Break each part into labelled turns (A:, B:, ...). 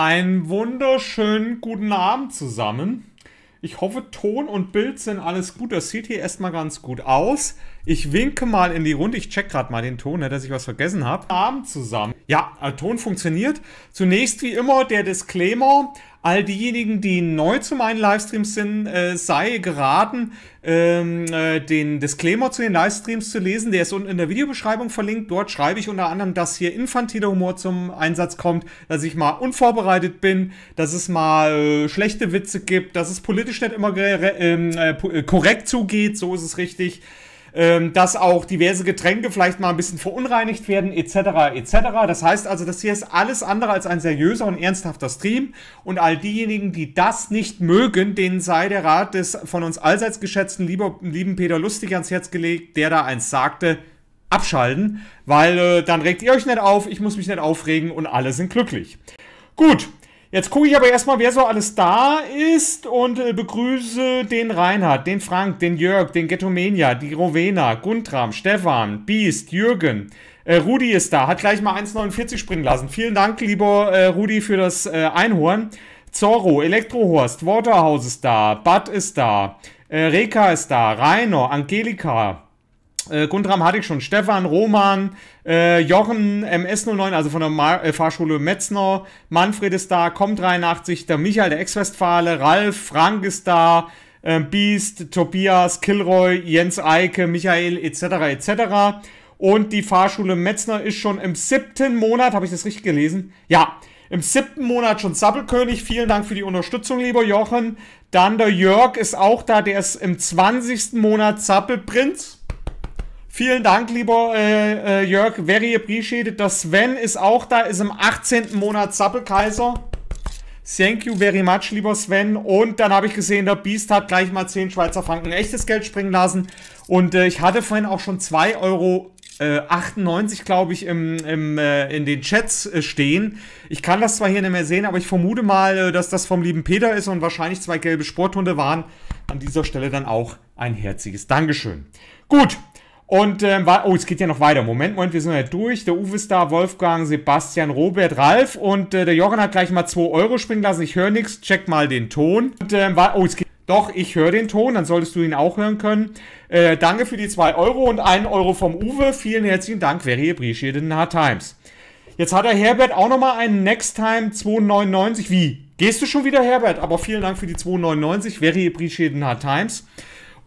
A: Einen wunderschönen guten Abend zusammen. Ich hoffe, Ton und Bild sind alles gut. Das sieht hier erstmal ganz gut aus. Ich winke mal in die Runde. Ich check gerade mal den Ton, ne, dass ich was vergessen habe. Abend zusammen. Ja, äh, Ton funktioniert. Zunächst wie immer der Disclaimer all diejenigen, die neu zu meinen Livestreams sind, äh, sei geraten, ähm, äh, den Disclaimer zu den Livestreams zu lesen. Der ist unten in der Videobeschreibung verlinkt. Dort schreibe ich unter anderem, dass hier infantiler Humor zum Einsatz kommt, dass ich mal unvorbereitet bin, dass es mal äh, schlechte Witze gibt, dass es politisch nicht immer ähm, äh, äh, korrekt zugeht. So ist es richtig ähm, dass auch diverse Getränke vielleicht mal ein bisschen verunreinigt werden, etc. etc. Das heißt also, das hier ist alles andere als ein seriöser und ernsthafter Stream. Und all diejenigen, die das nicht mögen, denen sei der Rat des von uns allseits geschätzten lieber, lieben Peter Lustig ans Herz gelegt, der da eins sagte, abschalten, weil äh, dann regt ihr euch nicht auf, ich muss mich nicht aufregen und alle sind glücklich. Gut, Jetzt gucke ich aber erstmal, wer so alles da ist und äh, begrüße den Reinhard, den Frank, den Jörg, den Ghettomania, die Rowena, Guntram, Stefan, Biest, Jürgen. Äh, Rudi ist da, hat gleich mal 1,49 springen lassen. Vielen Dank, lieber äh, Rudi, für das äh, Einhorn. Zorro, Elektrohorst, Waterhouse ist da, Bud ist da, äh, Reka ist da, Rainer, Angelika, äh, Grundrahmen hatte ich schon. Stefan, Roman, äh, Jochen, MS09, also von der Mar äh, Fahrschule Metzner. Manfred ist da, Com83, der Michael, der Ex-Westfale, Ralf, Frank ist da, äh, Beast, Tobias, Kilroy, Jens Eike, Michael, etc., etc. Und die Fahrschule Metzner ist schon im siebten Monat, habe ich das richtig gelesen? Ja, im siebten Monat schon Sappelkönig. Vielen Dank für die Unterstützung, lieber Jochen. Dann der Jörg ist auch da, der ist im 20. Monat Zappelprinz. Vielen Dank, lieber äh, äh Jörg. Very appreciated. Der Sven ist auch da, ist im 18. Monat Zappelkaiser. Thank you very much, lieber Sven. Und dann habe ich gesehen, der Beast hat gleich mal 10 Schweizer Franken echtes Geld springen lassen. Und äh, ich hatte vorhin auch schon 2,98 Euro, äh, glaube ich, im, im äh, in den Chats äh, stehen. Ich kann das zwar hier nicht mehr sehen, aber ich vermute mal, dass das vom lieben Peter ist und wahrscheinlich zwei gelbe Sporthunde waren. An dieser Stelle dann auch ein herziges Dankeschön. Gut, und, ähm, oh, es geht ja noch weiter. Moment, Moment, wir sind ja durch. Der Uwe ist da, Wolfgang, Sebastian, Robert, Ralf und äh, der Jochen hat gleich mal 2 Euro springen lassen. Ich höre nichts, check mal den Ton. Und, ähm, oh, es geht doch, ich höre den Ton, dann solltest du ihn auch hören können. Äh, danke für die 2 Euro und 1 Euro vom Uwe. Vielen herzlichen Dank, very appreciated in hard times. Jetzt hat der Herbert auch nochmal einen Next Time 2,99. Wie? Gehst du schon wieder, Herbert? Aber vielen Dank für die 2,99. Very appreciated in hard times.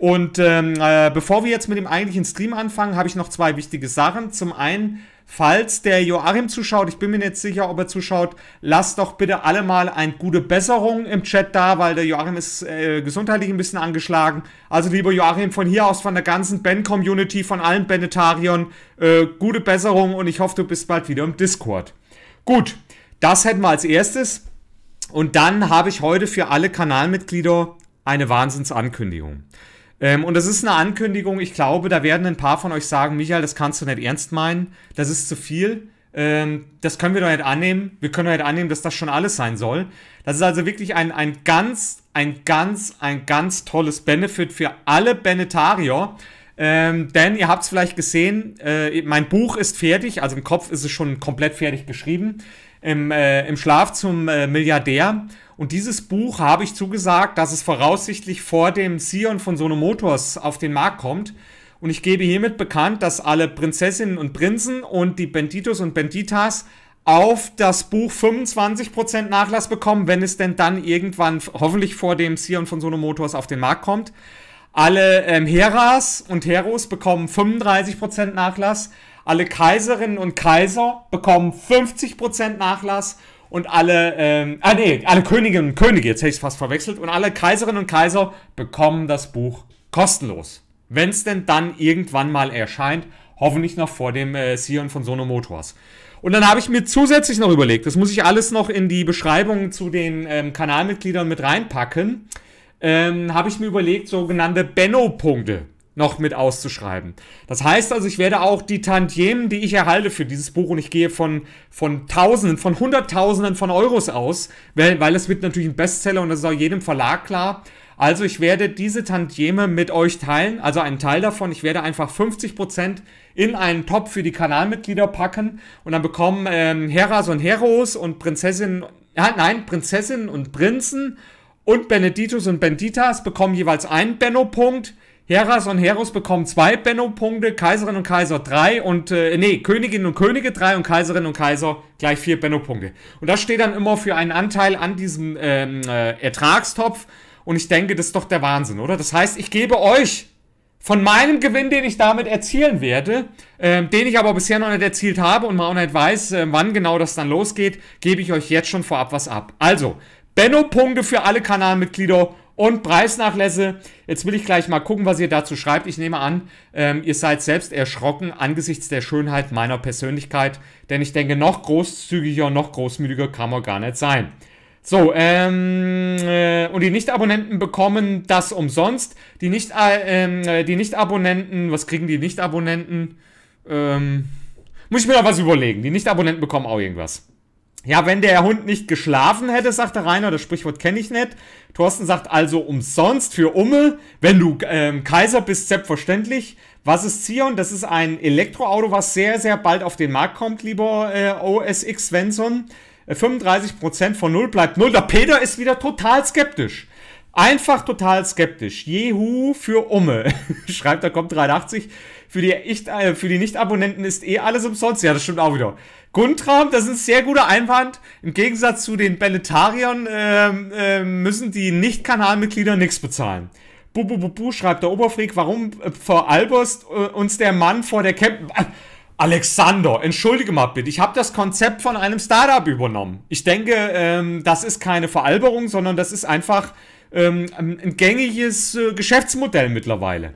A: Und ähm, äh, bevor wir jetzt mit dem eigentlichen Stream anfangen, habe ich noch zwei wichtige Sachen. Zum einen, falls der Joachim zuschaut, ich bin mir nicht sicher, ob er zuschaut, lasst doch bitte alle mal eine gute Besserung im Chat da, weil der Joachim ist äh, gesundheitlich ein bisschen angeschlagen. Also lieber Joachim, von hier aus, von der ganzen Ben-Community, von allen Benetarion, äh, gute Besserung und ich hoffe, du bist bald wieder im Discord. Gut, das hätten wir als erstes. Und dann habe ich heute für alle Kanalmitglieder eine Wahnsinnsankündigung. Ankündigung. Ähm, und das ist eine Ankündigung, ich glaube, da werden ein paar von euch sagen, Michael, das kannst du nicht ernst meinen, das ist zu viel. Ähm, das können wir doch nicht annehmen. Wir können doch nicht annehmen, dass das schon alles sein soll. Das ist also wirklich ein, ein ganz, ein ganz, ein ganz tolles Benefit für alle Benetarier. Ähm, denn ihr habt es vielleicht gesehen, äh, mein Buch ist fertig, also im Kopf ist es schon komplett fertig geschrieben im, äh, im Schlaf zum äh, Milliardär. Und dieses Buch habe ich zugesagt, dass es voraussichtlich vor dem Sion von Sono Motors auf den Markt kommt. Und ich gebe hiermit bekannt, dass alle Prinzessinnen und Prinzen und die Benditos und Benditas auf das Buch 25% Nachlass bekommen, wenn es denn dann irgendwann hoffentlich vor dem Sion von Sono Motors auf den Markt kommt. Alle ähm, Heras und Heros bekommen 35% Nachlass alle Kaiserinnen und Kaiser bekommen 50% Nachlass und alle, ähm, ah nee, alle Königinnen und Könige, jetzt hätte ich es fast verwechselt, und alle Kaiserinnen und Kaiser bekommen das Buch kostenlos. Wenn es denn dann irgendwann mal erscheint, hoffentlich noch vor dem äh, Sion von Sono Motors. Und dann habe ich mir zusätzlich noch überlegt, das muss ich alles noch in die Beschreibung zu den ähm, Kanalmitgliedern mit reinpacken, ähm, habe ich mir überlegt, sogenannte Benno-Punkte noch mit auszuschreiben. Das heißt also, ich werde auch die Tantiemen, die ich erhalte für dieses Buch, und ich gehe von, von Tausenden, von Hunderttausenden von Euros aus, weil, weil das wird natürlich ein Bestseller und das ist auch jedem Verlag klar. Also ich werde diese Tantieme mit euch teilen, also einen Teil davon. Ich werde einfach 50% in einen Topf für die Kanalmitglieder packen und dann bekommen ähm, Heras und Heros und Prinzessinnen, äh, nein, Prinzessinnen und Prinzen und Beneditus und Benditas bekommen jeweils einen Benno-Punkt. Heras und Heros bekommen zwei Benno-Punkte, Kaiserin und Kaiser drei und, äh, nee, Königin und Könige drei und Kaiserin und Kaiser gleich vier Benno-Punkte. Und das steht dann immer für einen Anteil an diesem ähm, äh, Ertragstopf und ich denke, das ist doch der Wahnsinn, oder? Das heißt, ich gebe euch von meinem Gewinn, den ich damit erzielen werde, ähm, den ich aber bisher noch nicht erzielt habe und mal auch nicht weiß, äh, wann genau das dann losgeht, gebe ich euch jetzt schon vorab was ab. Also, Benno-Punkte für alle Kanalmitglieder und Preisnachlässe. Jetzt will ich gleich mal gucken, was ihr dazu schreibt. Ich nehme an, ähm, ihr seid selbst erschrocken angesichts der Schönheit meiner Persönlichkeit, denn ich denke, noch großzügiger, noch großmütiger kann man gar nicht sein. So, ähm, äh, und die Nicht-Abonnenten bekommen das umsonst. Die Nicht-Abonnenten, äh, ähm, äh, die Nicht was kriegen die Nicht-Abonnenten? Ähm, muss ich mir noch was überlegen. Die Nicht-Abonnenten bekommen auch irgendwas. Ja, wenn der Hund nicht geschlafen hätte, sagte Rainer, das Sprichwort kenne ich nicht. Thorsten sagt also umsonst für Umme, wenn du ähm, Kaiser bist, selbstverständlich. Was ist Zion? Das ist ein Elektroauto, was sehr, sehr bald auf den Markt kommt, lieber äh, OSX Svensson. 35% äh, von Null bleibt Null. Der Peter ist wieder total skeptisch. Einfach total skeptisch. Jehu für Umme, schreibt er, kommt 83. Für die, echt, äh, für die Nicht-Abonnenten ist eh alles umsonst. Ja, das stimmt auch wieder. Grundraum, das ist ein sehr guter Einwand. Im Gegensatz zu den Belletariern ähm, äh, müssen die Nicht-Kanalmitglieder nichts bezahlen. Bu, bu, bu, bu, schreibt der Oberfreak, warum äh, veralberst äh, uns der Mann vor der Camp... Ah, Alexander, entschuldige mal bitte, ich habe das Konzept von einem Startup übernommen. Ich denke, ähm, das ist keine Veralberung, sondern das ist einfach ähm, ein gängiges äh, Geschäftsmodell mittlerweile.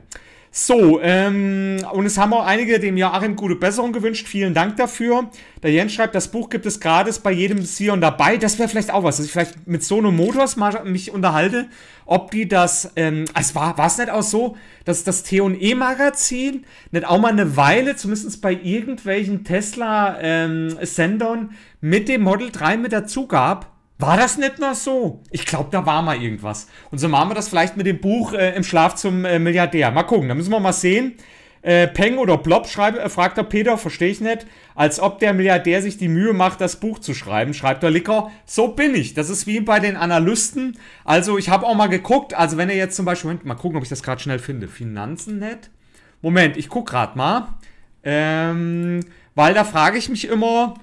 A: So, ähm, und es haben auch einige dem Joachim gute Besserung gewünscht. Vielen Dank dafür. Der Jens schreibt, das Buch gibt es gratis bei jedem Sion dabei. Das wäre vielleicht auch was, dass ich vielleicht mit Sono Motors mal mich unterhalte, ob die das, ähm, ah, es war es nicht auch so, dass das T&E-Magazin e nicht auch mal eine Weile, zumindest bei irgendwelchen Tesla ähm, Sendern, mit dem Model 3 mit dazu gab war das nicht mal so? Ich glaube, da war mal irgendwas. Und so machen wir das vielleicht mit dem Buch äh, Im Schlaf zum äh, Milliardär. Mal gucken, da müssen wir mal sehen. Äh, Peng oder Blob schreibe, äh, fragt er Peter, verstehe ich nicht, als ob der Milliardär sich die Mühe macht, das Buch zu schreiben, schreibt der Licker, so bin ich. Das ist wie bei den Analysten. Also ich habe auch mal geguckt, also wenn er jetzt zum Beispiel, Moment, mal gucken, ob ich das gerade schnell finde. Finanzen net. Moment, ich gucke gerade mal. Ähm, weil da frage ich mich immer,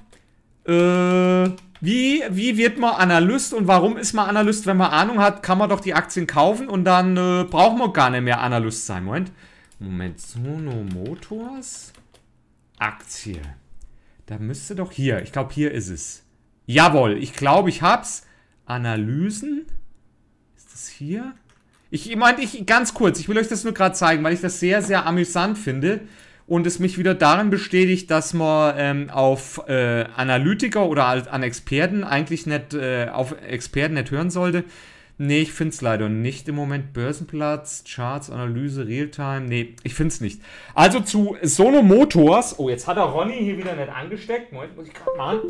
A: äh, wie, wie wird man Analyst und warum ist man Analyst? Wenn man Ahnung hat, kann man doch die Aktien kaufen und dann äh, braucht man gar nicht mehr Analyst sein. Moment. Moment, Sono Motors? Aktie. Da müsste doch hier, ich glaube, hier ist es. Jawohl, ich glaube, ich hab's. Analysen? Ist das hier? Ich meine, ich, ganz kurz, ich will euch das nur gerade zeigen, weil ich das sehr, sehr amüsant finde und es mich wieder darin bestätigt, dass man ähm, auf äh, Analytiker oder an Experten eigentlich nicht, äh, auf Experten nicht hören sollte. Nee, ich finde es leider nicht im Moment. Börsenplatz, Charts, Analyse, Realtime. Nee, ich finde es nicht. Also zu Sono Motors. Oh, jetzt hat er Ronny hier wieder nicht angesteckt. Moment, muss ich gerade mal.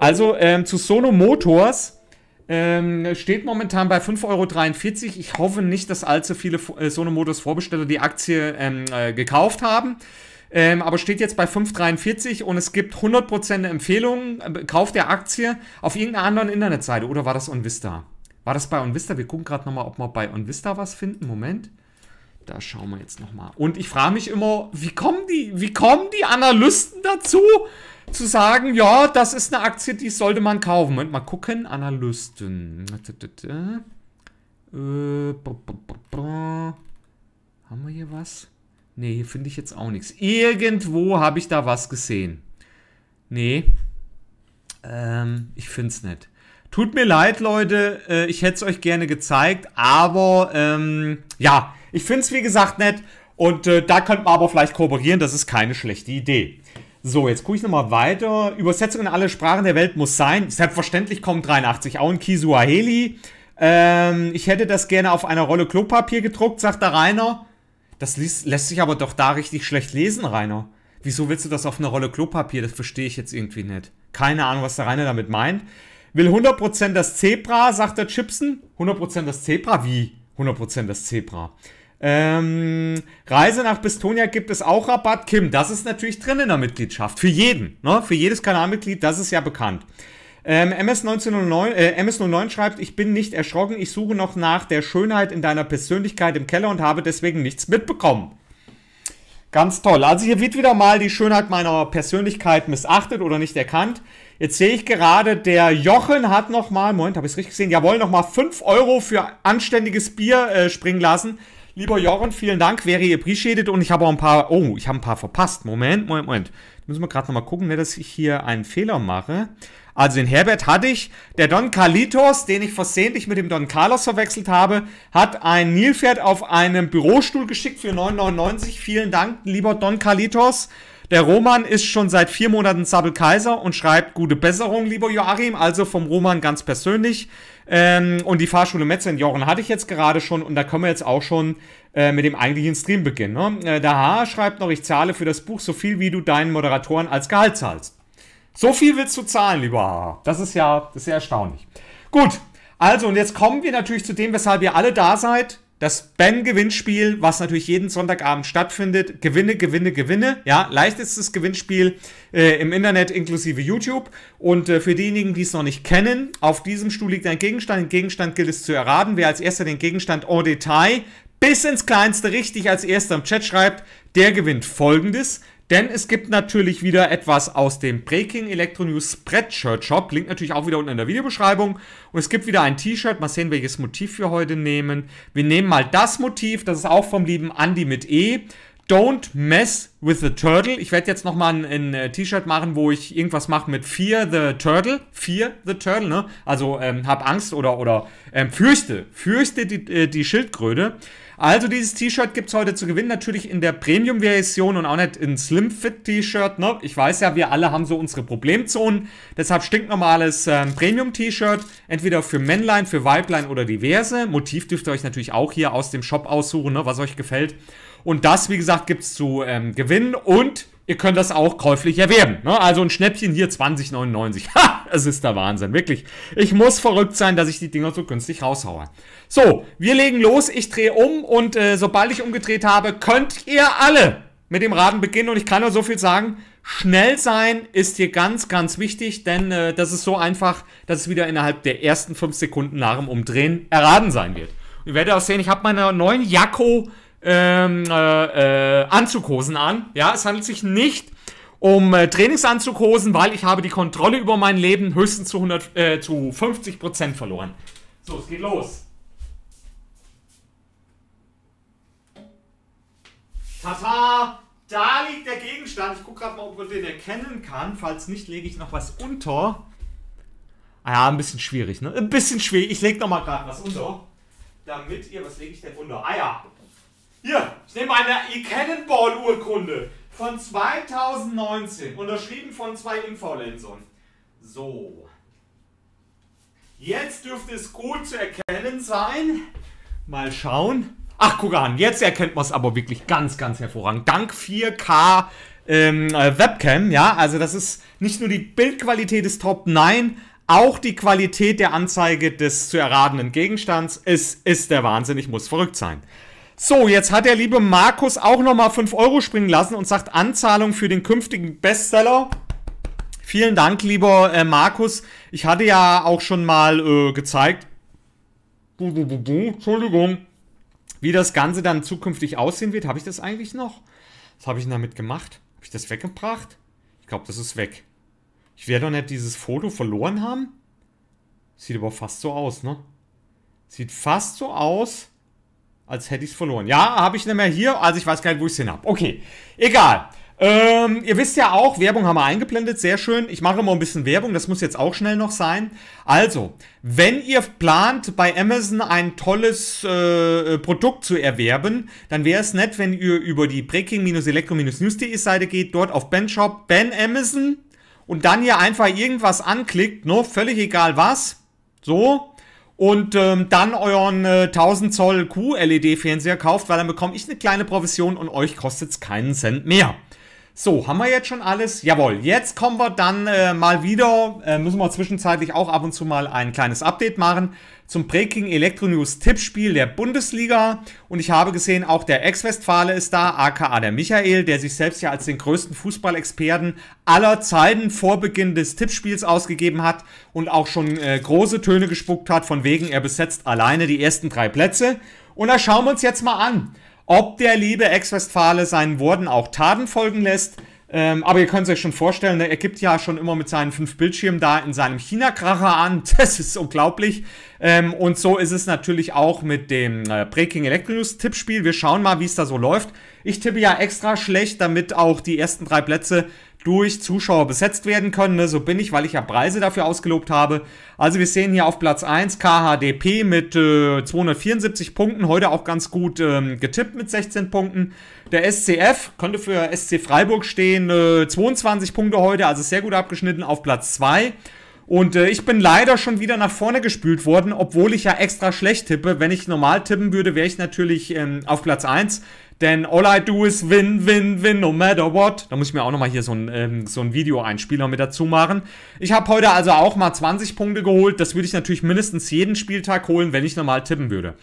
A: Also ähm, zu Sono Motors ähm, steht momentan bei 5,43 Euro. Ich hoffe nicht, dass allzu viele äh, Sonomodus Vorbesteller die Aktie ähm, äh, gekauft haben. Ähm, aber steht jetzt bei 5,43 und es gibt 100% Empfehlungen, äh, Kauf der Aktie auf irgendeiner anderen Internetseite. Oder war das OnVista? War das bei OnVista? Wir gucken gerade nochmal, ob wir bei OnVista was finden. Moment. Da schauen wir jetzt nochmal. Und ich frage mich immer, wie kommen die, wie kommen die Analysten dazu, zu sagen, ja, das ist eine Aktie, die sollte man kaufen. Moment, mal gucken, Analysten. Haben wir hier was? Ne, hier finde ich jetzt auch nichts. Irgendwo habe ich da was gesehen. Nee. Ähm, ich finde es nicht. Tut mir leid, Leute. Äh, ich hätte es euch gerne gezeigt. Aber, ähm, ja. Ich finde es, wie gesagt, nett. Und äh, da könnte man aber vielleicht kooperieren. Das ist keine schlechte Idee. So, jetzt gucke ich nochmal weiter. Übersetzung in alle Sprachen der Welt muss sein. Selbstverständlich kommt 83 auch in Kisuaheli. Ähm, ich hätte das gerne auf einer Rolle Klopapier gedruckt, sagt der Rainer. Das liest, lässt sich aber doch da richtig schlecht lesen, Rainer. Wieso willst du das auf einer Rolle Klopapier? Das verstehe ich jetzt irgendwie nicht. Keine Ahnung, was der Rainer damit meint. Will 100% das Zebra, sagt der Chipsen. 100% das Zebra? Wie? 100% das Zebra. Ähm, Reise nach Bistonia gibt es auch Rabatt. Kim, das ist natürlich drin in der Mitgliedschaft. Für jeden, ne? Für jedes Kanalmitglied, das ist ja bekannt. Ähm, MS1909, äh, MS09 schreibt, ich bin nicht erschrocken, ich suche noch nach der Schönheit in deiner Persönlichkeit im Keller und habe deswegen nichts mitbekommen. Ganz toll. Also hier wird wieder mal die Schönheit meiner Persönlichkeit missachtet oder nicht erkannt. Jetzt sehe ich gerade, der Jochen hat nochmal, Moment, habe ich es richtig gesehen? Jawohl, nochmal 5 Euro für anständiges Bier äh, springen lassen. Lieber Joron, vielen Dank, wäre ihr appreciated und ich habe auch ein paar, oh, ich habe ein paar verpasst. Moment, Moment, Moment. Müssen wir gerade nochmal gucken, ne, dass ich hier einen Fehler mache. Also den Herbert hatte ich. Der Don Carlitos, den ich versehentlich mit dem Don Carlos verwechselt habe, hat ein Nilpferd auf einem Bürostuhl geschickt für 9,99. Vielen Dank, lieber Don Carlitos. Der Roman ist schon seit vier Monaten Sabbelkaiser und schreibt gute Besserung, lieber Joachim. Also vom Roman ganz persönlich. Ähm, und die Fahrschule Metz in Jochen hatte ich jetzt gerade schon und da können wir jetzt auch schon äh, mit dem eigentlichen Stream beginnen. Ne? Äh, der H schreibt noch, ich zahle für das Buch so viel, wie du deinen Moderatoren als Gehalt zahlst. So viel willst du zahlen, lieber H. Das ist ja, das ist ja erstaunlich. Gut, also und jetzt kommen wir natürlich zu dem, weshalb ihr alle da seid das Ben-Gewinnspiel, was natürlich jeden Sonntagabend stattfindet. Gewinne, Gewinne, Gewinne. Ja, leichtestes Gewinnspiel äh, im Internet inklusive YouTube. Und äh, für diejenigen, die es noch nicht kennen, auf diesem Stuhl liegt ein Gegenstand. Den Gegenstand gilt es zu erraten. Wer als erster den Gegenstand en Detail bis ins Kleinste richtig als erster im Chat schreibt, der gewinnt folgendes. Denn es gibt natürlich wieder etwas aus dem Breaking Electro News Spreadshirt Shop. Link natürlich auch wieder unten in der Videobeschreibung. Und es gibt wieder ein T-Shirt. Mal sehen, welches Motiv wir heute nehmen. Wir nehmen mal das Motiv. Das ist auch vom lieben Andy mit E. Don't mess with the turtle. Ich werde jetzt nochmal ein, ein äh, T-Shirt machen, wo ich irgendwas mache mit Fear the Turtle. Fear the Turtle, ne? Also ähm, hab Angst oder, oder ähm, fürchte. Fürchte die, äh, die Schildkröte. Also dieses T-Shirt gibt es heute zu gewinnen, natürlich in der Premium-Version und auch nicht in Slim Fit T-Shirt. Ne? Ich weiß ja, wir alle haben so unsere Problemzonen. Deshalb stinknormales ähm, Premium-T-Shirt, entweder für Männlein, für Weiblein oder diverse. Motiv dürft ihr euch natürlich auch hier aus dem Shop aussuchen, ne? was euch gefällt. Und das, wie gesagt, gibt es zu ähm, gewinnen und ihr könnt das auch käuflich erwerben. Ne? Also ein Schnäppchen hier 20,99. Ha, es ist der Wahnsinn, wirklich. Ich muss verrückt sein, dass ich die Dinger so günstig raushaue. So, wir legen los, ich drehe um und äh, sobald ich umgedreht habe, könnt ihr alle mit dem Raden beginnen und ich kann nur so viel sagen, schnell sein ist hier ganz, ganz wichtig, denn äh, das ist so einfach, dass es wieder innerhalb der ersten 5 Sekunden nach dem Umdrehen erraten sein wird. Ihr werdet auch sehen, ich habe meine neuen Jacko ähm, äh, äh, Anzughosen an. Ja, es handelt sich nicht um äh, Trainingsanzughosen, weil ich habe die Kontrolle über mein Leben höchstens zu, 100, äh, zu 50% verloren. So, es geht los. Tata! Da liegt der Gegenstand. Ich gucke gerade mal, ob man den erkennen kann. Falls nicht, lege ich noch was unter. Ah ja, ein bisschen schwierig, ne? Ein bisschen schwierig. Ich lege nochmal gerade was unter. Damit ihr, was lege ich denn unter? Ah ja, hier, ich nehme eine E-Cannonball-Urkunde von 2019, unterschrieben von zwei Info-Lenson. So. Jetzt dürfte es gut zu erkennen sein. Mal schauen. Ach, guck an, jetzt erkennt man es aber wirklich ganz, ganz hervorragend. Dank 4K ähm, äh, Webcam, ja, also das ist nicht nur die Bildqualität des Top, nein, auch die Qualität der Anzeige des zu erratenden Gegenstands. Es ist der Wahnsinn, ich muss verrückt sein. So, jetzt hat der liebe Markus auch nochmal 5 Euro springen lassen und sagt Anzahlung für den künftigen Bestseller. Vielen Dank, lieber äh, Markus. Ich hatte ja auch schon mal äh, gezeigt, du, du, du, du, Entschuldigung, wie das Ganze dann zukünftig aussehen wird. Habe ich das eigentlich noch? Was habe ich denn damit gemacht? Habe ich das weggebracht? Ich glaube, das ist weg. Ich werde doch nicht dieses Foto verloren haben. Sieht aber fast so aus, ne? Sieht fast so aus als hätte ich es verloren. Ja, habe ich nicht mehr hier, also ich weiß gar nicht, wo ich es hin habe. Okay, egal. Ähm, ihr wisst ja auch, Werbung haben wir eingeblendet, sehr schön. Ich mache immer ein bisschen Werbung, das muss jetzt auch schnell noch sein. Also, wenn ihr plant, bei Amazon ein tolles äh, Produkt zu erwerben, dann wäre es nett, wenn ihr über die breaking elektro newsde Seite geht, dort auf Benshop, Ben Amazon und dann hier einfach irgendwas anklickt, ne? völlig egal was. So, und ähm, dann euren äh, 1000 Zoll q led fernseher kauft, weil dann bekomme ich eine kleine Provision und euch kostet es keinen Cent mehr. So, haben wir jetzt schon alles? Jawohl, jetzt kommen wir dann äh, mal wieder, äh, müssen wir zwischenzeitlich auch ab und zu mal ein kleines Update machen zum Breaking Electro News Tippspiel der Bundesliga. Und ich habe gesehen, auch der Ex-Westfale ist da, aka der Michael, der sich selbst ja als den größten Fußballexperten aller Zeiten vor Beginn des Tippspiels ausgegeben hat und auch schon äh, große Töne gespuckt hat, von wegen er besetzt alleine die ersten drei Plätze. Und da schauen wir uns jetzt mal an, ob der liebe Ex-Westfale seinen Worten auch Taten folgen lässt. Ähm, aber ihr könnt es euch schon vorstellen, ne? er gibt ja schon immer mit seinen fünf Bildschirmen da in seinem China-Kracher an. Das ist unglaublich. Ähm, und so ist es natürlich auch mit dem äh, Breaking Electronics Tippspiel. Wir schauen mal, wie es da so läuft. Ich tippe ja extra schlecht, damit auch die ersten drei Plätze durch Zuschauer besetzt werden können. Ne? So bin ich, weil ich ja Preise dafür ausgelobt habe. Also wir sehen hier auf Platz 1 KHDP mit äh, 274 Punkten, heute auch ganz gut ähm, getippt mit 16 Punkten. Der SCF könnte für SC Freiburg stehen, äh, 22 Punkte heute, also sehr gut abgeschnitten auf Platz 2. Und äh, ich bin leider schon wieder nach vorne gespült worden, obwohl ich ja extra schlecht tippe. Wenn ich normal tippen würde, wäre ich natürlich ähm, auf Platz 1. Denn all I do is win, win, win, no matter what. Da muss ich mir auch nochmal hier so ein, ähm, so ein Video-Einspieler mit dazu machen. Ich habe heute also auch mal 20 Punkte geholt. Das würde ich natürlich mindestens jeden Spieltag holen, wenn ich nochmal tippen würde.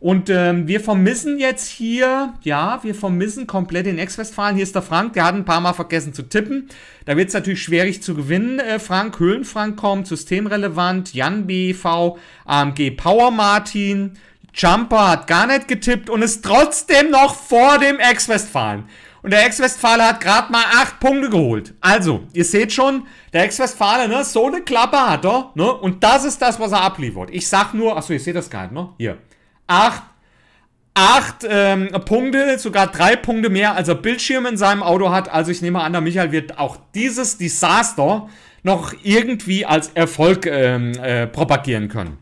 A: Und ähm, wir vermissen jetzt hier, ja, wir vermissen komplett den Ex-Westfalen. Hier ist der Frank, der hat ein paar Mal vergessen zu tippen. Da wird es natürlich schwierig zu gewinnen. Äh, Frank, Höhlenfrank kommt, systemrelevant, Jan BV, AMG Power Martin, Jumper hat gar nicht getippt und ist trotzdem noch vor dem Ex-Westfalen. Und der Ex-Westfale hat gerade mal 8 Punkte geholt. Also, ihr seht schon, der Ex-Westfale, ne, so eine Klappe hat er, ne? Und das ist das, was er abliefert. Ich sag nur, achso, ihr seht das gar nicht, ne? Hier. 8 acht ähm, Punkte, sogar drei Punkte mehr, als er Bildschirm in seinem Auto hat. Also ich nehme an, der Michael wird auch dieses Desaster noch irgendwie als Erfolg ähm, äh, propagieren können.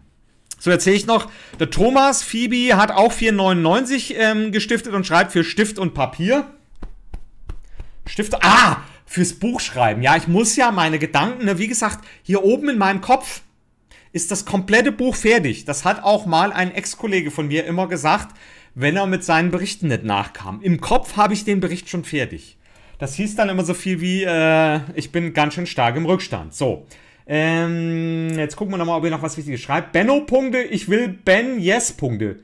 A: So erzähle ich noch, der Thomas Phoebe hat auch 4,99 ähm, gestiftet und schreibt für Stift und Papier. Stift, ah, fürs Buch schreiben. Ja, ich muss ja meine Gedanken, ne, wie gesagt, hier oben in meinem Kopf ist das komplette Buch fertig. Das hat auch mal ein Ex-Kollege von mir immer gesagt, wenn er mit seinen Berichten nicht nachkam. Im Kopf habe ich den Bericht schon fertig. Das hieß dann immer so viel wie, äh, ich bin ganz schön stark im Rückstand. So, ähm, jetzt gucken wir nochmal, ob ihr noch was Wichtiges schreibt. Benno-Punkte, ich will Ben-Yes-Punkte.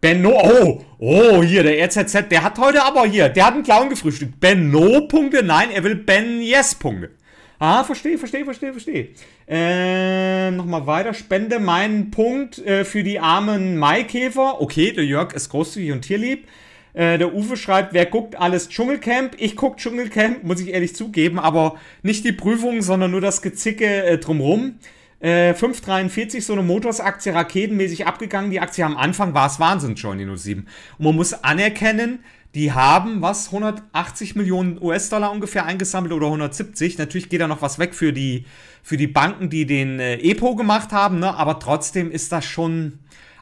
A: Benno, oh, oh, hier, der RZZ, der hat heute aber hier, der hat einen Clown gefrühstückt. Benno-Punkte, nein, er will Ben-Yes-Punkte. Ah, verstehe, verstehe, verstehe, verstehe. Ähm, nochmal weiter. Spende meinen Punkt äh, für die armen Maikäfer. Okay, der Jörg ist großzügig und tierlieb. Äh, der Uwe schreibt, wer guckt alles Dschungelcamp? Ich gucke Dschungelcamp, muss ich ehrlich zugeben, aber nicht die Prüfung, sondern nur das Gezicke äh, drumrum. Äh, 5,43 so eine Motorsaktie, raketenmäßig abgegangen. Die Aktie am Anfang war es Wahnsinn schon, 07. Und man muss anerkennen, die haben was 180 Millionen US-Dollar ungefähr eingesammelt oder 170. Natürlich geht da noch was weg für die für die Banken, die den äh, EPO gemacht haben, ne? aber trotzdem ist das schon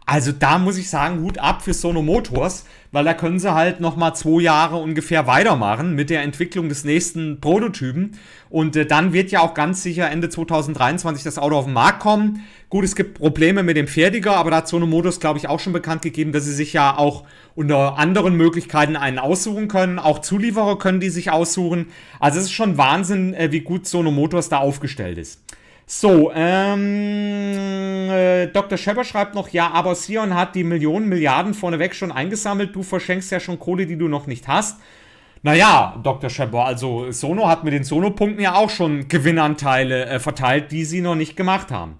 A: also da muss ich sagen, Hut ab für Sono Motors, weil da können sie halt nochmal zwei Jahre ungefähr weitermachen mit der Entwicklung des nächsten Prototypen. Und äh, dann wird ja auch ganz sicher Ende 2023 das Auto auf den Markt kommen. Gut, es gibt Probleme mit dem Fertiger, aber da hat Sono Motors, glaube ich, auch schon bekannt gegeben, dass sie sich ja auch unter anderen Möglichkeiten einen aussuchen können. Auch Zulieferer können die sich aussuchen. Also es ist schon Wahnsinn, äh, wie gut Sono Motors da aufgestellt ist. So, ähm, äh, Dr. Schepper schreibt noch, ja, aber Sion hat die Millionen, Milliarden vorneweg schon eingesammelt. Du verschenkst ja schon Kohle, die du noch nicht hast. Naja, Dr. Schepper, also Sono hat mit den Sono-Punkten ja auch schon Gewinnanteile äh, verteilt, die sie noch nicht gemacht haben.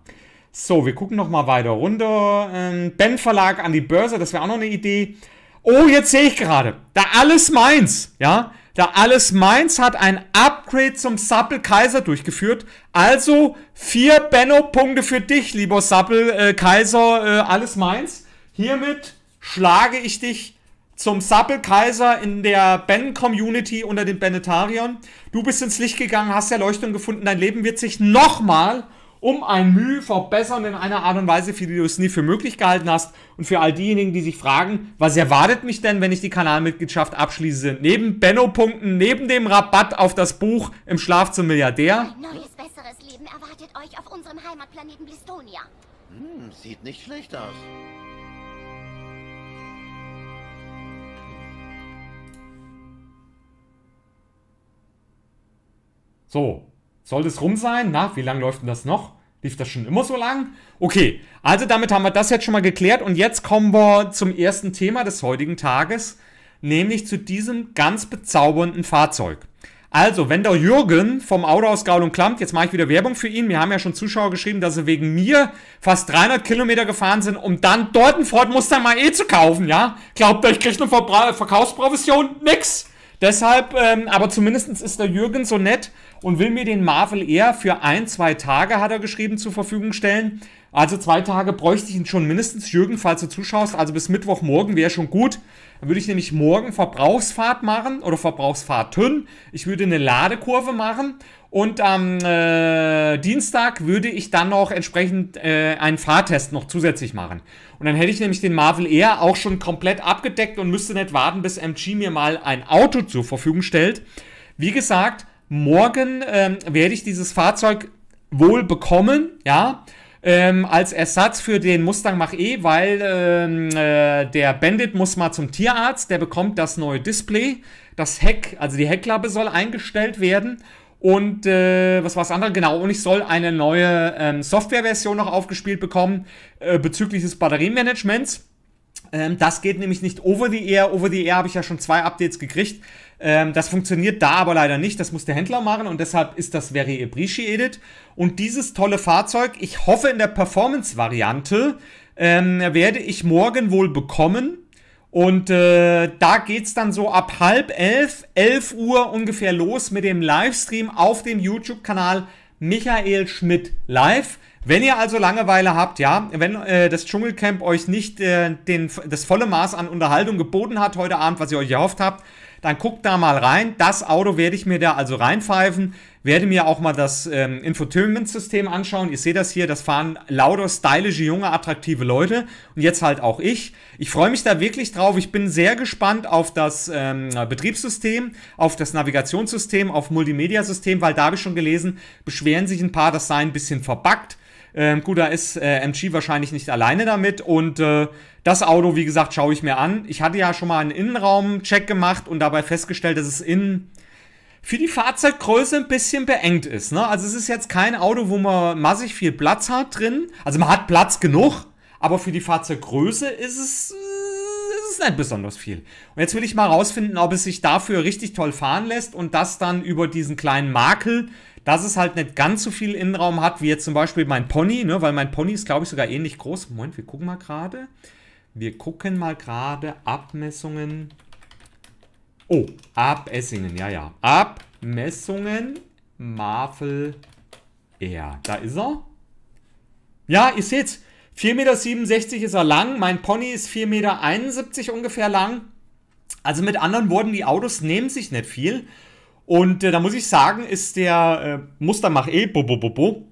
A: So, wir gucken nochmal weiter runter. Ähm, ben Verlag an die Börse, das wäre auch noch eine Idee. Oh, jetzt sehe ich gerade. Da alles meins, ja. Da alles Mainz hat ein Upgrade zum Sappel Kaiser durchgeführt. Also vier Benno-Punkte für dich, lieber Sappel äh, Kaiser, äh, alles Mainz. Hiermit schlage ich dich zum Sappel Kaiser in der Ben-Community unter den Benetarion. Du bist ins Licht gegangen, hast Erleuchtung gefunden, dein Leben wird sich nochmal um ein Mühe verbessern in einer Art und Weise, für die du es nie für möglich gehalten hast. Und für all diejenigen, die sich fragen, was erwartet mich denn, wenn ich die Kanalmitgliedschaft abschließe? Neben Benno-Punkten, neben dem Rabatt auf das Buch Im Schlaf zum Milliardär. Ein neues, besseres Leben erwartet euch auf unserem Heimatplaneten Blistonia. Hm, sieht nicht schlecht aus. So, soll das rum sein? Na, wie lange läuft denn das noch? Lief das schon immer so lang? Okay, also damit haben wir das jetzt schon mal geklärt und jetzt kommen wir zum ersten Thema des heutigen Tages, nämlich zu diesem ganz bezaubernden Fahrzeug. Also, wenn der Jürgen vom Auto aus Gaul und Klammt, jetzt mache ich wieder Werbung für ihn, mir haben ja schon Zuschauer geschrieben, dass sie wegen mir fast 300 Kilometer gefahren sind, um dann dort einen Ford Mustang mal eh zu kaufen, ja? Glaubt ihr, ich kriege eine Verbra Verkaufsprovision? Nix! Deshalb, ähm, aber zumindest ist der Jürgen so nett und will mir den Marvel Air für ein, zwei Tage, hat er geschrieben, zur Verfügung stellen. Also zwei Tage bräuchte ich ihn schon mindestens, Jürgen, falls du zuschaust. Also bis Mittwochmorgen wäre schon gut. Dann würde ich nämlich morgen Verbrauchsfahrt machen oder Verbrauchsfahrten. Ich würde eine Ladekurve machen und am äh, Dienstag würde ich dann noch entsprechend äh, einen Fahrtest noch zusätzlich machen. Und dann hätte ich nämlich den Marvel Air auch schon komplett abgedeckt und müsste nicht warten, bis MG mir mal ein Auto zur Verfügung stellt. Wie gesagt, morgen ähm, werde ich dieses Fahrzeug wohl bekommen, ja, ähm, als Ersatz für den Mustang Mach-E, weil ähm, äh, der Bandit muss mal zum Tierarzt, der bekommt das neue Display, das Heck, also die Heckklappe soll eingestellt werden und äh, was war das andere? Genau, und ich soll eine neue ähm, Softwareversion noch aufgespielt bekommen äh, bezüglich des Batteriemanagements. Ähm, das geht nämlich nicht over the air. Over the air habe ich ja schon zwei Updates gekriegt. Ähm, das funktioniert da aber leider nicht, das muss der Händler machen und deshalb ist das very Edit. Und dieses tolle Fahrzeug, ich hoffe in der Performance-Variante, ähm, werde ich morgen wohl bekommen. Und äh, da es dann so ab halb elf, elf Uhr ungefähr los mit dem Livestream auf dem YouTube-Kanal Michael Schmidt Live. Wenn ihr also Langeweile habt, ja, wenn äh, das Dschungelcamp euch nicht äh, den, das volle Maß an Unterhaltung geboten hat heute Abend, was ihr euch erhofft habt, dann guckt da mal rein. Das Auto werde ich mir da also reinpfeifen, werde mir auch mal das ähm, Infotainment-System anschauen. Ihr seht das hier, das fahren lauter, stylische, junge, attraktive Leute und jetzt halt auch ich. Ich freue mich da wirklich drauf. Ich bin sehr gespannt auf das ähm, Betriebssystem, auf das Navigationssystem, auf Multimedia-System, weil da habe ich schon gelesen, beschweren sich ein paar, das sei ein bisschen verbuggt. Ähm, gut, da ist äh, MG wahrscheinlich nicht alleine damit und äh, das Auto, wie gesagt, schaue ich mir an. Ich hatte ja schon mal einen Innenraum-Check gemacht und dabei festgestellt, dass es innen für die Fahrzeuggröße ein bisschen beengt ist. Ne? Also es ist jetzt kein Auto, wo man massig viel Platz hat drin. Also man hat Platz genug, aber für die Fahrzeuggröße ist es äh, ist nicht besonders viel. Und jetzt will ich mal rausfinden, ob es sich dafür richtig toll fahren lässt und das dann über diesen kleinen Makel, dass es halt nicht ganz so viel Innenraum hat, wie jetzt zum Beispiel mein Pony, ne? weil mein Pony ist, glaube ich, sogar ähnlich groß. Moment, wir gucken mal gerade. Wir gucken mal gerade Abmessungen. Oh, Abessingen, ja, ja. Abmessungen Marvel Air. Da ist er. Ja, ihr seht's. 4,67 Meter ist er lang, mein Pony ist 4,71 Meter ungefähr lang. Also mit anderen Worten, die Autos nehmen sich nicht viel. Und äh, da muss ich sagen, ist der äh, Mustermach E bo, bo, bo, bo,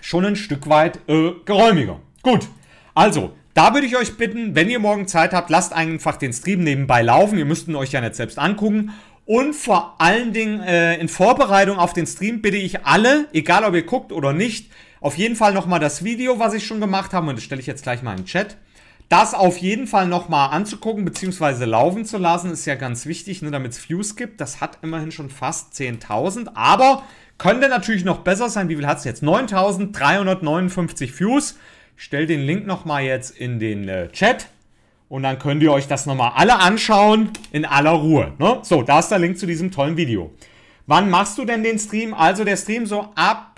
A: schon ein Stück weit äh, geräumiger. Gut, also da würde ich euch bitten, wenn ihr morgen Zeit habt, lasst einfach den Stream nebenbei laufen. Ihr müsst ihn euch ja nicht selbst angucken. Und vor allen Dingen äh, in Vorbereitung auf den Stream bitte ich alle, egal ob ihr guckt oder nicht, auf jeden Fall nochmal das Video, was ich schon gemacht habe, und das stelle ich jetzt gleich mal in den Chat. Das auf jeden Fall nochmal anzugucken bzw. laufen zu lassen, ist ja ganz wichtig, ne, damit es Views gibt. Das hat immerhin schon fast 10.000, aber könnte natürlich noch besser sein. Wie viel hat es jetzt? 9.359 Views. Ich stelle den Link nochmal jetzt in den äh, Chat. Und dann könnt ihr euch das nochmal alle anschauen in aller Ruhe. Ne? So, da ist der Link zu diesem tollen Video. Wann machst du denn den Stream? Also der Stream so ab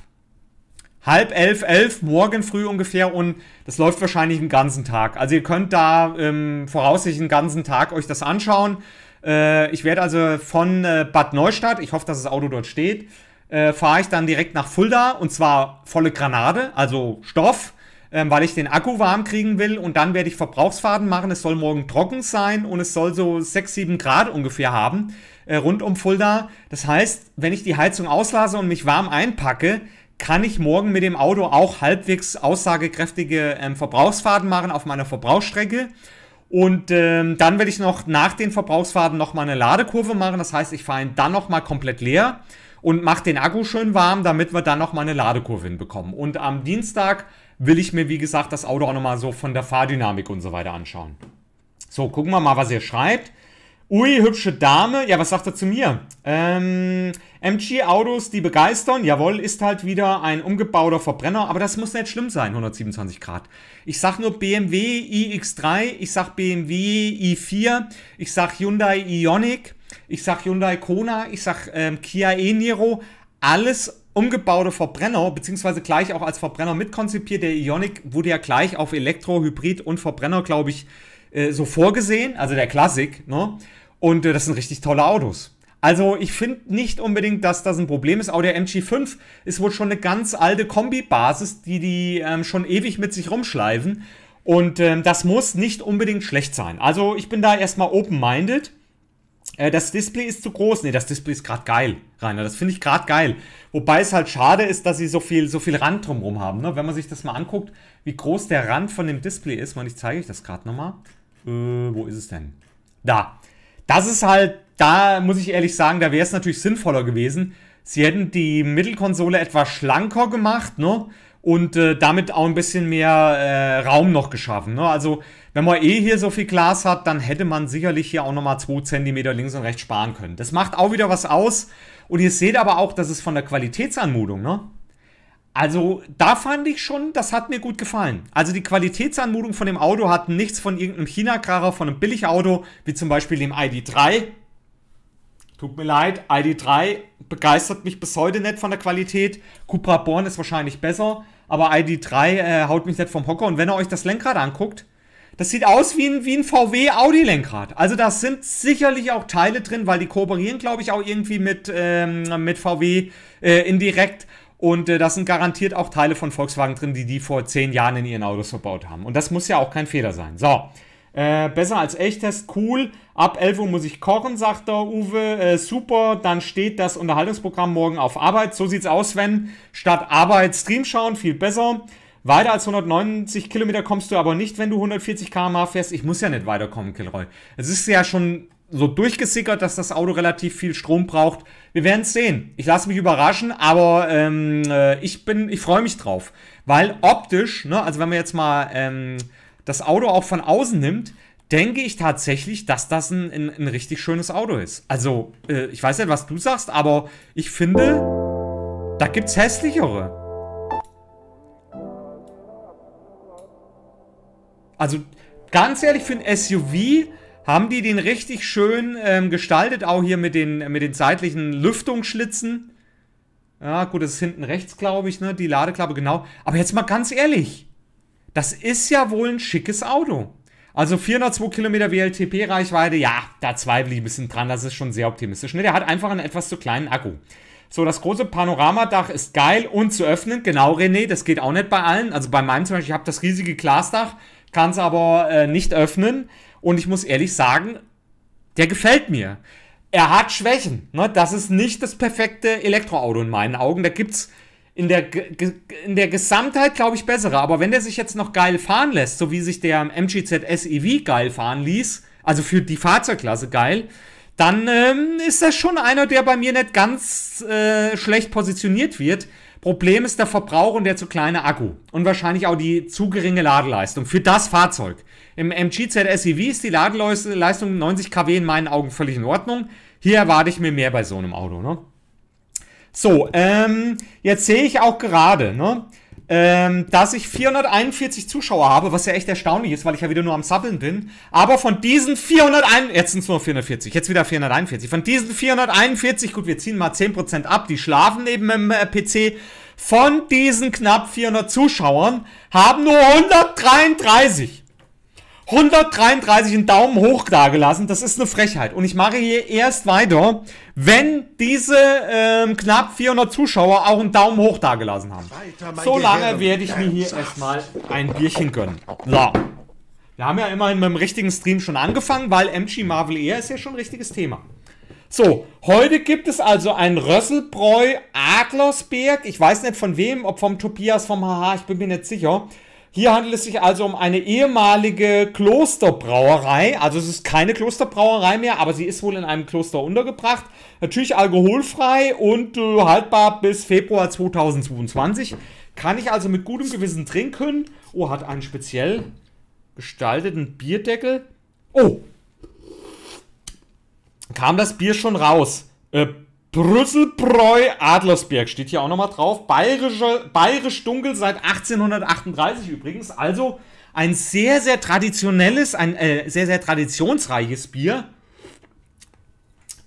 A: halb elf, elf, morgen früh ungefähr und das läuft wahrscheinlich den ganzen Tag. Also ihr könnt da ähm, voraussichtlich den ganzen Tag euch das anschauen. Äh, ich werde also von äh, Bad Neustadt, ich hoffe, dass das Auto dort steht, äh, fahre ich dann direkt nach Fulda und zwar volle Granate, also Stoff, ähm, weil ich den Akku warm kriegen will und dann werde ich Verbrauchsfaden machen. Es soll morgen trocken sein und es soll so 6, 7 Grad ungefähr haben äh, rund um Fulda. Das heißt, wenn ich die Heizung auslasse und mich warm einpacke, kann ich morgen mit dem Auto auch halbwegs aussagekräftige ähm, Verbrauchsfahrten machen auf meiner Verbrauchsstrecke. Und ähm, dann will ich noch nach den Verbrauchsfaden nochmal eine Ladekurve machen. Das heißt, ich fahre ihn dann nochmal komplett leer und mache den Akku schön warm, damit wir dann nochmal eine Ladekurve hinbekommen. Und am Dienstag will ich mir, wie gesagt, das Auto auch nochmal so von der Fahrdynamik und so weiter anschauen. So, gucken wir mal, was ihr schreibt. Ui, hübsche Dame. Ja, was sagt er zu mir? Ähm, MG-Autos, die begeistern. Jawohl, ist halt wieder ein umgebauter Verbrenner. Aber das muss nicht schlimm sein, 127 Grad. Ich sag nur BMW iX3. Ich sag BMW i4. Ich sag Hyundai Ioniq. Ich sag Hyundai Kona. Ich sag ähm, Kia e-Niro. Alles umgebaute Verbrenner, beziehungsweise gleich auch als Verbrenner mitkonzipiert. Der Ioniq wurde ja gleich auf Elektro, Hybrid und Verbrenner, glaube ich, äh, so vorgesehen, also der Klassik, ne? Und äh, das sind richtig tolle Autos. Also ich finde nicht unbedingt, dass das ein Problem ist. Auch der MG5 ist wohl schon eine ganz alte Kombi-Basis, die die ähm, schon ewig mit sich rumschleifen. Und ähm, das muss nicht unbedingt schlecht sein. Also ich bin da erstmal open-minded. Äh, das Display ist zu groß. Ne, das Display ist gerade geil, Rainer. Das finde ich gerade geil. Wobei es halt schade ist, dass sie so viel, so viel Rand drumherum haben. Ne? Wenn man sich das mal anguckt, wie groß der Rand von dem Display ist. Man, ich zeige euch das gerade nochmal. Äh, wo ist es denn? Da. Das ist halt, da muss ich ehrlich sagen, da wäre es natürlich sinnvoller gewesen. Sie hätten die Mittelkonsole etwas schlanker gemacht, ne? Und äh, damit auch ein bisschen mehr äh, Raum noch geschaffen. Ne? Also, wenn man eh hier so viel Glas hat, dann hätte man sicherlich hier auch nochmal 2 cm links und rechts sparen können. Das macht auch wieder was aus. Und ihr seht aber auch, dass es von der Qualitätsanmutung, ne? Also da fand ich schon, das hat mir gut gefallen. Also die Qualitätsanmutung von dem Auto hat nichts von irgendeinem China-Kracher, von einem Billigauto, wie zum Beispiel dem ID3. Tut mir leid, ID3 begeistert mich bis heute nicht von der Qualität. Cupra Born ist wahrscheinlich besser, aber ID3 äh, haut mich nicht vom Hocker. Und wenn ihr euch das Lenkrad anguckt, das sieht aus wie ein, wie ein VW-Audi-Lenkrad. Also da sind sicherlich auch Teile drin, weil die kooperieren, glaube ich, auch irgendwie mit, ähm, mit VW äh, indirekt. Und äh, da sind garantiert auch Teile von Volkswagen drin, die die vor zehn Jahren in ihren Autos verbaut haben. Und das muss ja auch kein Fehler sein. So, äh, besser als Echttest, cool. Ab 11 Uhr muss ich kochen, sagt der Uwe. Äh, super, dann steht das Unterhaltungsprogramm morgen auf Arbeit. So sieht's aus, wenn statt Arbeit Stream schauen, viel besser. Weiter als 190 Kilometer kommst du aber nicht, wenn du 140 km/h fährst. Ich muss ja nicht weiterkommen, Kilroy. Es ist ja schon so durchgesickert, dass das Auto relativ viel Strom braucht. Wir werden es sehen. Ich lasse mich überraschen, aber ähm, äh, ich bin, ich freue mich drauf. Weil optisch, ne, also wenn man jetzt mal ähm, das Auto auch von außen nimmt, denke ich tatsächlich, dass das ein, ein, ein richtig schönes Auto ist. Also, äh, ich weiß nicht, was du sagst, aber ich finde, da gibt's hässlichere. Also, ganz ehrlich, für ein SUV haben die den richtig schön ähm, gestaltet, auch hier mit den, mit den seitlichen Lüftungsschlitzen. Ja, gut, das ist hinten rechts, glaube ich, ne? Die Ladeklappe, genau. Aber jetzt mal ganz ehrlich. Das ist ja wohl ein schickes Auto. Also 402 Kilometer WLTP-Reichweite, ja, da zweifle ich ein bisschen dran, das ist schon sehr optimistisch. Ne, der hat einfach einen etwas zu kleinen Akku. So, das große Panoramadach ist geil und zu öffnen. Genau, René, das geht auch nicht bei allen. Also bei meinem zum Beispiel, ich habe das riesige Glasdach, kann es aber äh, nicht öffnen. Und ich muss ehrlich sagen, der gefällt mir. Er hat Schwächen. Ne? Das ist nicht das perfekte Elektroauto in meinen Augen. Da gibt's in der, in der Gesamtheit, glaube ich, bessere. Aber wenn der sich jetzt noch geil fahren lässt, so wie sich der MGZ SEV geil fahren ließ, also für die Fahrzeugklasse geil, dann ähm, ist das schon einer, der bei mir nicht ganz äh, schlecht positioniert wird. Problem ist der Verbrauch und der zu kleine Akku und wahrscheinlich auch die zu geringe Ladeleistung für das Fahrzeug. Im MG Z SEV ist die Ladeleistung 90 kW in meinen Augen völlig in Ordnung. Hier erwarte ich mir mehr bei so einem Auto. Ne? So, ähm, jetzt sehe ich auch gerade, ne, ähm, dass ich 441 Zuschauer habe, was ja echt erstaunlich ist, weil ich ja wieder nur am Sappeln bin. Aber von diesen 441, jetzt sind es nur 440, jetzt wieder 441. Von diesen 441, gut, wir ziehen mal 10% ab, die schlafen eben im äh, PC. Von diesen knapp 400 Zuschauern haben nur 133 133 einen Daumen hoch dagelassen. Das ist eine Frechheit. Und ich mache hier erst weiter, wenn diese ähm, knapp 400 Zuschauer auch einen Daumen hoch dagelassen haben. So lange werde ich mir hier erstmal ein Bierchen gönnen. So. Wir haben ja immerhin mit dem richtigen Stream schon angefangen, weil MG Marvel Air ist ja schon ein richtiges Thema. So, heute gibt es also ein Rösselbräu Adlersberg. Ich weiß nicht von wem, ob vom Tobias, vom HH, ich bin mir nicht sicher. Hier handelt es sich also um eine ehemalige Klosterbrauerei. Also es ist keine Klosterbrauerei mehr, aber sie ist wohl in einem Kloster untergebracht. Natürlich alkoholfrei und äh, haltbar bis Februar 2022. Kann ich also mit gutem Gewissen trinken. Oh, hat einen speziell gestalteten Bierdeckel. Oh! Kam das Bier schon raus? Äh, Brüsselbräu Adlersberg steht hier auch nochmal drauf. Bayerische, bayerisch dunkel seit 1838 übrigens. Also ein sehr, sehr traditionelles, ein äh, sehr, sehr traditionsreiches Bier,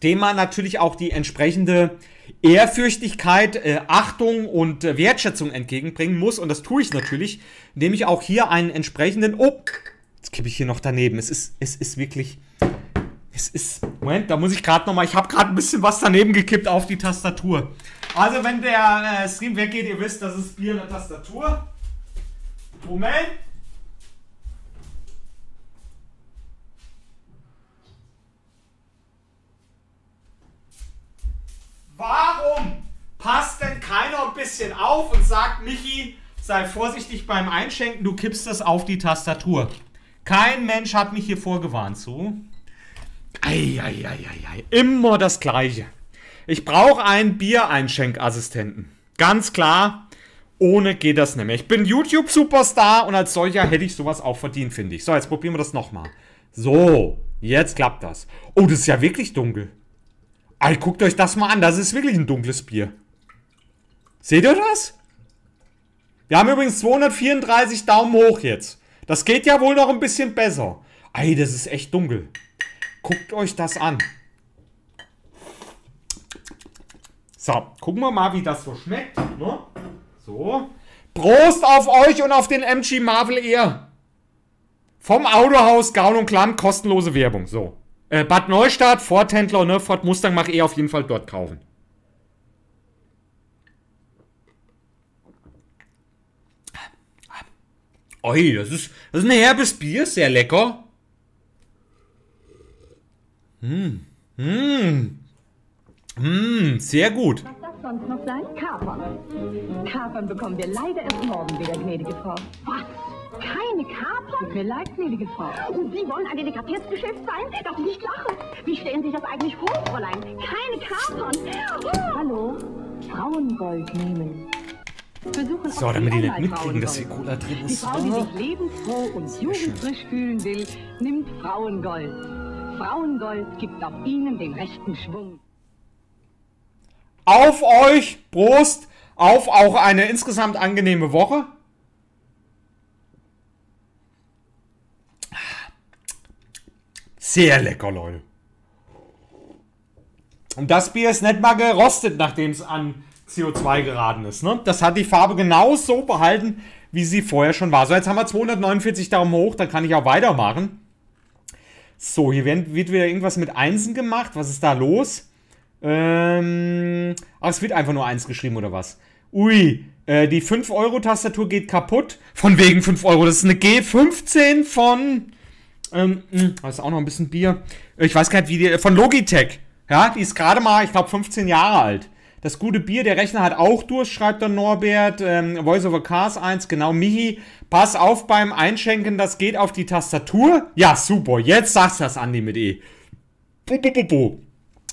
A: dem man natürlich auch die entsprechende Ehrfürchtigkeit, äh, Achtung und äh, Wertschätzung entgegenbringen muss. Und das tue ich natürlich, indem ich auch hier einen entsprechenden... Oh, jetzt kippe ich hier noch daneben. Es ist, es ist wirklich... Es ist. Moment, da muss ich gerade nochmal. Ich habe gerade ein bisschen was daneben gekippt auf die Tastatur. Also, wenn der äh, Stream weggeht, ihr wisst, das ist Bier in der Tastatur. Moment. Warum passt denn keiner ein bisschen auf und sagt, Michi, sei vorsichtig beim Einschenken, du kippst das auf die Tastatur? Kein Mensch hat mich hier vorgewarnt, so. Eieieiei. Immer das Gleiche. Ich brauche einen Biereinschenkassistenten. Ganz klar, ohne geht das nicht mehr. Ich bin YouTube-Superstar und als solcher hätte ich sowas auch verdient, finde ich. So, jetzt probieren wir das nochmal. So, jetzt klappt das. Oh, das ist ja wirklich dunkel. Ey, guckt euch das mal an. Das ist wirklich ein dunkles Bier. Seht ihr das? Wir haben übrigens 234 Daumen hoch jetzt. Das geht ja wohl noch ein bisschen besser. Ey, das ist echt dunkel. Guckt euch das an. So, gucken wir mal, wie das so schmeckt. Ne? So. Prost auf euch und auf den MG Marvel Air. Vom Autohaus Gaul und Klamm, kostenlose Werbung. So. Äh, Bad Neustadt, Ford Händler, ne? Ford Mustang mache ich auf jeden Fall dort kaufen. Oi, das ist, das ist ein herbes Bier, sehr lecker. Hm. Hm. Hm, sehr gut. Was das sonst noch sein? Kapern. Kapern bekommen wir leider erst morgen wieder, gnädige Frau. Was? Keine Kapern? Tut mir leid, gnädige Frau. Und Sie wollen ein Delikatessgeschäft sein, Darf ich nicht lachen? Wie stellen Sie sich das eigentlich vor, Fräulein? Keine Kapern. Oh. Hallo? Frauengold nehmen. Versuchen so, damit die, die nicht mitkriegen, dass hier Cola drin ist. Die Frau, die oh. sich lebensfroh und jugendfrisch fühlen will, nimmt Frauengold. Braungold gibt auch Ihnen den rechten Schwung. Auf euch, Prost, auf auch eine insgesamt angenehme Woche. Sehr lecker, Leute. Und das Bier ist nicht mal gerostet, nachdem es an CO2 geraten ist. Ne? Das hat die Farbe genau so behalten, wie sie vorher schon war. So, jetzt haben wir 249 Daumen hoch, dann kann ich auch weitermachen. So, hier wird wieder irgendwas mit Einsen gemacht. Was ist da los? Ähm, ach, es wird einfach nur eins geschrieben oder was? Ui, äh, die 5-Euro-Tastatur geht kaputt. Von wegen 5 Euro. Das ist eine G15 von. Ähm, hm, das ist auch noch ein bisschen Bier. Ich weiß gar nicht, wie die. Von Logitech. Ja, die ist gerade mal, ich glaube, 15 Jahre alt. Das gute Bier, der Rechner hat auch durch, schreibt dann Norbert. Ähm, Voice over Cars 1, genau. Michi, pass auf beim Einschenken, das geht auf die Tastatur. Ja, super. Jetzt sagst du das, Andi, mit E. Bu, bu, bu, bu.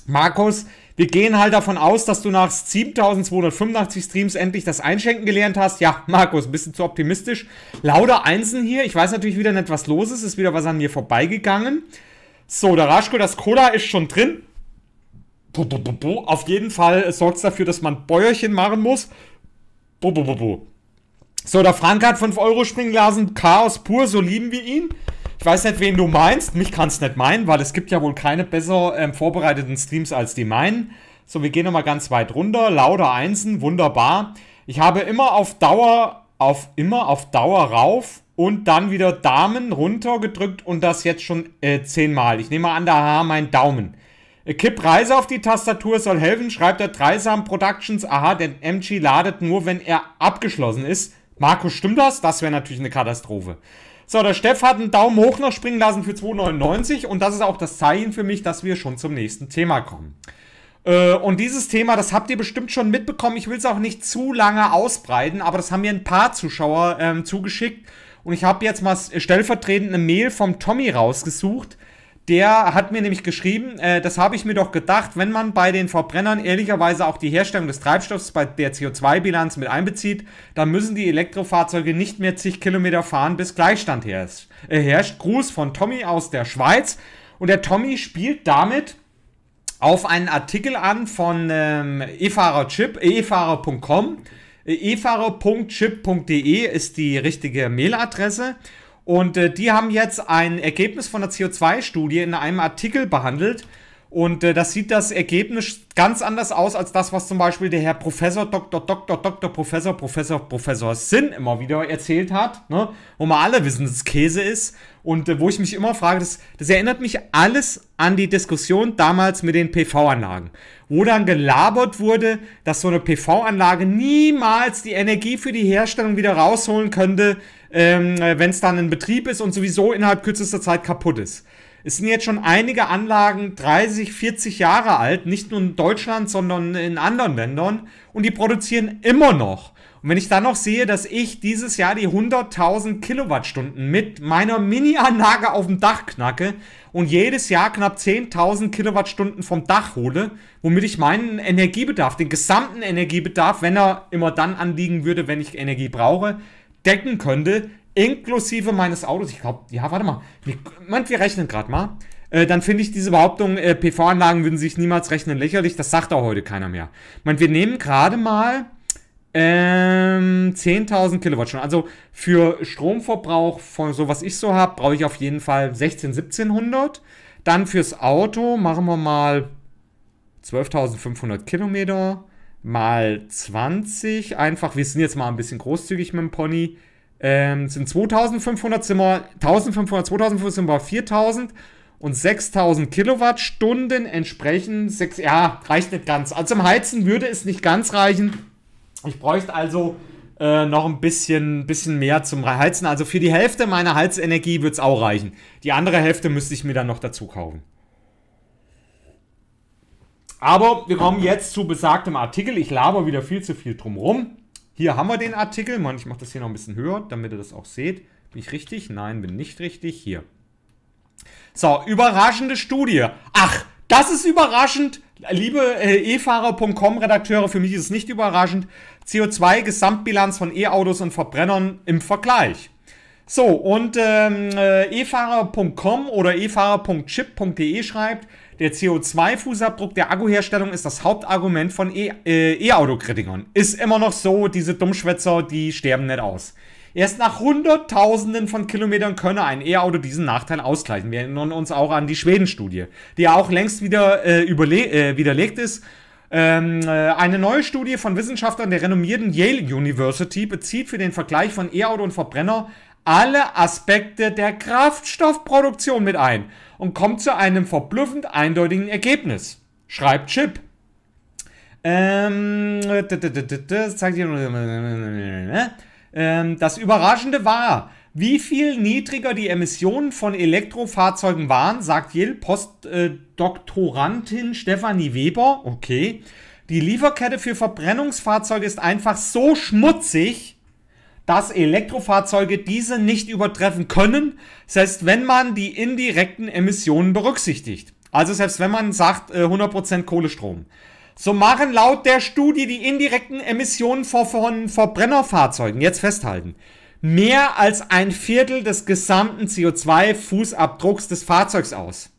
A: Markus, wir gehen halt davon aus, dass du nach 7285 Streams endlich das Einschenken gelernt hast. Ja, Markus, ein bisschen zu optimistisch. Lauter Einsen hier. Ich weiß natürlich wieder nicht, was los ist. Ist wieder was an mir vorbeigegangen. So, der Raschko, das Cola ist schon drin. Auf jeden Fall sorgt es dafür, dass man Bäuerchen machen muss. So, der Frank hat 5 Euro springen lassen. Chaos pur, so lieben wir ihn. Ich weiß nicht, wen du meinst. Mich kann es nicht meinen, weil es gibt ja wohl keine besser ähm, vorbereiteten Streams als die meinen. So, wir gehen nochmal ganz weit runter. Lauter Einsen, wunderbar. Ich habe immer auf Dauer, auf immer auf Dauer rauf und dann wieder Damen runter gedrückt und das jetzt schon äh, zehnmal. Ich nehme an, da meinen Daumen. Äh, kipp Reise auf die Tastatur soll helfen, schreibt der Dreisam Productions. Aha, denn MG ladet nur, wenn er abgeschlossen ist. Markus, stimmt das? Das wäre natürlich eine Katastrophe. So, der Steff hat einen Daumen hoch noch springen lassen für 2,99 und das ist auch das Zeichen für mich, dass wir schon zum nächsten Thema kommen. Äh, und dieses Thema, das habt ihr bestimmt schon mitbekommen. Ich will es auch nicht zu lange ausbreiten, aber das haben mir ein paar Zuschauer ähm, zugeschickt. Und ich habe jetzt mal stellvertretend eine Mail vom Tommy rausgesucht der hat mir nämlich geschrieben, äh, das habe ich mir doch gedacht, wenn man bei den Verbrennern ehrlicherweise auch die Herstellung des Treibstoffs bei der CO2-Bilanz mit einbezieht, dann müssen die Elektrofahrzeuge nicht mehr zig Kilometer fahren, bis Gleichstand herrscht. Äh, herrscht. Gruß von Tommy aus der Schweiz. Und der Tommy spielt damit auf einen Artikel an von ähm, e-fahrerchip, e-fahrer.com. e-fahrer.chip.de ist die richtige Mailadresse. Und äh, die haben jetzt ein Ergebnis von der CO2-Studie in einem Artikel behandelt. Und äh, das sieht das Ergebnis ganz anders aus als das, was zum Beispiel der Herr Professor, Doktor, Doktor, Doktor, Professor, Professor, Professor Sinn immer wieder erzählt hat, ne? wo wir alle wissen, dass es Käse ist. Und äh, wo ich mich immer frage, das, das erinnert mich alles an die Diskussion damals mit den PV-Anlagen, wo dann gelabert wurde, dass so eine PV-Anlage niemals die Energie für die Herstellung wieder rausholen könnte, ähm, wenn es dann in Betrieb ist und sowieso innerhalb kürzester Zeit kaputt ist. Es sind jetzt schon einige Anlagen 30, 40 Jahre alt, nicht nur in Deutschland, sondern in anderen Ländern und die produzieren immer noch. Und wenn ich dann noch sehe, dass ich dieses Jahr die 100.000 Kilowattstunden mit meiner Mini-Anlage auf dem Dach knacke und jedes Jahr knapp 10.000 Kilowattstunden vom Dach hole, womit ich meinen Energiebedarf, den gesamten Energiebedarf, wenn er immer dann anliegen würde, wenn ich Energie brauche, decken könnte, inklusive meines Autos. Ich glaube, ja, warte mal. Moment, wir rechnen gerade mal. Äh, dann finde ich diese Behauptung, äh, PV-Anlagen würden sich niemals rechnen, lächerlich. Das sagt auch heute keiner mehr. Moment, wir nehmen gerade mal ähm, 10.000 Kilowattstunden. Also für Stromverbrauch von so, was ich so habe, brauche ich auf jeden Fall 16.1700. 1700. Dann fürs Auto machen wir mal 12.500 Kilometer mal 20. Einfach, wir sind jetzt mal ein bisschen großzügig mit dem Pony. Ähm, sind 2500 Zimmer, 1500, 2500 Zimmer, 4000 und 6000 Kilowattstunden entsprechen 6, ja, reicht nicht ganz. Also zum Heizen würde es nicht ganz reichen. Ich bräuchte also äh, noch ein bisschen, bisschen mehr zum Heizen. Also für die Hälfte meiner Heizenergie würde es auch reichen. Die andere Hälfte müsste ich mir dann noch dazu kaufen. Aber wir kommen jetzt zu besagtem Artikel. Ich laber wieder viel zu viel drumherum. Hier haben wir den Artikel. Mann, ich mache das hier noch ein bisschen höher, damit ihr das auch seht. Bin ich richtig? Nein, bin nicht richtig. Hier. So, überraschende Studie. Ach, das ist überraschend. Liebe äh, e-fahrer.com-Redakteure, für mich ist es nicht überraschend. CO2-Gesamtbilanz von E-Autos und Verbrennern im Vergleich. So, und ähm, äh, e-fahrer.com oder e-fahrer.chip.de schreibt, der CO2-Fußabdruck der Akkuherstellung ist das Hauptargument von e, äh, E-Auto-Kritikern. E ist immer noch so, diese Dummschwätzer, die sterben nicht aus. Erst nach Hunderttausenden von Kilometern könne ein E-Auto diesen Nachteil ausgleichen. Wir erinnern uns auch an die Schweden-Studie, die ja auch längst wieder äh, überle äh, widerlegt ist. Ähm, äh, eine neue Studie von Wissenschaftlern der renommierten Yale University bezieht für den Vergleich von E-Auto und Verbrenner alle Aspekte der Kraftstoffproduktion mit ein und kommt zu einem verblüffend eindeutigen Ergebnis, schreibt Chip. Ähm, ähm, das Überraschende war, wie viel niedriger die Emissionen von Elektrofahrzeugen waren, sagt yale Postdoktorantin Stefanie Weber. Okay. Die Lieferkette für Verbrennungsfahrzeuge ist einfach so schmutzig, dass Elektrofahrzeuge diese nicht übertreffen können, selbst wenn man die indirekten Emissionen berücksichtigt. Also selbst wenn man sagt 100% äh, Kohlestrom. So machen laut der Studie die indirekten Emissionen von Verbrennerfahrzeugen, jetzt festhalten, mehr als ein Viertel des gesamten CO2-Fußabdrucks des Fahrzeugs aus.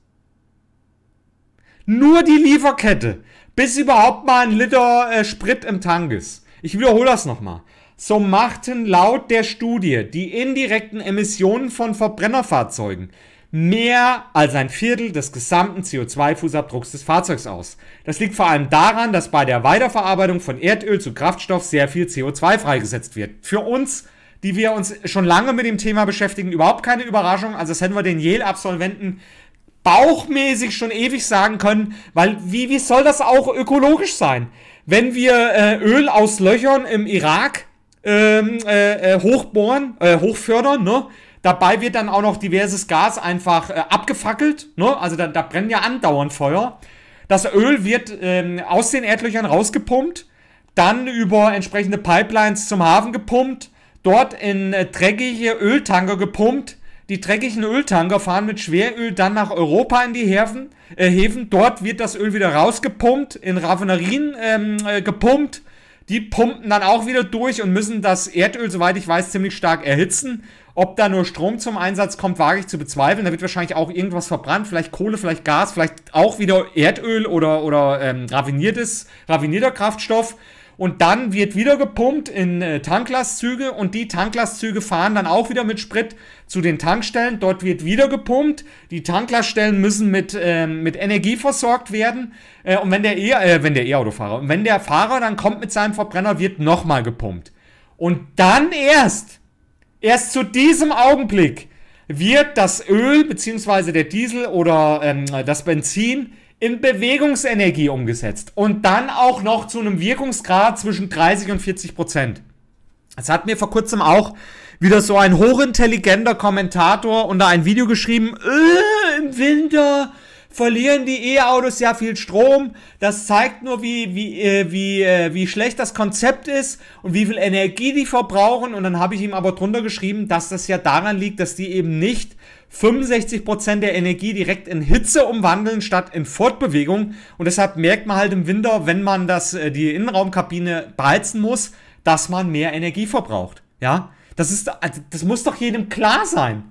A: Nur die Lieferkette, bis überhaupt mal ein Liter äh, Sprit im Tank ist. Ich wiederhole das nochmal so machten laut der Studie die indirekten Emissionen von Verbrennerfahrzeugen mehr als ein Viertel des gesamten CO2-Fußabdrucks des Fahrzeugs aus. Das liegt vor allem daran, dass bei der Weiterverarbeitung von Erdöl zu Kraftstoff sehr viel CO2 freigesetzt wird. Für uns, die wir uns schon lange mit dem Thema beschäftigen, überhaupt keine Überraschung. Also das hätten wir den Yale-Absolventen bauchmäßig schon ewig sagen können, weil wie, wie soll das auch ökologisch sein? Wenn wir äh, Öl aus Löchern im Irak ähm, äh, äh, hochbohren, äh, hochfördern, ne? Dabei wird dann auch noch diverses Gas einfach äh, abgefackelt, ne? Also da, da brennen ja andauernd Feuer. Das Öl wird ähm, aus den Erdlöchern rausgepumpt, dann über entsprechende Pipelines zum Hafen gepumpt, dort in äh, dreckige Öltanker gepumpt. Die dreckigen Öltanker fahren mit Schweröl dann nach Europa in die Häfen. Äh, Häfen. Dort wird das Öl wieder rausgepumpt, in Raffinerien ähm, äh, gepumpt die pumpen dann auch wieder durch und müssen das Erdöl, soweit ich weiß, ziemlich stark erhitzen. Ob da nur Strom zum Einsatz kommt, wage ich zu bezweifeln. Da wird wahrscheinlich auch irgendwas verbrannt, vielleicht Kohle, vielleicht Gas, vielleicht auch wieder Erdöl oder, oder ähm, raviniertes, raffinierter Kraftstoff und dann wird wieder gepumpt in äh, Tanklastzüge und die Tanklastzüge fahren dann auch wieder mit Sprit zu den Tankstellen. Dort wird wieder gepumpt. Die Tanklaststellen müssen mit, ähm, mit Energie versorgt werden. Äh, und wenn der e, äh, E-Autofahrer, äh, e und wenn der Fahrer dann kommt mit seinem Verbrenner, wird nochmal gepumpt. Und dann erst, erst zu diesem Augenblick, wird das Öl bzw. der Diesel oder ähm, das Benzin in Bewegungsenergie umgesetzt und dann auch noch zu einem Wirkungsgrad zwischen 30 und 40 Prozent. Es hat mir vor kurzem auch wieder so ein hochintelligenter Kommentator unter ein Video geschrieben, äh, im Winter verlieren die E-Autos ja viel Strom. Das zeigt nur, wie, wie, äh, wie, äh, wie schlecht das Konzept ist und wie viel Energie die verbrauchen. Und dann habe ich ihm aber drunter geschrieben, dass das ja daran liegt, dass die eben nicht 65% der Energie direkt in Hitze umwandeln statt in Fortbewegung. Und deshalb merkt man halt im Winter, wenn man das, äh, die Innenraumkabine beheizen muss, dass man mehr Energie verbraucht. Ja, das ist, also, das muss doch jedem klar sein.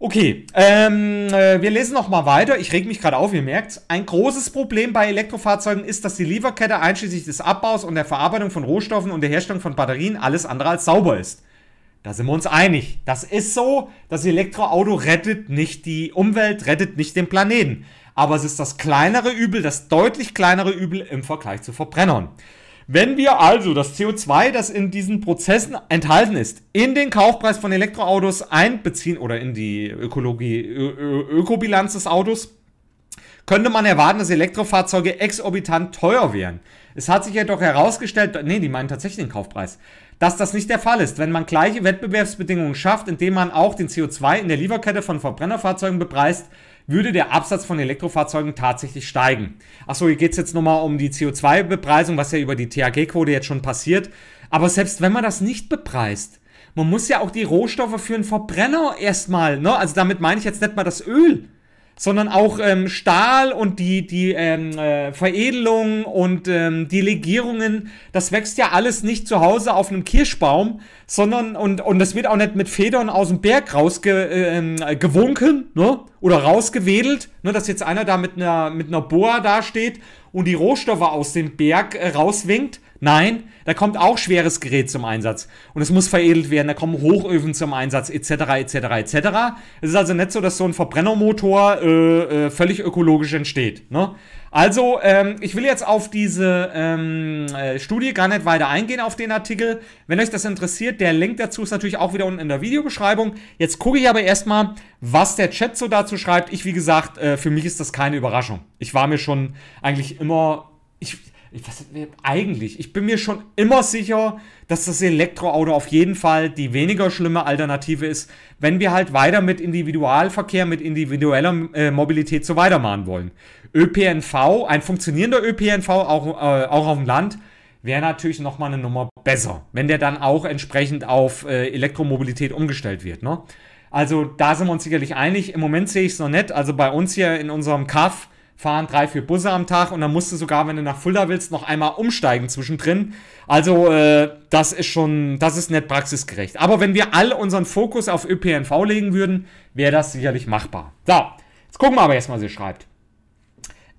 A: Okay, ähm, äh, wir lesen noch mal weiter. Ich reg mich gerade auf, ihr merkt. Ein großes Problem bei Elektrofahrzeugen ist, dass die Lieferkette einschließlich des Abbaus und der Verarbeitung von Rohstoffen und der Herstellung von Batterien alles andere als sauber ist. Da sind wir uns einig. Das ist so, das Elektroauto rettet nicht die Umwelt, rettet nicht den Planeten. Aber es ist das kleinere Übel, das deutlich kleinere Übel im Vergleich zu Verbrennern. Wenn wir also das CO2, das in diesen Prozessen enthalten ist, in den Kaufpreis von Elektroautos einbeziehen oder in die Ökologie, Ökobilanz des Autos, könnte man erwarten, dass Elektrofahrzeuge exorbitant teuer wären. Es hat sich ja doch herausgestellt, nee, die meinen tatsächlich den Kaufpreis dass das nicht der Fall ist. Wenn man gleiche Wettbewerbsbedingungen schafft, indem man auch den CO2 in der Lieferkette von Verbrennerfahrzeugen bepreist, würde der Absatz von Elektrofahrzeugen tatsächlich steigen. Achso, hier geht es jetzt nochmal um die CO2-Bepreisung, was ja über die THG-Quote jetzt schon passiert. Aber selbst wenn man das nicht bepreist, man muss ja auch die Rohstoffe für einen Verbrenner erstmal, ne? Also damit meine ich jetzt nicht mal das Öl sondern auch ähm, Stahl und die, die ähm, äh, Veredelung und ähm, die Legierungen, das wächst ja alles nicht zu Hause auf einem Kirschbaum, sondern und, und das wird auch nicht mit Federn aus dem Berg rausgewunken ähm, äh, ne? oder rausgewedelt, ne? dass jetzt einer da mit einer, mit einer Boa dasteht und die Rohstoffe aus dem Berg äh, rauswinkt, Nein, da kommt auch schweres Gerät zum Einsatz. Und es muss veredelt werden, da kommen Hochöfen zum Einsatz, etc., etc., etc. Es ist also nicht so, dass so ein Verbrennermotor äh, äh, völlig ökologisch entsteht. Ne? Also, ähm, ich will jetzt auf diese ähm, äh, Studie gar nicht weiter eingehen, auf den Artikel. Wenn euch das interessiert, der Link dazu ist natürlich auch wieder unten in der Videobeschreibung. Jetzt gucke ich aber erstmal, was der Chat so dazu schreibt. Ich, wie gesagt, äh, für mich ist das keine Überraschung. Ich war mir schon eigentlich immer... Ich, ich weiß, eigentlich, ich bin mir schon immer sicher, dass das Elektroauto auf jeden Fall die weniger schlimme Alternative ist, wenn wir halt weiter mit Individualverkehr, mit individueller äh, Mobilität so weitermachen wollen. ÖPNV, ein funktionierender ÖPNV, auch, äh, auch auf dem Land, wäre natürlich nochmal eine Nummer besser, wenn der dann auch entsprechend auf äh, Elektromobilität umgestellt wird. Ne? Also da sind wir uns sicherlich einig. Im Moment sehe ich es noch nicht. Also bei uns hier in unserem Kaff fahren drei, vier Busse am Tag und dann musst du sogar, wenn du nach Fulda willst, noch einmal umsteigen zwischendrin. Also äh, das ist schon, das ist nicht praxisgerecht. Aber wenn wir all unseren Fokus auf ÖPNV legen würden, wäre das sicherlich machbar. So, jetzt gucken wir aber erstmal, was sie schreibt.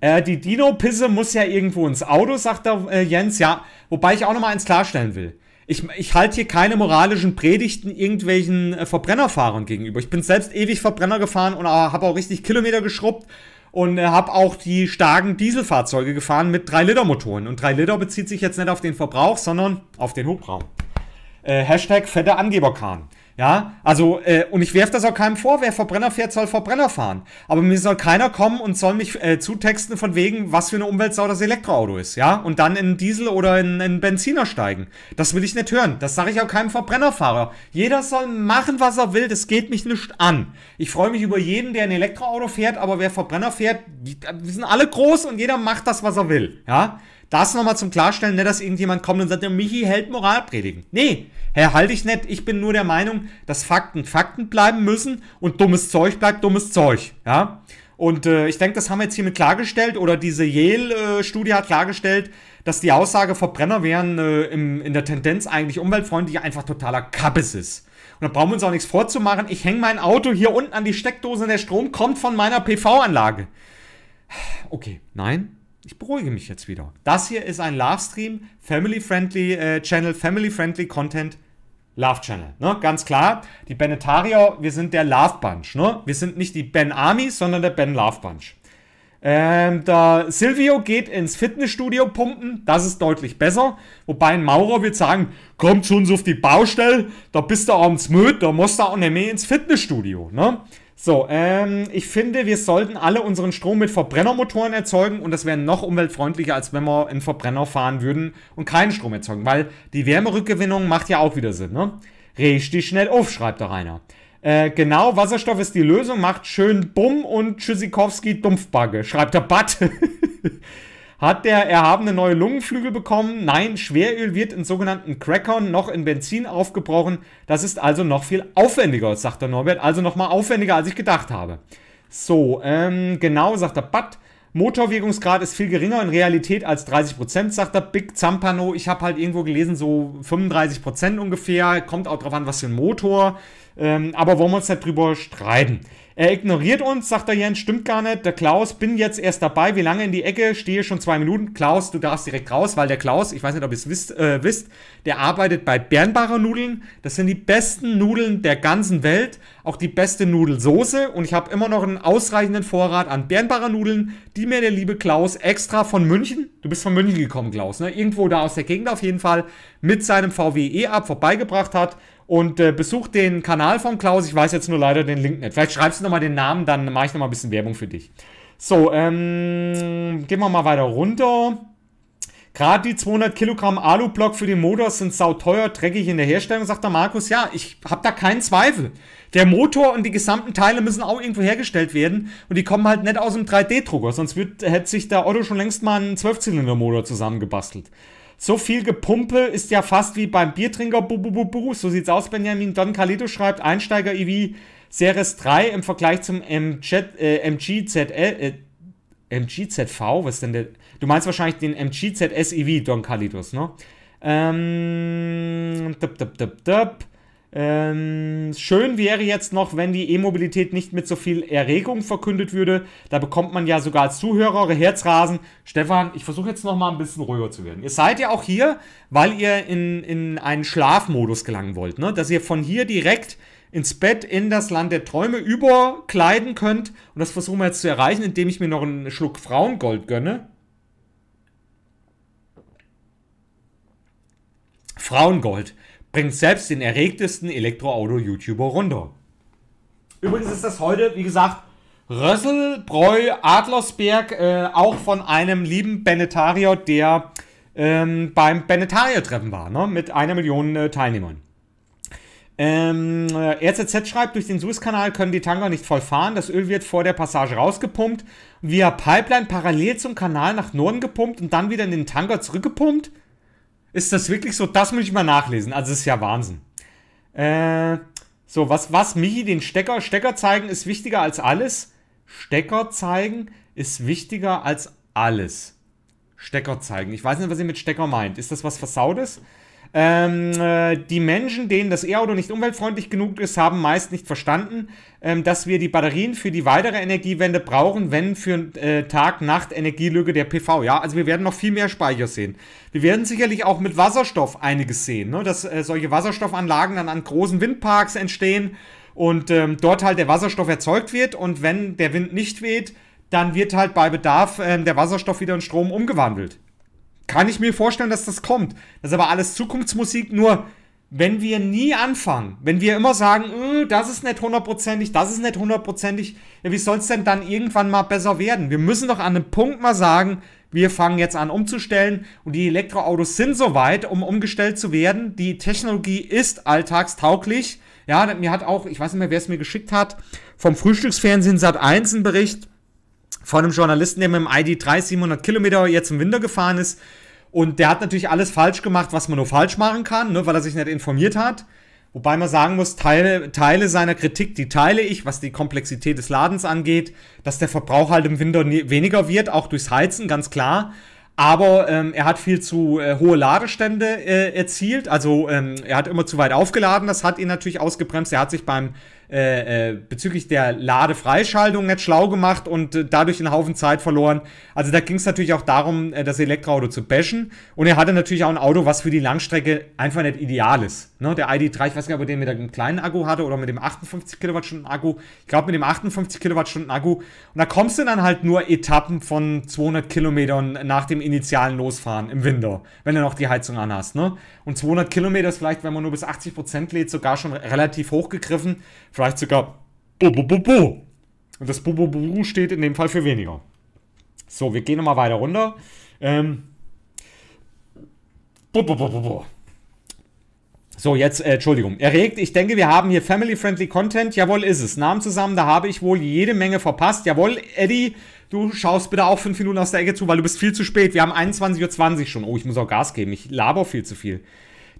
A: Äh, die Dino-Pisse muss ja irgendwo ins Auto, sagt der äh, Jens. Ja, wobei ich auch nochmal eins klarstellen will. Ich, ich halte hier keine moralischen Predigten irgendwelchen äh, Verbrennerfahrern gegenüber. Ich bin selbst ewig Verbrenner gefahren und äh, habe auch richtig Kilometer geschrubbt und äh, habe auch die starken Dieselfahrzeuge gefahren mit 3-Liter-Motoren. Und 3 Liter bezieht sich jetzt nicht auf den Verbrauch, sondern auf den Hubraum. Äh, Hashtag fette Angeberkahn. Ja, also, äh, und ich werfe das auch keinem vor, wer Verbrenner fährt, soll Verbrenner fahren. Aber mir soll keiner kommen und soll mich äh, zutexten von wegen, was für eine Umweltsau das Elektroauto ist, ja? Und dann in Diesel oder in, in Benziner steigen. Das will ich nicht hören. Das sage ich auch keinem Verbrennerfahrer. Jeder soll machen, was er will, das geht mich nicht an. Ich freue mich über jeden, der ein Elektroauto fährt, aber wer Verbrenner fährt, die, wir sind alle groß und jeder macht das, was er will, ja? Das nochmal zum Klarstellen, nicht, dass irgendjemand kommt und sagt, der Michi hält Moralpredigen. Nee, Herr, halte ich nicht. Ich bin nur der Meinung, dass Fakten Fakten bleiben müssen und dummes Zeug bleibt dummes Zeug. Ja? Und äh, ich denke, das haben wir jetzt hiermit klargestellt oder diese Yale-Studie äh, hat klargestellt, dass die Aussage, Verbrenner wären äh, im, in der Tendenz eigentlich umweltfreundlich, einfach totaler Kappes ist. Und da brauchen wir uns auch nichts vorzumachen. Ich hänge mein Auto hier unten an die Steckdose und der Strom kommt von meiner PV-Anlage. Okay, nein, ich beruhige mich jetzt wieder. Das hier ist ein Love-Stream, Family-Friendly äh, Channel, Family-Friendly Content, Love Channel. Ne? Ganz klar, die Benetarier, wir sind der Love Bunch. Ne? Wir sind nicht die Ben Army, sondern der Ben Love Bunch. Ähm, der Silvio geht ins Fitnessstudio pumpen, das ist deutlich besser. Wobei ein Maurer wird sagen, kommt zu uns auf die Baustelle, da bist du abends müde, da musst du auch nicht mehr ins Fitnessstudio. Ne? So, ähm, ich finde, wir sollten alle unseren Strom mit Verbrennermotoren erzeugen und das wäre noch umweltfreundlicher, als wenn wir in Verbrenner fahren würden und keinen Strom erzeugen, weil die Wärmerückgewinnung macht ja auch wieder Sinn, ne? Richtig schnell auf, schreibt der Rainer. Äh, genau, Wasserstoff ist die Lösung, macht schön Bumm und Tschüssikowski Dumpfbagge, schreibt der Batt. Hat der erhabene neue Lungenflügel bekommen? Nein, Schweröl wird in sogenannten Crackern noch in Benzin aufgebrochen. Das ist also noch viel aufwendiger, sagt der Norbert. Also noch mal aufwendiger, als ich gedacht habe. So, ähm, genau, sagt der Butt. Motorwirkungsgrad ist viel geringer in Realität als 30%, sagt der Big Zampano. Ich habe halt irgendwo gelesen, so 35% ungefähr. Kommt auch drauf an, was für ein Motor. Ähm, aber wollen wir uns nicht drüber streiten. Er ignoriert uns, sagt der Jens, stimmt gar nicht. Der Klaus, bin jetzt erst dabei. Wie lange in die Ecke? Stehe schon zwei Minuten. Klaus, du darfst direkt raus, weil der Klaus, ich weiß nicht, ob ihr es wisst, äh, wisst, der arbeitet bei Bernbacher Nudeln. Das sind die besten Nudeln der ganzen Welt. Auch die beste Nudelsoße. Und ich habe immer noch einen ausreichenden Vorrat an Bernbacher Nudeln, die mir der liebe Klaus extra von München, du bist von München gekommen, Klaus, ne? Irgendwo da aus der Gegend auf jeden Fall, mit seinem vwe E-Up vorbeigebracht hat. Und äh, besucht den Kanal von Klaus. Ich weiß jetzt nur leider den Link nicht. Vielleicht schreibst du nochmal den Namen, dann mache ich nochmal ein bisschen Werbung für dich. So, ähm, gehen wir mal weiter runter. Gerade die 200 Kilogramm Alublock für den Motor sind sauteuer, dreckig in der Herstellung, sagt der Markus. Ja, ich habe da keinen Zweifel. Der Motor und die gesamten Teile müssen auch irgendwo hergestellt werden und die kommen halt nicht aus dem 3D-Drucker, sonst wird, hätte sich der Otto schon längst mal einen Zwölfzylinder-Motor zusammengebastelt. So viel Gepumpe ist ja fast wie beim Biertrinker. Bu, bu, bu, bu. So sieht's aus, Benjamin. Don Caledo schreibt, Einsteiger EV Series 3 im Vergleich zum MZ, äh, MGZL, äh, MGZV, was denn der? Du meinst wahrscheinlich den MGZS EV, Don Calidos, ne? Ähm, dup, dup, dup, dup. Ähm, schön wäre jetzt noch, wenn die E-Mobilität nicht mit so viel Erregung verkündet würde. Da bekommt man ja sogar als Zuhörer Herzrasen. Stefan, ich versuche jetzt noch mal ein bisschen ruhiger zu werden. Ihr seid ja auch hier, weil ihr in, in einen Schlafmodus gelangen wollt. Ne? Dass ihr von hier direkt ins Bett, in das Land der Träume überkleiden könnt. Und das versuchen wir jetzt zu erreichen, indem ich mir noch einen Schluck Frauengold gönne. Frauengold bringt selbst den erregtesten Elektroauto-YouTuber runter. Übrigens ist das heute, wie gesagt, Rössel, Breu, Adlersberg, äh, auch von einem lieben Benetarier, der ähm, beim Benetarier-Treffen war, ne? mit einer Million äh, Teilnehmern. Ähm, äh, RZZ schreibt, durch den Suezkanal können die Tanker nicht voll fahren. Das Öl wird vor der Passage rausgepumpt, via Pipeline parallel zum Kanal nach Norden gepumpt und dann wieder in den Tanker zurückgepumpt. Ist das wirklich so? Das muss ich mal nachlesen. Also, das ist ja Wahnsinn. Äh, so, was, was, Michi, den Stecker, Stecker zeigen ist wichtiger als alles. Stecker zeigen ist wichtiger als alles. Stecker zeigen. Ich weiß nicht, was ihr mit Stecker meint. Ist das was Versautes? Ähm, äh, die Menschen, denen das E-Auto nicht umweltfreundlich genug ist, haben meist nicht verstanden, ähm, dass wir die Batterien für die weitere Energiewende brauchen, wenn für äh, Tag-Nacht-Energielücke der PV. Ja, also wir werden noch viel mehr Speicher sehen. Wir werden sicherlich auch mit Wasserstoff einiges sehen, ne? dass äh, solche Wasserstoffanlagen dann an großen Windparks entstehen und ähm, dort halt der Wasserstoff erzeugt wird und wenn der Wind nicht weht, dann wird halt bei Bedarf ähm, der Wasserstoff wieder in Strom umgewandelt kann ich mir vorstellen, dass das kommt. Das ist aber alles Zukunftsmusik, nur wenn wir nie anfangen, wenn wir immer sagen, äh, das ist nicht hundertprozentig, das ist nicht hundertprozentig, ja, wie soll es denn dann irgendwann mal besser werden? Wir müssen doch an einem Punkt mal sagen, wir fangen jetzt an umzustellen und die Elektroautos sind soweit, um umgestellt zu werden. Die Technologie ist alltagstauglich. Ja, mir hat auch, ich weiß nicht mehr, wer es mir geschickt hat, vom Frühstücksfernsehen Sat 1 ein Bericht von einem Journalisten, der mit dem ID3 700 Kilometer jetzt im Winter gefahren ist. Und der hat natürlich alles falsch gemacht, was man nur falsch machen kann, ne, weil er sich nicht informiert hat. Wobei man sagen muss, Teile, Teile seiner Kritik, die teile ich, was die Komplexität des Ladens angeht, dass der Verbrauch halt im Winter weniger wird, auch durchs Heizen, ganz klar. Aber ähm, er hat viel zu äh, hohe Ladestände äh, erzielt. Also ähm, er hat immer zu weit aufgeladen. Das hat ihn natürlich ausgebremst. Er hat sich beim äh, äh, bezüglich der Ladefreischaltung nicht schlau gemacht und äh, dadurch einen Haufen Zeit verloren. Also da ging es natürlich auch darum, äh, das Elektroauto zu bashen. Und er hatte natürlich auch ein Auto, was für die Langstrecke einfach nicht ideal ist. Ne? Der ID3, ich weiß gar nicht, ob er den mit einem kleinen Akku hatte oder mit dem 58 Kilowattstunden Akku. Ich glaube mit dem 58 Kilowattstunden Akku. Und da kommst du dann halt nur Etappen von 200 Kilometern nach dem initialen Losfahren im Winter, wenn du noch die Heizung anhast. Ne? Und 200 Kilometer ist vielleicht, wenn man nur bis 80 Prozent lädt, sogar schon relativ hoch hochgegriffen. Vielleicht sogar Bobobobo. Und das Bobobobo steht in dem Fall für weniger. So, wir gehen nochmal weiter runter. Ähm. Bobobobo. So, jetzt, äh, Entschuldigung. Erregt, ich denke, wir haben hier Family-Friendly Content. Jawohl, ist es. Namen zusammen, da habe ich wohl jede Menge verpasst. Jawohl, Eddie, du schaust bitte auch fünf Minuten aus der Ecke zu, weil du bist viel zu spät. Wir haben 21.20 Uhr schon. Oh, ich muss auch Gas geben. Ich laber viel zu viel.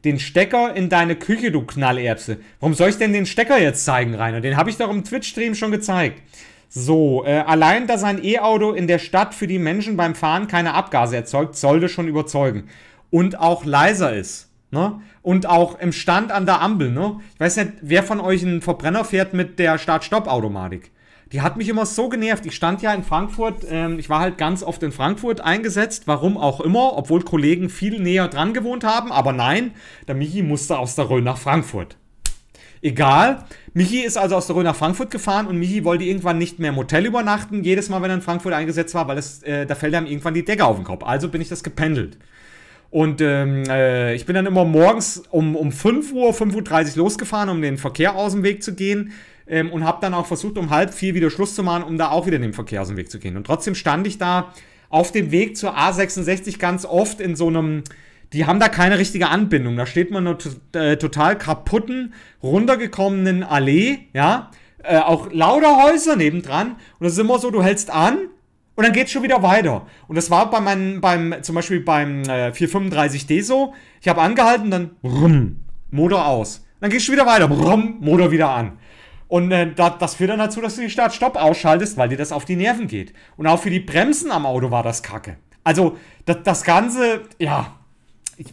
A: Den Stecker in deine Küche, du Knallerbse. Warum soll ich denn den Stecker jetzt zeigen, Rainer? Den habe ich doch im Twitch-Stream schon gezeigt. So, äh, allein, dass ein E-Auto in der Stadt für die Menschen beim Fahren keine Abgase erzeugt, sollte schon überzeugen. Und auch leiser ist. Ne? Und auch im Stand an der Ampel. Ne? Ich weiß nicht, wer von euch einen Verbrenner fährt mit der Start-Stopp-Automatik die hat mich immer so genervt. Ich stand ja in Frankfurt, ähm, ich war halt ganz oft in Frankfurt eingesetzt, warum auch immer, obwohl Kollegen viel näher dran gewohnt haben, aber nein, der Michi musste aus der Rhön nach Frankfurt. Egal, Michi ist also aus der Rhön nach Frankfurt gefahren und Michi wollte irgendwann nicht mehr im Hotel übernachten, jedes Mal, wenn er in Frankfurt eingesetzt war, weil es, äh, da fällt einem irgendwann die Decke auf den Kopf. Also bin ich das gependelt. Und ähm, äh, ich bin dann immer morgens um, um 5 Uhr, 5.30 Uhr losgefahren, um den Verkehr aus dem Weg zu gehen ähm, und habe dann auch versucht, um halb vier wieder Schluss zu machen, um da auch wieder in den Verkehr aus dem Weg zu gehen. Und trotzdem stand ich da auf dem Weg zur A66 ganz oft in so einem, die haben da keine richtige Anbindung. Da steht man in einer äh, total kaputten, runtergekommenen Allee, ja, äh, auch lauter Häuser nebendran. Und das ist immer so, du hältst an und dann geht's schon wieder weiter. Und das war bei meinem, beim, zum Beispiel beim äh, 435D so. Ich habe angehalten, dann brumm, Motor aus. Dann gehst du wieder weiter, brumm, Motor wieder an. Und äh, das führt dann dazu, halt dass du die Start-Stopp ausschaltest, weil dir das auf die Nerven geht. Und auch für die Bremsen am Auto war das kacke. Also, das, das Ganze, ja. Ich,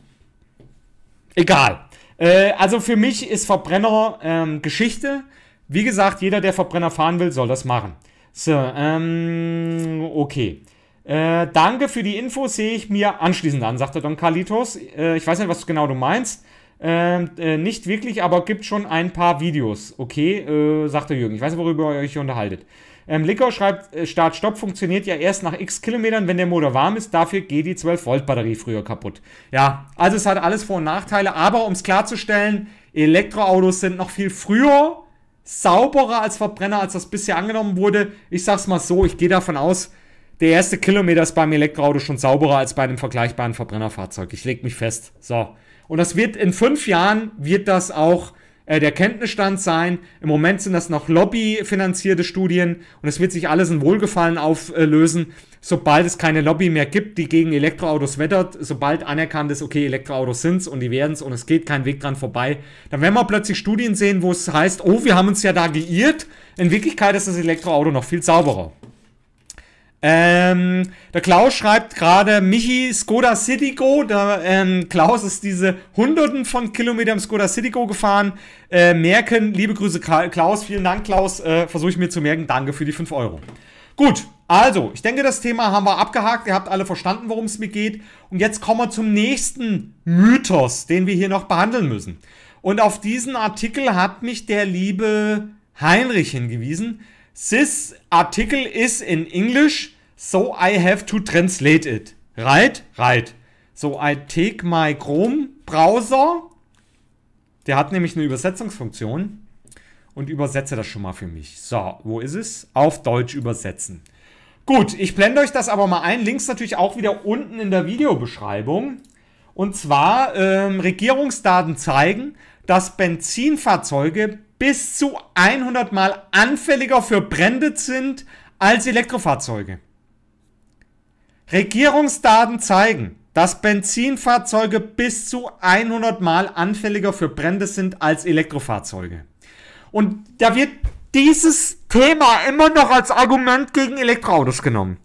A: egal. Äh, also, für mich ist Verbrenner ähm, Geschichte. Wie gesagt, jeder, der Verbrenner fahren will, soll das machen. So, ähm, okay. Äh, danke für die Info, sehe ich mir anschließend an, sagte Don Carlitos. Äh, ich weiß nicht, was genau du meinst. Ähm, äh, nicht wirklich, aber gibt schon ein paar Videos. Okay, äh, sagte Jürgen. Ich weiß nicht, worüber ihr euch hier unterhaltet. Ähm, Licker schreibt, äh, Start-Stopp funktioniert ja erst nach x Kilometern, wenn der Motor warm ist. Dafür geht die 12-Volt-Batterie früher kaputt. Ja, also es hat alles Vor- und Nachteile. Aber um es klarzustellen, Elektroautos sind noch viel früher sauberer als Verbrenner, als das bisher angenommen wurde. Ich sag's mal so, ich gehe davon aus, der erste Kilometer ist beim Elektroauto schon sauberer als bei einem vergleichbaren Verbrennerfahrzeug. Ich leg mich fest. So. Und das wird in fünf Jahren wird das auch äh, der Kenntnisstand sein. Im Moment sind das noch lobbyfinanzierte Studien und es wird sich alles in Wohlgefallen auflösen, sobald es keine Lobby mehr gibt, die gegen Elektroautos wettert, sobald anerkannt ist, okay, Elektroautos sind's und die werden's und es geht kein Weg dran vorbei. Dann werden wir plötzlich Studien sehen, wo es heißt, oh, wir haben uns ja da geirrt. In Wirklichkeit ist das Elektroauto noch viel sauberer. Ähm, der Klaus schreibt gerade Michi Skoda Citigo. Der ähm, Klaus ist diese Hunderten von Kilometern im Skoda Go gefahren. Äh, merken, liebe Grüße Klaus, vielen Dank Klaus, äh, versuche ich mir zu merken. Danke für die 5 Euro. Gut, also, ich denke, das Thema haben wir abgehakt. Ihr habt alle verstanden, worum es mir geht. Und jetzt kommen wir zum nächsten Mythos, den wir hier noch behandeln müssen. Und auf diesen Artikel hat mich der liebe Heinrich hingewiesen. This article is in English, so I have to translate it. Right? Right. So I take my Chrome Browser. Der hat nämlich eine Übersetzungsfunktion. Und übersetze das schon mal für mich. So, wo ist es? Auf Deutsch übersetzen. Gut, ich blende euch das aber mal ein. Links natürlich auch wieder unten in der Videobeschreibung. Und zwar ähm, Regierungsdaten zeigen, dass Benzinfahrzeuge bis zu 100 Mal anfälliger für Brände sind als Elektrofahrzeuge. Regierungsdaten zeigen, dass Benzinfahrzeuge bis zu 100 Mal anfälliger für Brände sind als Elektrofahrzeuge. Und da wird dieses Thema immer noch als Argument gegen Elektroautos genommen.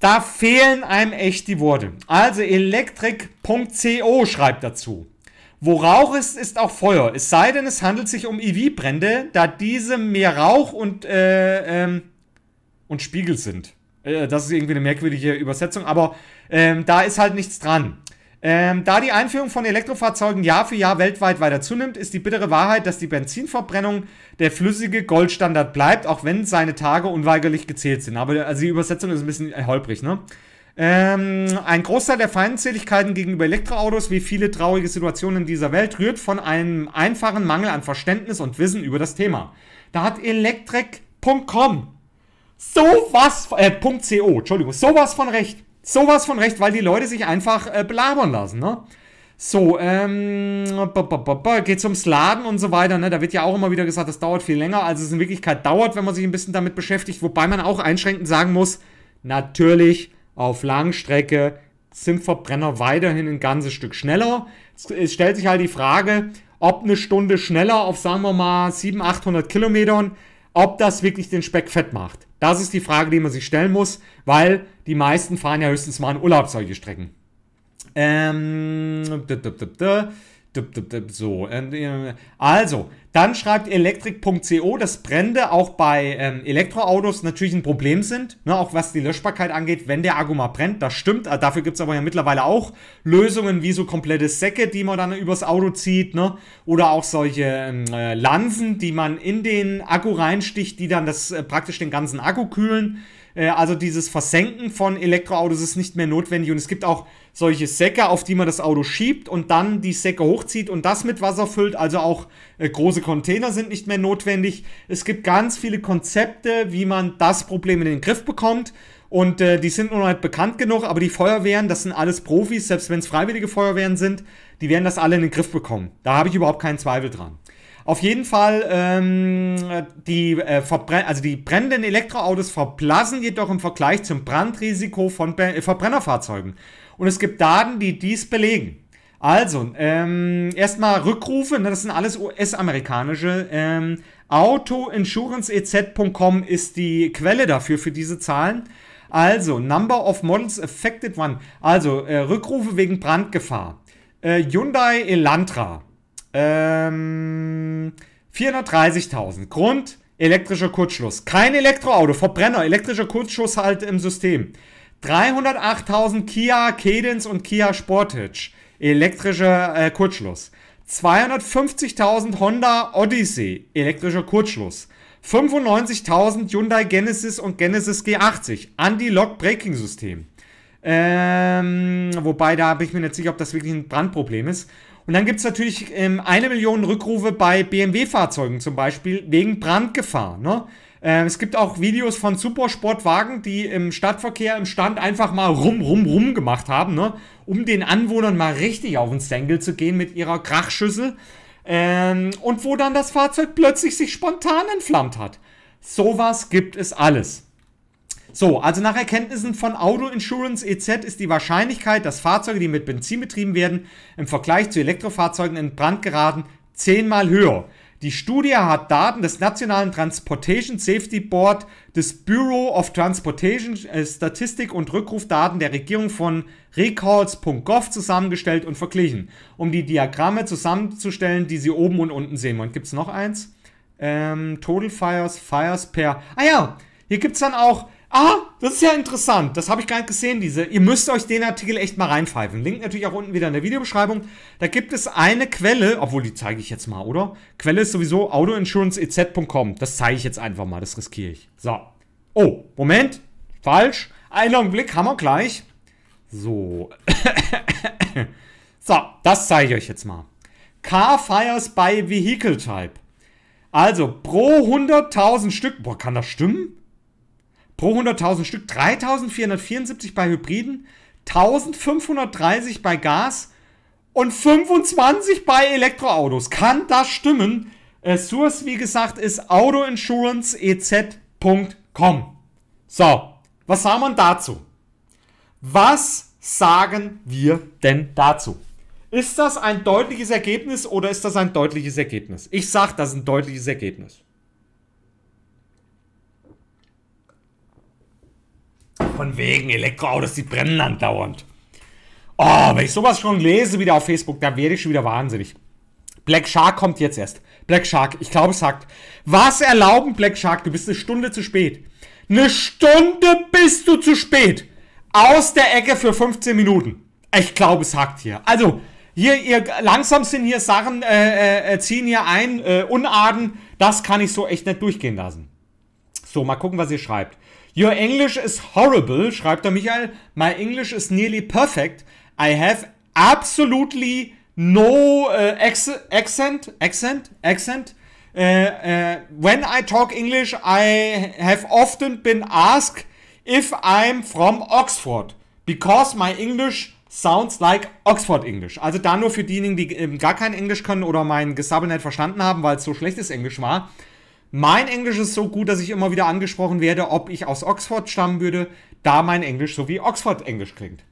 A: Da fehlen einem echt die Worte. Also elektrik.co schreibt dazu. Wo Rauch ist, ist auch Feuer. Es sei denn, es handelt sich um EV-Brände, da diese mehr Rauch und, äh, ähm, und Spiegel sind. Äh, das ist irgendwie eine merkwürdige Übersetzung, aber ähm, da ist halt nichts dran. Ähm, da die Einführung von Elektrofahrzeugen Jahr für Jahr weltweit weiter zunimmt, ist die bittere Wahrheit, dass die Benzinverbrennung der flüssige Goldstandard bleibt, auch wenn seine Tage unweigerlich gezählt sind. Aber äh, also die Übersetzung ist ein bisschen holprig, ne? Ähm, ein Großteil der Feindseligkeiten gegenüber Elektroautos, wie viele traurige Situationen in dieser Welt, rührt von einem einfachen Mangel an Verständnis und Wissen über das Thema. Da hat electric.com sowas, äh, .co, Entschuldigung, sowas von recht. Sowas von recht, weil die Leute sich einfach äh, belabern lassen, ne? So, ähm, geht's ums Laden und so weiter, ne? Da wird ja auch immer wieder gesagt, das dauert viel länger, als es in Wirklichkeit dauert, wenn man sich ein bisschen damit beschäftigt, wobei man auch einschränkend sagen muss, natürlich auf Langstrecke sind Verbrenner weiterhin ein ganzes Stück schneller. Es stellt sich halt die Frage, ob eine Stunde schneller auf, sagen wir mal, 700, 800 Kilometern, ob das wirklich den Speck fett macht. Das ist die Frage, die man sich stellen muss, weil die meisten fahren ja höchstens mal in Urlaub solche Strecken. Ähm, so, ähm, äh, also, dann schreibt elektrik.co, dass Brände auch bei ähm, Elektroautos natürlich ein Problem sind, ne, auch was die Löschbarkeit angeht, wenn der Akku mal brennt, das stimmt, äh, dafür gibt es aber ja mittlerweile auch Lösungen wie so komplette Säcke, die man dann übers Auto zieht, ne, oder auch solche ähm, äh, Lansen, die man in den Akku reinsticht, die dann das äh, praktisch den ganzen Akku kühlen, äh, also dieses Versenken von Elektroautos ist nicht mehr notwendig und es gibt auch solche Säcke, auf die man das Auto schiebt und dann die Säcke hochzieht und das mit Wasser füllt. Also auch äh, große Container sind nicht mehr notwendig. Es gibt ganz viele Konzepte, wie man das Problem in den Griff bekommt. Und äh, die sind nur noch nicht bekannt genug, aber die Feuerwehren, das sind alles Profis, selbst wenn es freiwillige Feuerwehren sind, die werden das alle in den Griff bekommen. Da habe ich überhaupt keinen Zweifel dran. Auf jeden Fall, ähm, die, äh, also die brennenden Elektroautos verblassen jedoch im Vergleich zum Brandrisiko von Be äh, Verbrennerfahrzeugen. Und es gibt Daten, die dies belegen. Also, ähm, erstmal Rückrufe, ne, das sind alles US-amerikanische. Ähm, AutoInsuranceEZ.com ist die Quelle dafür, für diese Zahlen. Also, Number of Models Affected One. Also, äh, Rückrufe wegen Brandgefahr. Äh, Hyundai Elantra. Ähm, 430.000. Grund, elektrischer Kurzschluss. Kein Elektroauto, Verbrenner, elektrischer Kurzschluss halt im System. 308.000 Kia Cadence und Kia Sportage. Elektrischer äh, Kurzschluss. 250.000 Honda Odyssey. Elektrischer Kurzschluss. 95.000 Hyundai Genesis und Genesis G80. Anti-Lock-Braking-System. Ähm, wobei, da bin ich mir nicht sicher, ob das wirklich ein Brandproblem ist. Und dann gibt es natürlich ähm, eine Million Rückrufe bei BMW-Fahrzeugen zum Beispiel wegen Brandgefahr. Ne? Äh, es gibt auch Videos von Supersportwagen, die im Stadtverkehr im Stand einfach mal rum, rum, rum gemacht haben, ne? um den Anwohnern mal richtig auf den Stängel zu gehen mit ihrer Krachschüssel. Ähm, und wo dann das Fahrzeug plötzlich sich spontan entflammt hat. Sowas gibt es alles. So, also nach Erkenntnissen von Auto Insurance EZ ist die Wahrscheinlichkeit, dass Fahrzeuge, die mit Benzin betrieben werden, im Vergleich zu Elektrofahrzeugen in Brand geraten, zehnmal höher. Die Studie hat Daten des Nationalen Transportation Safety Board, des Bureau of Transportation äh, Statistik und Rückrufdaten der Regierung von recalls.gov zusammengestellt und verglichen, um die Diagramme zusammenzustellen, die Sie oben und unten sehen. Und gibt es noch eins? Ähm, Total Fires, Fires per. Ah ja, hier gibt es dann auch Ah, das ist ja interessant. Das habe ich gar nicht gesehen, diese. Ihr müsst euch den Artikel echt mal reinpfeifen. Link natürlich auch unten wieder in der Videobeschreibung. Da gibt es eine Quelle, obwohl die zeige ich jetzt mal, oder? Quelle ist sowieso autoinsuranceez.com. Das zeige ich jetzt einfach mal, das riskiere ich. So. Oh, Moment. Falsch. Einen Augenblick, haben wir gleich. So. so, das zeige ich euch jetzt mal. Car Fires by Vehicle Type. Also, pro 100.000 Stück. Boah, kann das stimmen? pro 100.000 Stück 3.474 bei Hybriden, 1.530 bei Gas und 25 bei Elektroautos. Kann das stimmen? Äh, Source, wie gesagt, ist autoinsuranceez.com. So, was sagen wir dazu? Was sagen wir denn dazu? Ist das ein deutliches Ergebnis oder ist das ein deutliches Ergebnis? Ich sage, das ist ein deutliches Ergebnis. von wegen Elektroautos, die brennen andauernd. Oh, wenn ich sowas schon lese wieder auf Facebook, da werde ich schon wieder wahnsinnig. Black Shark kommt jetzt erst. Black Shark, ich glaube, es sagt. Was erlauben, Black Shark? Du bist eine Stunde zu spät. Eine Stunde bist du zu spät. Aus der Ecke für 15 Minuten. Ich glaube, es hakt hier. Also, hier, ihr langsam sind hier Sachen, äh, äh, ziehen hier ein, äh, Unarten. Das kann ich so echt nicht durchgehen lassen. So, mal gucken, was ihr schreibt. Your English is horrible, schreibt der Michael. My English is nearly perfect. I have absolutely no uh, accent, accent, accent. Uh, uh, when I talk English, I have often been asked if I'm from Oxford, because my English sounds like Oxford English. Also da nur für diejenigen, die eben ähm, gar kein Englisch können oder mein Gesabbel nicht verstanden haben, weil es so schlechtes Englisch war. Mein Englisch ist so gut, dass ich immer wieder angesprochen werde, ob ich aus Oxford stammen würde, da mein Englisch so wie Oxford-Englisch klingt.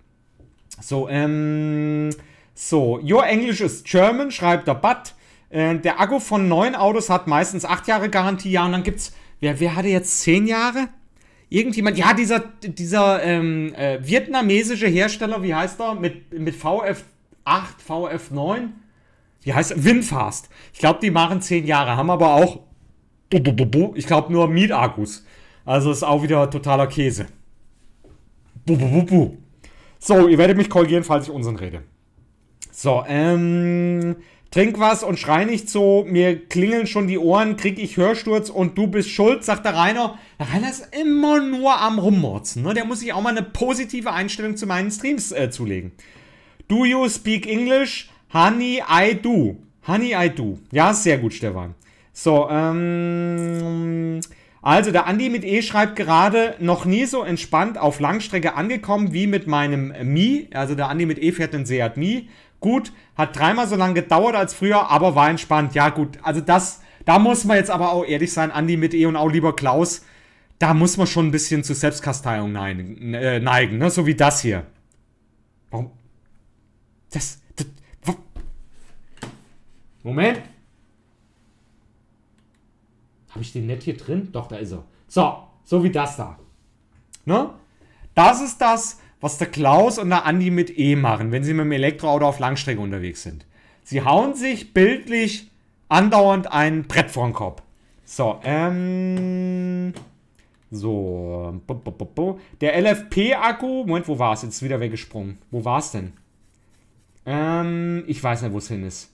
A: So, ähm, so, your English is German, schreibt der Butt. Äh, der Akku von neun Autos hat meistens acht Jahre Garantie, ja, und dann gibt's, wer, wer hatte jetzt zehn Jahre? Irgendjemand, ja, dieser, dieser ähm, äh, vietnamesische Hersteller, wie heißt er? Mit, mit VF8, VF9? Wie heißt er? Winfast. Ich glaube, die machen zehn Jahre, haben aber auch ich glaube nur Mietakkus. Also ist auch wieder totaler Käse. So, ihr werdet mich korrigieren, falls ich unseren rede. So, ähm. Trink was und schrei nicht so, mir klingeln schon die Ohren, krieg ich Hörsturz und du bist schuld, sagt der Rainer. Der Rainer ist immer nur am Rummurzen, ne? Der muss sich auch mal eine positive Einstellung zu meinen Streams äh, zulegen. Do you speak English? Honey, I do. Honey, I do. Ja, sehr gut, Stefan. So, ähm. Also, der Andi mit E schreibt gerade, noch nie so entspannt auf Langstrecke angekommen wie mit meinem Mi. Also, der Andi mit E fährt den Seat Mi. Gut, hat dreimal so lange gedauert als früher, aber war entspannt. Ja, gut, also das, da muss man jetzt aber auch ehrlich sein, Andi mit E und auch lieber Klaus. Da muss man schon ein bisschen zu Selbstkasteiung neigen, äh, neigen ne? so wie das hier. Warum? Das, das. Moment. Habe ich den nicht hier drin? Doch, da ist er. So, so wie das da. Ne? Das ist das, was der Klaus und der Andi mit E machen, wenn sie mit dem Elektroauto auf Langstrecke unterwegs sind. Sie hauen sich bildlich andauernd ein Brett vor den Kopf. So, ähm. So. Der LFP-Akku. Moment, wo war es? Jetzt ist wieder weggesprungen. Wo war es denn? Ähm, ich weiß nicht, wo es hin ist.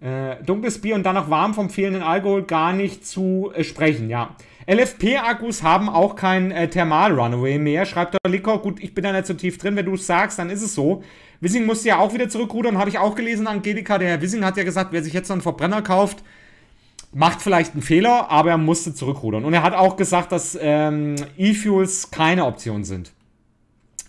A: Äh, dunkles Bier und dann noch warm vom fehlenden Alkohol gar nicht zu äh, sprechen, ja. LFP-Akkus haben auch kein äh, Thermal-Runaway mehr, schreibt der Likor. Gut, ich bin da nicht so tief drin, wenn du es sagst, dann ist es so. Wissing musste ja auch wieder zurückrudern, habe ich auch gelesen, Angelika. Der Herr Wissing hat ja gesagt, wer sich jetzt einen Verbrenner kauft, macht vielleicht einen Fehler, aber er musste zurückrudern. Und er hat auch gesagt, dass ähm, E-Fuels keine Option sind.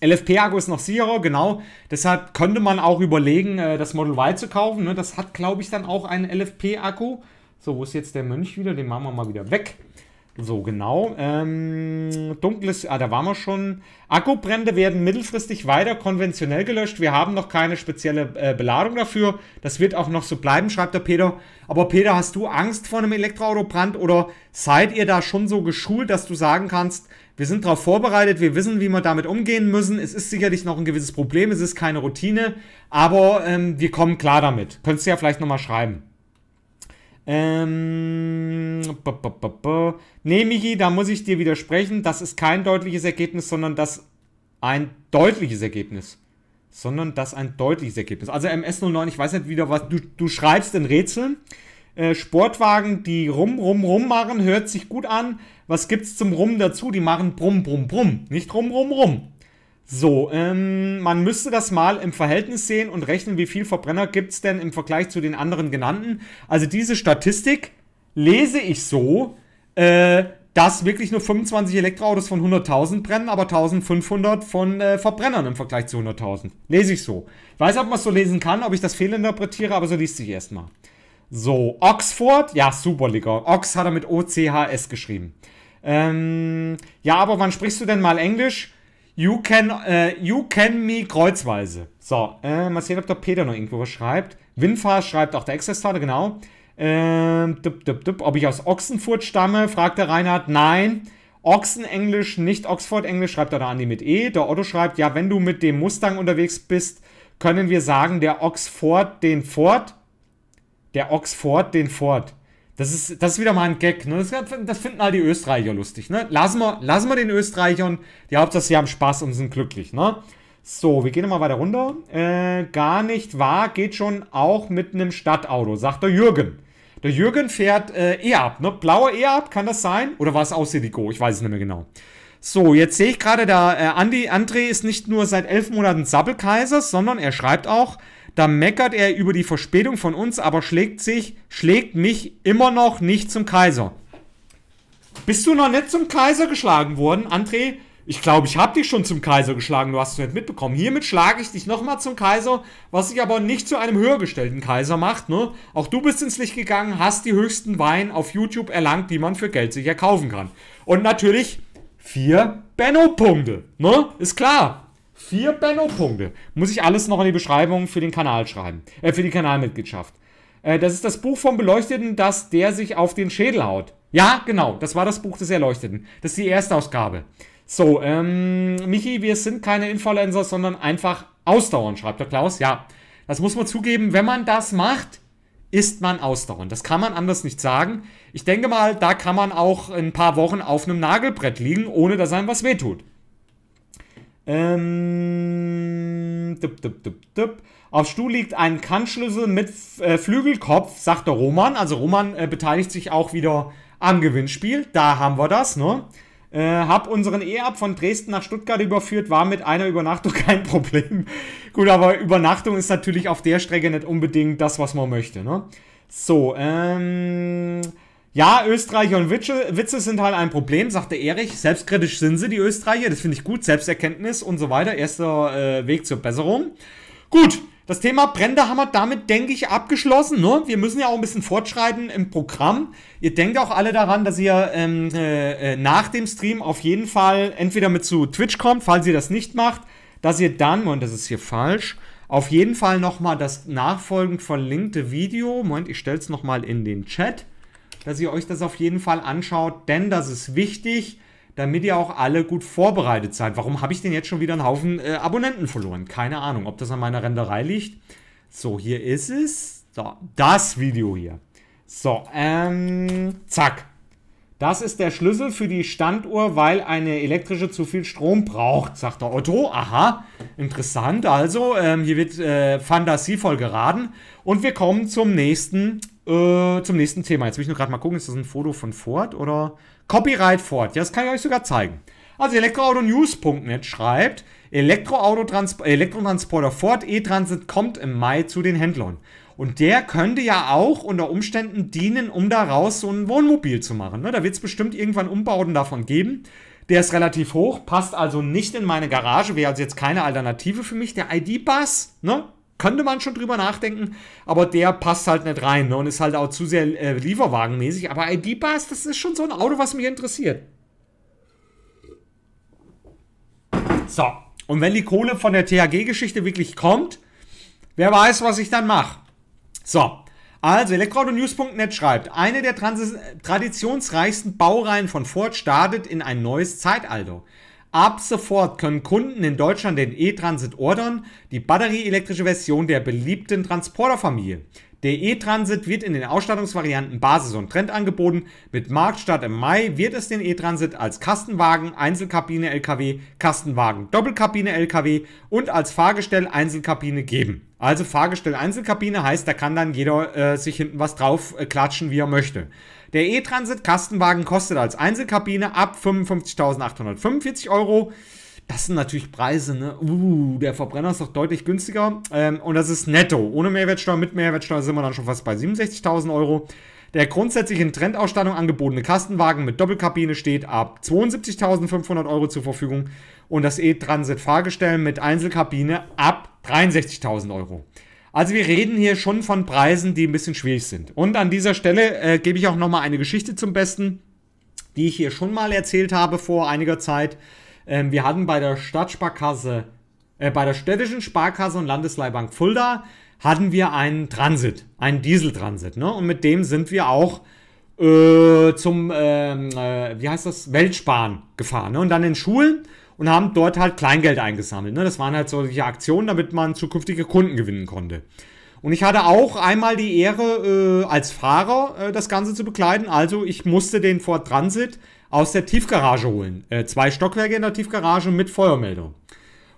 A: LFP-Akku ist noch sicherer, genau. Deshalb könnte man auch überlegen, äh, das Model Y zu kaufen. Ne? Das hat, glaube ich, dann auch einen LFP-Akku. So, wo ist jetzt der Mönch wieder? Den machen wir mal wieder weg. So, genau. Ähm, dunkles, ah, da waren wir schon. Akkubrände werden mittelfristig weiter konventionell gelöscht. Wir haben noch keine spezielle äh, Beladung dafür. Das wird auch noch so bleiben, schreibt der Peter. Aber Peter, hast du Angst vor einem Elektroautobrand oder seid ihr da schon so geschult, dass du sagen kannst, wir sind darauf vorbereitet, wir wissen, wie wir damit umgehen müssen. Es ist sicherlich noch ein gewisses Problem, es ist keine Routine, aber ähm, wir kommen klar damit. Könntest du ja vielleicht nochmal schreiben. Ähm, nee, Michi, da muss ich dir widersprechen. Das ist kein deutliches Ergebnis, sondern das ein deutliches Ergebnis. Sondern das ein deutliches Ergebnis. Also MS09, ich weiß nicht wieder was. Du, du schreibst in Rätseln. Äh, Sportwagen, die rum, rum, rum machen, hört sich gut an, was gibt's zum Rum dazu? Die machen Brumm, Brumm, Brumm. Nicht Rum, Rum, Rum. So, ähm, man müsste das mal im Verhältnis sehen und rechnen, wie viel Verbrenner gibt's denn im Vergleich zu den anderen genannten. Also diese Statistik lese ich so, äh, dass wirklich nur 25 Elektroautos von 100.000 brennen, aber 1.500 von äh, Verbrennern im Vergleich zu 100.000. Lese ich so. Ich weiß, ob man es so lesen kann, ob ich das fehlinterpretiere, aber so liest sich erstmal. So, Oxford, ja, super, Ligga. Ox hat er mit O-C-H-S geschrieben. Ähm, ja, aber wann sprichst du denn mal Englisch? You can, äh, you can me kreuzweise. So, äh, mal sehen, ob der Peter noch irgendwo was schreibt. Winfar schreibt auch der access genau. Ähm, dup, dup, dup. Ob ich aus Ochsenfurt stamme, fragt der Reinhard. Nein. Ochsenenglisch, nicht Oxford-Englisch, schreibt der Andi mit E. Der Otto schreibt, ja, wenn du mit dem Mustang unterwegs bist, können wir sagen, der Oxford den Ford. Der Oxford den Ford. Das ist, das ist wieder mal ein Gag, ne? Das, das finden halt die Österreicher lustig, ne? Lassen wir, lassen wir den Österreichern, die Hauptsache sie haben Spaß und sind glücklich, ne? So, wir gehen mal weiter runter. Äh, gar nicht wahr, geht schon auch mit einem Stadtauto, sagt der Jürgen. Der Jürgen fährt äh, E-Up, ne? Blauer E-Up, kann das sein? Oder war es Aussedigo? Ich weiß es nicht mehr genau. So, jetzt sehe ich gerade, da äh, Andi, André ist nicht nur seit elf Monaten Sappelkaiser, sondern er schreibt auch, da meckert er über die Verspätung von uns, aber schlägt sich, schlägt mich immer noch nicht zum Kaiser. Bist du noch nicht zum Kaiser geschlagen worden, André? Ich glaube, ich habe dich schon zum Kaiser geschlagen, du hast es nicht mitbekommen. Hiermit schlage ich dich nochmal zum Kaiser, was sich aber nicht zu einem höhergestellten Kaiser macht, ne? Auch du bist ins Licht gegangen, hast die höchsten Wein auf YouTube erlangt, die man für Geld sicher kaufen kann. Und natürlich vier Benno-Punkte, ne? Ist klar vier Benno-Punkte. Muss ich alles noch in die Beschreibung für den Kanal schreiben. Äh, für die Kanalmitgliedschaft. Äh, das ist das Buch vom Beleuchteten, das der sich auf den Schädel haut. Ja, genau. Das war das Buch des Erleuchteten. Das ist die erste Ausgabe. So, ähm, Michi, wir sind keine Influencer, sondern einfach ausdauernd, schreibt der Klaus. Ja, das muss man zugeben. Wenn man das macht, ist man ausdauernd. Das kann man anders nicht sagen. Ich denke mal, da kann man auch ein paar Wochen auf einem Nagelbrett liegen, ohne dass einem was wehtut. Ähm, dup, dup, dup, dup. Auf Stuhl liegt ein Kantschlüssel mit äh, Flügelkopf, sagt der Roman. Also Roman äh, beteiligt sich auch wieder am Gewinnspiel. Da haben wir das, ne? Äh, hab unseren E-Up von Dresden nach Stuttgart überführt, war mit einer Übernachtung kein Problem. Gut, aber Übernachtung ist natürlich auf der Strecke nicht unbedingt das, was man möchte, ne? So, ähm, ja, Österreicher und Witze, Witze sind halt ein Problem, sagte Erich. Selbstkritisch sind sie, die Österreicher. Das finde ich gut. Selbsterkenntnis und so weiter. Erster äh, Weg zur Besserung. Gut, das Thema Brände haben wir damit, denke ich, abgeschlossen. Ne? Wir müssen ja auch ein bisschen fortschreiten im Programm. Ihr denkt auch alle daran, dass ihr ähm, äh, äh nach dem Stream auf jeden Fall entweder mit zu Twitch kommt, falls ihr das nicht macht, dass ihr dann, und das ist hier falsch, auf jeden Fall nochmal das nachfolgend verlinkte Video, Moment, ich stelle es nochmal in den Chat dass ihr euch das auf jeden Fall anschaut, denn das ist wichtig, damit ihr auch alle gut vorbereitet seid. Warum habe ich denn jetzt schon wieder einen Haufen äh, Abonnenten verloren? Keine Ahnung, ob das an meiner Renderei liegt. So, hier ist es. Da, das Video hier. So, ähm, zack. Das ist der Schlüssel für die Standuhr, weil eine elektrische zu viel Strom braucht, sagt der Otto. Aha, interessant. Also, ähm, hier wird äh, fantasievoll geraten. Und wir kommen zum nächsten äh, zum nächsten Thema. Jetzt will ich nur gerade mal gucken, ist das ein Foto von Ford oder Copyright Ford? Ja, das kann ich euch sogar zeigen. Also elektroauto-news.net schreibt, Elektroautotransporter Elektrotransporter Ford E-Transit kommt im Mai zu den Händlern. Und der könnte ja auch unter Umständen dienen, um daraus so ein Wohnmobil zu machen. Ne? Da wird es bestimmt irgendwann Umbauten davon geben. Der ist relativ hoch, passt also nicht in meine Garage, wäre also jetzt keine Alternative für mich. Der ID-Bus, ne? könnte man schon drüber nachdenken, aber der passt halt nicht rein ne? und ist halt auch zu sehr äh, Lieferwagenmäßig. Aber ID Bus, das ist schon so ein Auto, was mich interessiert. So, und wenn die Kohle von der THG-Geschichte wirklich kommt, wer weiß, was ich dann mache. So, also elektroauto-news.net schreibt, eine der traditionsreichsten Baureihen von Ford startet in ein neues Zeitalter. Ab sofort können Kunden in Deutschland den E-Transit ordern, die batterieelektrische Version der beliebten Transporterfamilie. Der E-Transit wird in den Ausstattungsvarianten Basis und Trend angeboten. Mit Marktstart im Mai wird es den E-Transit als Kastenwagen, Einzelkabine LKW, Kastenwagen, Doppelkabine LKW und als Fahrgestell Einzelkabine geben. Also Fahrgestell Einzelkabine heißt, da kann dann jeder äh, sich hinten was drauf äh, klatschen, wie er möchte. Der E-Transit Kastenwagen kostet als Einzelkabine ab 55.845 Euro. Das sind natürlich Preise, ne? Uh, der Verbrenner ist doch deutlich günstiger. Ähm, und das ist netto. Ohne Mehrwertsteuer, mit Mehrwertsteuer sind wir dann schon fast bei 67.000 Euro. Der grundsätzlich in Trendausstattung angebotene Kastenwagen mit Doppelkabine steht ab 72.500 Euro zur Verfügung und das E-Transit-Fahrgestell mit Einzelkabine ab 63.000 Euro. Also wir reden hier schon von Preisen, die ein bisschen schwierig sind. Und an dieser Stelle äh, gebe ich auch nochmal eine Geschichte zum Besten, die ich hier schon mal erzählt habe vor einiger Zeit. Ähm, wir hatten bei der Stadtsparkasse, äh, bei der städtischen Sparkasse und Landesleihbank Fulda hatten wir einen Transit, einen Dieseltransit. Ne? Und mit dem sind wir auch äh, zum, ähm, äh, wie heißt das, Weltsparen gefahren. Ne? Und dann in Schulen und haben dort halt Kleingeld eingesammelt. Ne? Das waren halt solche Aktionen, damit man zukünftige Kunden gewinnen konnte. Und ich hatte auch einmal die Ehre, äh, als Fahrer äh, das Ganze zu begleiten. Also ich musste den Ford Transit aus der Tiefgarage holen. Äh, zwei Stockwerke in der Tiefgarage mit Feuermeldung.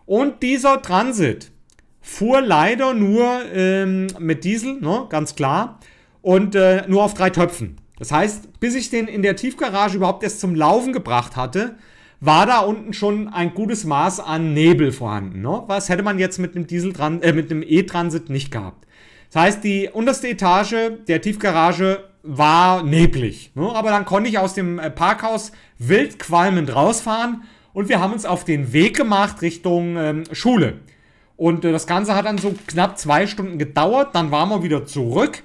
A: Und dieser Transit fuhr leider nur ähm, mit Diesel, ne, ganz klar, und äh, nur auf drei Töpfen. Das heißt, bis ich den in der Tiefgarage überhaupt erst zum Laufen gebracht hatte, war da unten schon ein gutes Maß an Nebel vorhanden. Ne? Was hätte man jetzt mit einem Diesel äh, mit einem E-Transit nicht gehabt. Das heißt, die unterste Etage der Tiefgarage war neblig. Ne? Aber dann konnte ich aus dem äh, Parkhaus wild qualmend rausfahren und wir haben uns auf den Weg gemacht Richtung ähm, Schule. Und äh, das Ganze hat dann so knapp zwei Stunden gedauert. Dann waren wir wieder zurück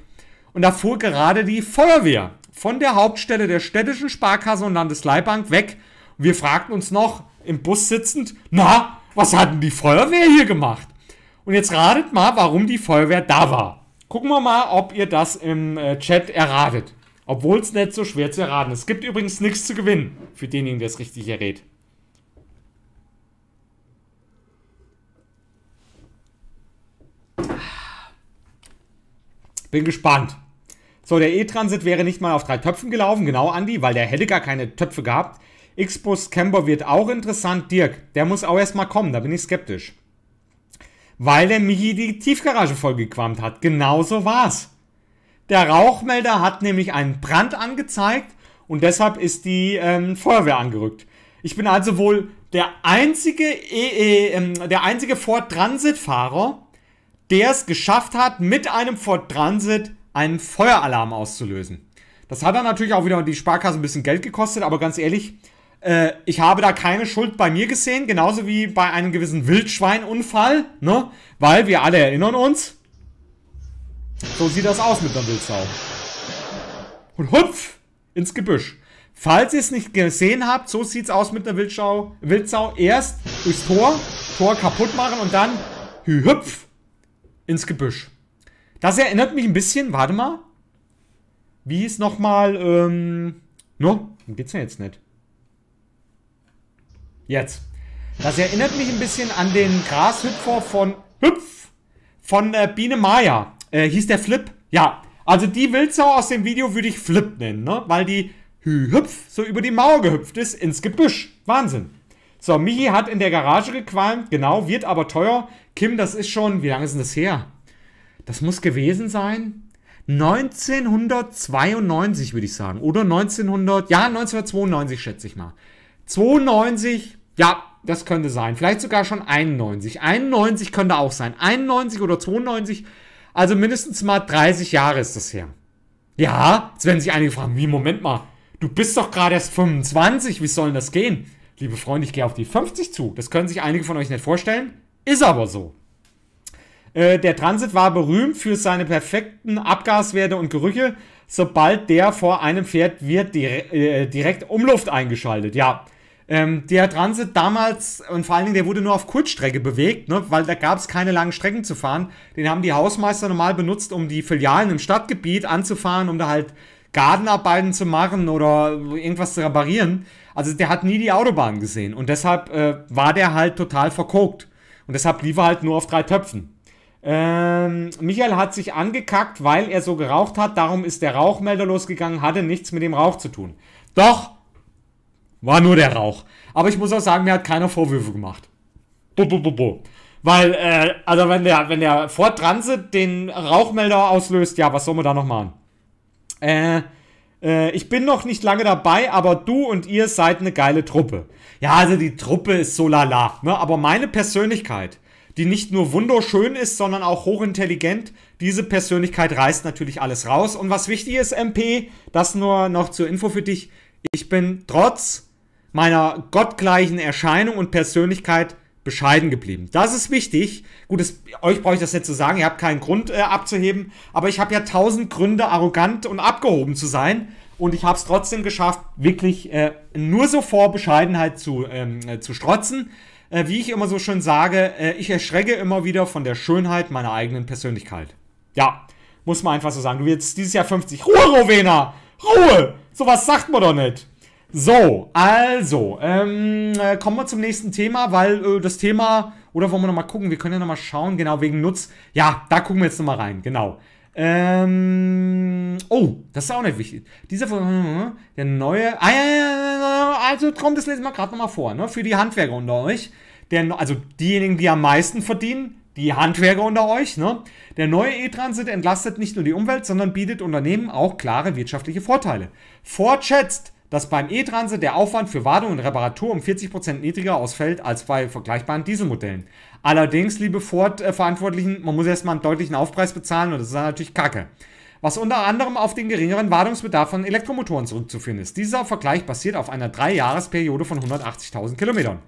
A: und da fuhr gerade die Feuerwehr von der Hauptstelle der städtischen Sparkasse und Landesleihbank weg wir fragten uns noch, im Bus sitzend, na, was hat denn die Feuerwehr hier gemacht? Und jetzt ratet mal, warum die Feuerwehr da war. Gucken wir mal, ob ihr das im äh, Chat erratet. Obwohl es nicht so schwer zu erraten ist. Es gibt übrigens nichts zu gewinnen, für denjenigen, der es richtig errät. Bin gespannt. So, der E-Transit wäre nicht mal auf drei Töpfen gelaufen, genau, Andi, weil der hätte gar keine Töpfe gehabt. X-Bus Camper wird auch interessant. Dirk, der muss auch erstmal kommen, da bin ich skeptisch. Weil der Michi die Tiefgarage vollgequammt hat. Genauso war's. Der Rauchmelder hat nämlich einen Brand angezeigt und deshalb ist die ähm, Feuerwehr angerückt. Ich bin also wohl der einzige, e äh, der einzige Ford Transit-Fahrer, der es geschafft hat, mit einem Ford Transit einen Feueralarm auszulösen. Das hat dann natürlich auch wieder die Sparkasse ein bisschen Geld gekostet, aber ganz ehrlich, äh, ich habe da keine Schuld bei mir gesehen, genauso wie bei einem gewissen Wildschweinunfall, ne? Weil wir alle erinnern uns. So sieht das aus mit einer Wildsau. Und hupf! Ins Gebüsch. Falls ihr es nicht gesehen habt, so sieht es aus mit einer Wildsau. Wildsau erst durchs Tor, Tor kaputt machen und dann hüpf ins Gebüsch. Das erinnert mich ein bisschen, warte mal. Wie ist nochmal, ähm, no, geht's ja jetzt nicht. Jetzt. Das erinnert mich ein bisschen an den Grashüpfer von Hüpf von äh, Biene Maya. Äh, hieß der Flip? Ja. Also die Wildsau aus dem Video würde ich Flip nennen, ne? Weil die Hü Hüpf so über die Mauer gehüpft ist ins Gebüsch. Wahnsinn. So, Michi hat in der Garage gequalmt, genau, wird aber teuer. Kim, das ist schon, wie lange ist denn das her? Das muss gewesen sein 1992, würde ich sagen. Oder 1900, ja, 1992 schätze ich mal. 92 ja, das könnte sein. Vielleicht sogar schon 91. 91 könnte auch sein. 91 oder 92. Also mindestens mal 30 Jahre ist das her. Ja, jetzt werden sich einige fragen, wie, Moment mal, du bist doch gerade erst 25, wie soll denn das gehen? Liebe Freunde, ich gehe auf die 50 zu. Das können sich einige von euch nicht vorstellen. Ist aber so. Äh, der Transit war berühmt für seine perfekten Abgaswerte und Gerüche. Sobald der vor einem fährt, wird dire äh, direkt Umluft eingeschaltet. Ja, ähm, der Transit damals und vor allen Dingen, der wurde nur auf Kurzstrecke bewegt, ne, weil da gab es keine langen Strecken zu fahren. Den haben die Hausmeister normal benutzt, um die Filialen im Stadtgebiet anzufahren, um da halt Gartenarbeiten zu machen oder irgendwas zu reparieren. Also der hat nie die Autobahn gesehen und deshalb äh, war der halt total verkokt. Und deshalb lief er halt nur auf drei Töpfen. Ähm, Michael hat sich angekackt, weil er so geraucht hat. Darum ist der Rauchmelder losgegangen, hatte nichts mit dem Rauch zu tun. Doch, war nur der Rauch. Aber ich muss auch sagen, mir hat keiner Vorwürfe gemacht. Bo, bo, bo, bo. Weil, äh, also wenn der, wenn der Ford Transit den Rauchmelder auslöst, ja, was soll man da noch machen? Äh, äh, ich bin noch nicht lange dabei, aber du und ihr seid eine geile Truppe. Ja, also die Truppe ist so lala, ne? Aber meine Persönlichkeit, die nicht nur wunderschön ist, sondern auch hochintelligent. Diese Persönlichkeit reißt natürlich alles raus. Und was wichtig ist, MP, das nur noch zur Info für dich. Ich bin trotz meiner gottgleichen Erscheinung und Persönlichkeit bescheiden geblieben. Das ist wichtig. Gut, das, euch brauche ich das nicht zu sagen, ihr habt keinen Grund äh, abzuheben, aber ich habe ja tausend Gründe, arrogant und abgehoben zu sein. Und ich habe es trotzdem geschafft, wirklich äh, nur so vor Bescheidenheit zu, ähm, äh, zu strotzen. Äh, wie ich immer so schön sage, äh, ich erschrecke immer wieder von der Schönheit meiner eigenen Persönlichkeit. Ja, muss man einfach so sagen. Du wirst dieses Jahr 50. Ruhe, Rowena! Ruhe! Sowas sagt man doch nicht. So, also, ähm, äh, kommen wir zum nächsten Thema, weil äh, das Thema, oder wollen wir nochmal gucken, wir können ja nochmal schauen, genau, wegen Nutz. Ja, da gucken wir jetzt nochmal rein, genau. Ähm, oh, das ist auch nicht wichtig. Dieser, der neue, ah, ja, ja, also komm, das lesen wir gerade nochmal vor, ne, für die Handwerker unter euch. Der, also diejenigen, die am meisten verdienen, die Handwerker unter euch, ne? Der neue E-Transit entlastet nicht nur die Umwelt, sondern bietet Unternehmen auch klare wirtschaftliche Vorteile. Fortschätzt! dass beim E-Transit der Aufwand für Wartung und Reparatur um 40% niedriger ausfällt als bei vergleichbaren Dieselmodellen. Allerdings, liebe Ford-Verantwortlichen, man muss erstmal einen deutlichen Aufpreis bezahlen und das ist natürlich Kacke. Was unter anderem auf den geringeren Wartungsbedarf von Elektromotoren zurückzuführen ist. Dieser Vergleich basiert auf einer 3-Jahres-Periode von 180.000 Kilometern.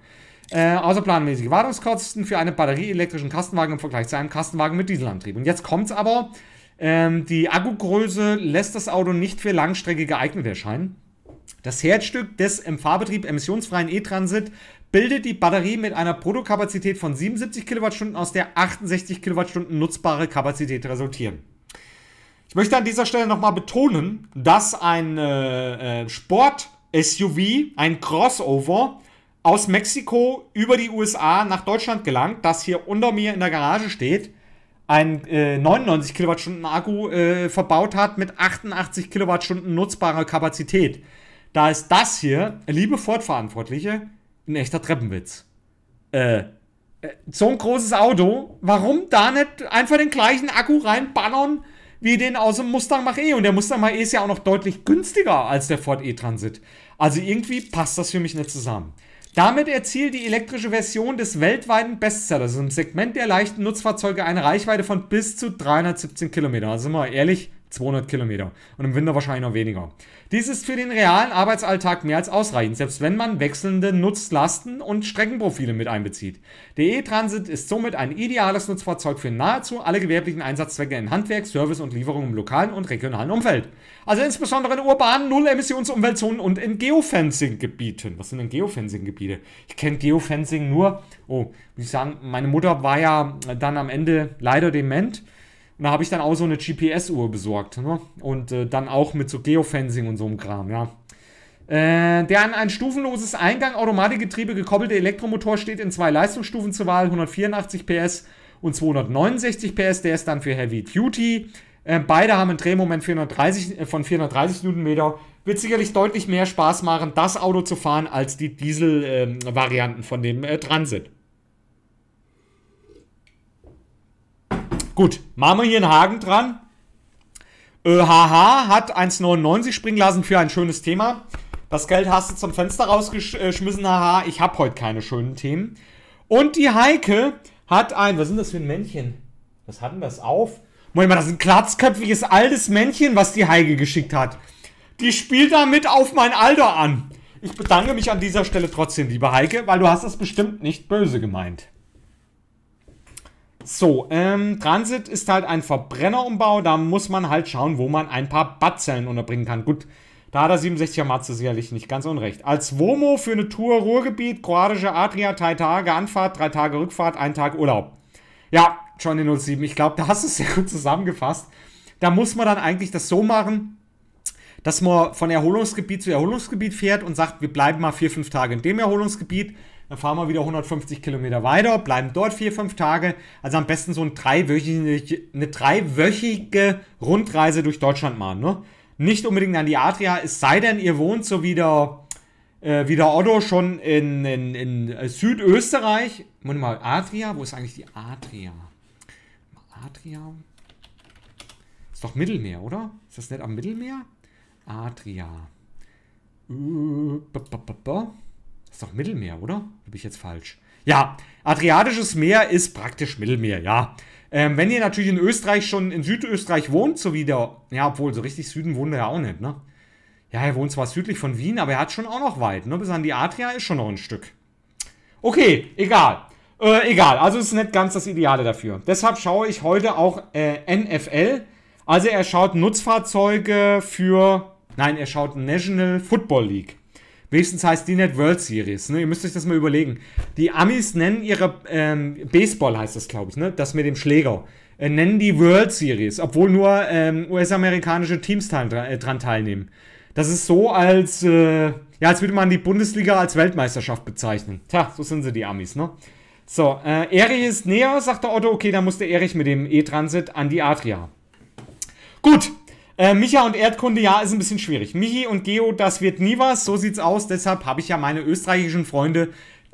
A: Äh, außerplanmäßige Wartungskosten für einen batterieelektrischen Kastenwagen im Vergleich zu einem Kastenwagen mit Dieselantrieb. Und jetzt kommt's aber. Ähm, die Akkugröße lässt das Auto nicht für Langstrecke geeignet erscheinen. Das Herzstück des im Fahrbetrieb emissionsfreien E-Transit bildet die Batterie mit einer Bruttokapazität von 77 Kilowattstunden, aus der 68 Kilowattstunden nutzbare Kapazität resultieren. Ich möchte an dieser Stelle nochmal betonen, dass ein äh, äh Sport-SUV, ein Crossover, aus Mexiko über die USA nach Deutschland gelangt, das hier unter mir in der Garage steht, ein äh, 99 Kilowattstunden Akku äh, verbaut hat mit 88 Kilowattstunden nutzbarer Kapazität. Da ist das hier, äh, liebe Ford-Verantwortliche, ein echter Treppenwitz. Äh, äh, so ein großes Auto, warum da nicht einfach den gleichen Akku reinballern wie den aus dem Mustang Mach-E? Und der Mustang Mach-E ist ja auch noch deutlich günstiger als der Ford E-Transit. Also irgendwie passt das für mich nicht zusammen. Damit erzielt die elektrische Version des weltweiten Bestsellers im Segment der leichten Nutzfahrzeuge eine Reichweite von bis zu 317 Kilometern. Also mal ehrlich, 200 Kilometer und im Winter wahrscheinlich noch weniger. Dies ist für den realen Arbeitsalltag mehr als ausreichend, selbst wenn man wechselnde Nutzlasten und Streckenprofile mit einbezieht. Der E-Transit ist somit ein ideales Nutzfahrzeug für nahezu alle gewerblichen Einsatzzwecke in Handwerk, Service und Lieferung im lokalen und regionalen Umfeld. Also insbesondere in urbanen Null-Emissions-Umweltzonen und in Geofencing-Gebieten. Was sind denn Geofencing-Gebiete? Ich kenne Geofencing nur, oh, muss ich sagen, meine Mutter war ja dann am Ende leider dement. Und da habe ich dann auch so eine GPS-Uhr besorgt. Ne? Und äh, dann auch mit so Geofencing und so einem Kram, ja. Äh, der an ein stufenloses Eingang Automatikgetriebe gekoppelte Elektromotor steht in zwei Leistungsstufen zur Wahl, 184 PS und 269 PS. Der ist dann für Heavy Duty. Äh, beide haben einen Drehmoment 430, äh, von 430 Newtonmeter. Wird sicherlich deutlich mehr Spaß machen, das Auto zu fahren, als die Diesel-Varianten ähm, von dem Transit. Äh, Gut, machen wir hier einen Haken dran. Haha hat 1,99 springen lassen für ein schönes Thema. Das Geld hast du zum Fenster rausgeschmissen, haha. Ich habe heute keine schönen Themen. Und die Heike hat ein. Was sind das für ein Männchen? Was hatten wir das auf? Moment mal, das ist ein glatzköpfiges altes Männchen, was die Heike geschickt hat. Die spielt damit auf mein Alter an. Ich bedanke mich an dieser Stelle trotzdem, liebe Heike, weil du hast es bestimmt nicht böse gemeint. So, ähm, Transit ist halt ein Verbrennerumbau. Da muss man halt schauen, wo man ein paar Battzellen unterbringen kann. Gut, da hat er 67er Matze sicherlich nicht ganz unrecht. Als Womo für eine Tour Ruhrgebiet, kroatische Adria, drei Tage Anfahrt, drei Tage Rückfahrt, ein Tag Urlaub. Ja, Johnny 07, ich glaube, da hast du es sehr gut zusammengefasst. Da muss man dann eigentlich das so machen, dass man von Erholungsgebiet zu Erholungsgebiet fährt und sagt, wir bleiben mal vier, fünf Tage in dem Erholungsgebiet dann fahren wir wieder 150 Kilometer weiter, bleiben dort vier, fünf Tage. Also am besten so ein dreiwöchige, eine dreiwöchige Rundreise durch Deutschland machen. Ne? Nicht unbedingt an die Adria, es sei denn, ihr wohnt so wieder, äh, wieder Otto schon in, in, in äh, Südösterreich. Moment mal, Adria? Wo ist eigentlich die Adria? Adria? Ist doch Mittelmeer, oder? Ist das nicht am Mittelmeer? Adria. Uh, äh, b -b -b ist doch Mittelmeer, oder? Habe ich jetzt falsch? Ja, Adriatisches Meer ist praktisch Mittelmeer, ja. Ähm, wenn ihr natürlich in Österreich schon in Südösterreich wohnt, so wie der, ja, obwohl so richtig Süden wohnt er ja auch nicht, ne? Ja, er wohnt zwar südlich von Wien, aber er hat schon auch noch weit, ne? Bis an die Adria ist schon noch ein Stück. Okay, egal. Äh, egal, also ist nicht ganz das Ideale dafür. Deshalb schaue ich heute auch äh, NFL. Also er schaut Nutzfahrzeuge für, nein, er schaut National Football League. Wenigstens heißt die nicht World Series. Ne? Ihr müsst euch das mal überlegen. Die Amis nennen ihre ähm, Baseball heißt das, glaube ich, ne? Das mit dem Schläger. Äh, nennen die World Series, obwohl nur ähm, US-amerikanische Teams dran, äh, dran, teilnehmen. Das ist so, als, äh, ja, als würde man die Bundesliga als Weltmeisterschaft bezeichnen. Tja, so sind sie, die Amis, ne? So, äh, Erich ist näher, sagt der Otto. Okay, dann musste Erich mit dem E-Transit an die Adria. Gut, äh, Micha und Erdkunde, ja, ist ein bisschen schwierig. Michi und Geo, das wird nie was. So sieht's aus. Deshalb habe ich ja meine österreichischen Freunde.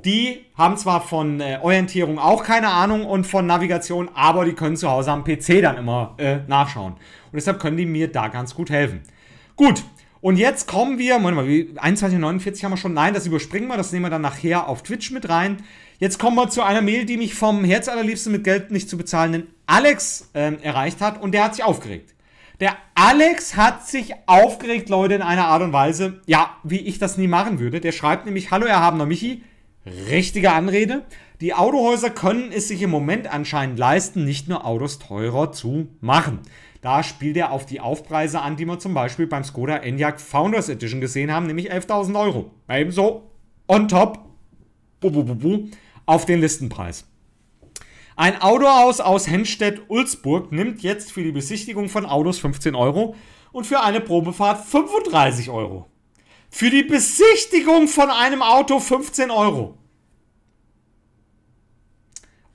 A: Die haben zwar von äh, Orientierung auch keine Ahnung und von Navigation, aber die können zu Hause am PC dann immer äh, nachschauen. Und deshalb können die mir da ganz gut helfen. Gut, und jetzt kommen wir, Moment mal, 21.49 haben wir schon. Nein, das überspringen wir, das nehmen wir dann nachher auf Twitch mit rein. Jetzt kommen wir zu einer Mail, die mich vom Herz allerliebsten mit Geld nicht zu bezahlenden Alex ähm, erreicht hat und der hat sich aufgeregt. Der Alex hat sich aufgeregt, Leute, in einer Art und Weise, ja, wie ich das nie machen würde. Der schreibt nämlich, hallo erhabener Michi, richtige Anrede. Die Autohäuser können es sich im Moment anscheinend leisten, nicht nur Autos teurer zu machen. Da spielt er auf die Aufpreise an, die wir zum Beispiel beim Skoda Enyaq Founders Edition gesehen haben, nämlich 11.000 Euro. Ebenso on top, bu, bu, bu, bu, auf den Listenpreis. Ein Autohaus aus Hennstedt-Ulzburg nimmt jetzt für die Besichtigung von Autos 15 Euro und für eine Probefahrt 35 Euro. Für die Besichtigung von einem Auto 15 Euro.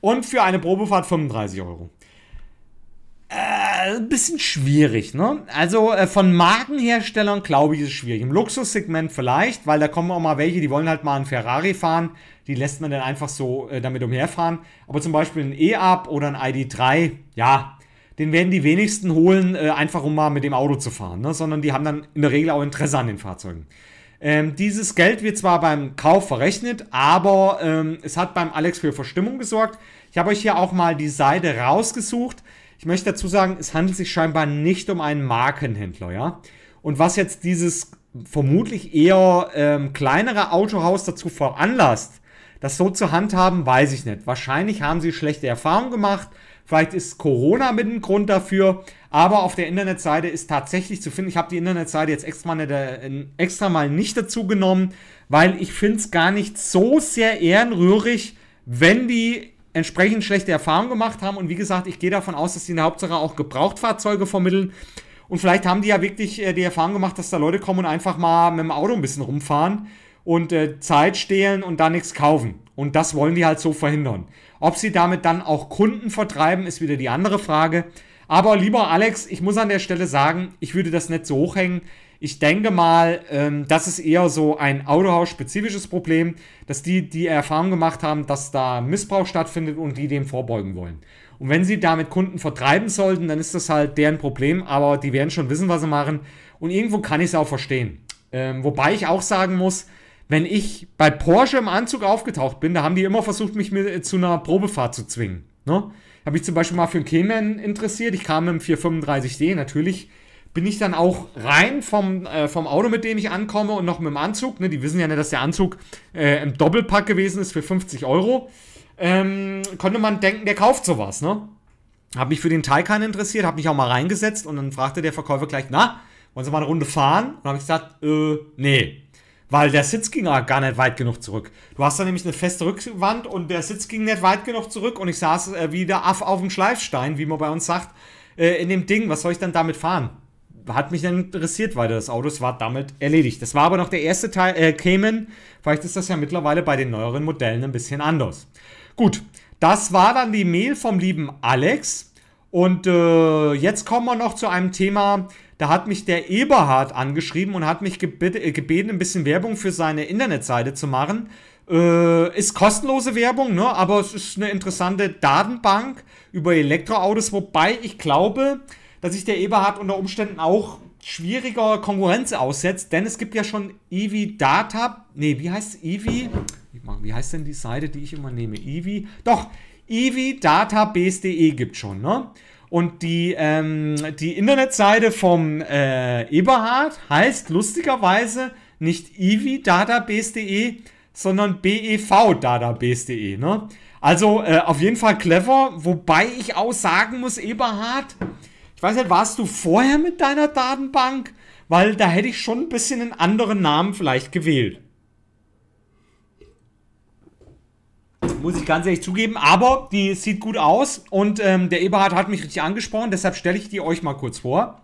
A: Und für eine Probefahrt 35 Euro ein bisschen schwierig, ne? Also äh, von Markenherstellern glaube ich, ist es schwierig. Im Luxussegment vielleicht, weil da kommen auch mal welche, die wollen halt mal einen Ferrari fahren. Die lässt man dann einfach so äh, damit umherfahren. Aber zum Beispiel ein E-Up oder ein ID3, ja, den werden die wenigsten holen, äh, einfach um mal mit dem Auto zu fahren, ne? Sondern die haben dann in der Regel auch Interesse an den Fahrzeugen. Ähm, dieses Geld wird zwar beim Kauf verrechnet, aber ähm, es hat beim Alex für Verstimmung gesorgt. Ich habe euch hier auch mal die Seite rausgesucht. Ich möchte dazu sagen, es handelt sich scheinbar nicht um einen Markenhändler, ja. Und was jetzt dieses vermutlich eher ähm, kleinere Autohaus dazu veranlasst, das so zu handhaben, weiß ich nicht. Wahrscheinlich haben sie schlechte Erfahrungen gemacht. Vielleicht ist Corona mit ein Grund dafür. Aber auf der Internetseite ist tatsächlich zu finden. Ich habe die Internetseite jetzt extra, äh, nicht, extra mal nicht dazu genommen, weil ich finde es gar nicht so sehr ehrenrührig, wenn die entsprechend schlechte Erfahrungen gemacht haben. Und wie gesagt, ich gehe davon aus, dass die in der Hauptsache auch Gebrauchtfahrzeuge vermitteln. Und vielleicht haben die ja wirklich äh, die Erfahrung gemacht, dass da Leute kommen und einfach mal mit dem Auto ein bisschen rumfahren und äh, Zeit stehlen und da nichts kaufen. Und das wollen die halt so verhindern. Ob sie damit dann auch Kunden vertreiben, ist wieder die andere Frage. Aber lieber Alex, ich muss an der Stelle sagen, ich würde das nicht so hochhängen. Ich denke mal, ähm, das ist eher so ein Autohaus-spezifisches Problem, dass die die Erfahrung gemacht haben, dass da Missbrauch stattfindet und die dem vorbeugen wollen. Und wenn sie damit Kunden vertreiben sollten, dann ist das halt deren Problem, aber die werden schon wissen, was sie machen. Und irgendwo kann ich es auch verstehen. Ähm, wobei ich auch sagen muss, wenn ich bei Porsche im Anzug aufgetaucht bin, da haben die immer versucht, mich mit, äh, zu einer Probefahrt zu zwingen. Ne? Habe ich zum Beispiel mal für einen Cayman interessiert. Ich kam im 435D, natürlich bin ich dann auch rein vom, äh, vom Auto, mit dem ich ankomme und noch mit dem Anzug. Ne, die wissen ja nicht, dass der Anzug äh, im Doppelpack gewesen ist für 50 Euro. Ähm, konnte man denken, der kauft sowas, ne? Hab mich für den Taycan interessiert, hab mich auch mal reingesetzt und dann fragte der Verkäufer gleich, na, wollen Sie mal eine Runde fahren? Und habe ich gesagt, äh, nee. Weil der Sitz ging gar nicht weit genug zurück. Du hast da nämlich eine feste Rückwand und der Sitz ging nicht weit genug zurück und ich saß äh, wie der Aff auf dem Schleifstein, wie man bei uns sagt, äh, in dem Ding. Was soll ich dann damit fahren? hat mich dann interessiert, weil das Auto war damit erledigt. Das war aber noch der erste Teil, äh, Cayman. Vielleicht ist das ja mittlerweile bei den neueren Modellen ein bisschen anders. Gut, das war dann die Mail vom lieben Alex. Und äh, jetzt kommen wir noch zu einem Thema, da hat mich der Eberhard angeschrieben und hat mich äh, gebeten, ein bisschen Werbung für seine Internetseite zu machen. Äh, ist kostenlose Werbung, ne? aber es ist eine interessante Datenbank über Elektroautos, wobei ich glaube, dass sich der Eberhard unter Umständen auch schwieriger Konkurrenz aussetzt, denn es gibt ja schon Evi Data, nee, wie heißt Evi? Wie heißt denn die Seite, die ich immer nehme? Evi? Doch, evidatabase.de gibt schon, ne? Und die, ähm, die Internetseite vom äh, Eberhard heißt lustigerweise nicht evidatabase.de, sondern bevdatabase.de, ne? Also äh, auf jeden Fall clever, wobei ich auch sagen muss, Eberhard, ich weiß nicht, warst du vorher mit deiner Datenbank? Weil da hätte ich schon ein bisschen einen anderen Namen vielleicht gewählt. Muss ich ganz ehrlich zugeben, aber die sieht gut aus und ähm, der Eberhard hat mich richtig angesprochen, deshalb stelle ich die euch mal kurz vor.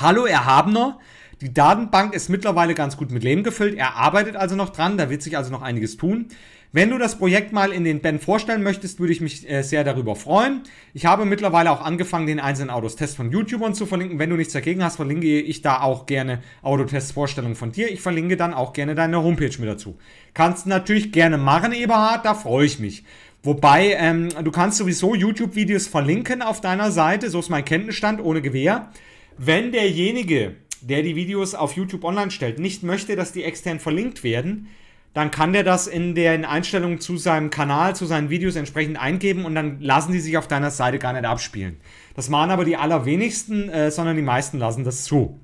A: Hallo Erhabener, die Datenbank ist mittlerweile ganz gut mit Leben gefüllt. Er arbeitet also noch dran, da wird sich also noch einiges tun. Wenn du das Projekt mal in den Ben vorstellen möchtest, würde ich mich äh, sehr darüber freuen. Ich habe mittlerweile auch angefangen, den einzelnen Autotest von YouTubern zu verlinken. Wenn du nichts dagegen hast, verlinke ich da auch gerne autotest Vorstellungen von dir. Ich verlinke dann auch gerne deine Homepage mit dazu. Kannst natürlich gerne machen, Eberhard, da freue ich mich. Wobei, ähm, du kannst sowieso YouTube-Videos verlinken auf deiner Seite, so ist mein Kenntnisstand, ohne Gewehr. Wenn derjenige, der die Videos auf YouTube online stellt, nicht möchte, dass die extern verlinkt werden, dann kann der das in den Einstellungen zu seinem Kanal, zu seinen Videos entsprechend eingeben und dann lassen die sich auf deiner Seite gar nicht abspielen. Das machen aber die allerwenigsten, äh, sondern die meisten lassen das zu.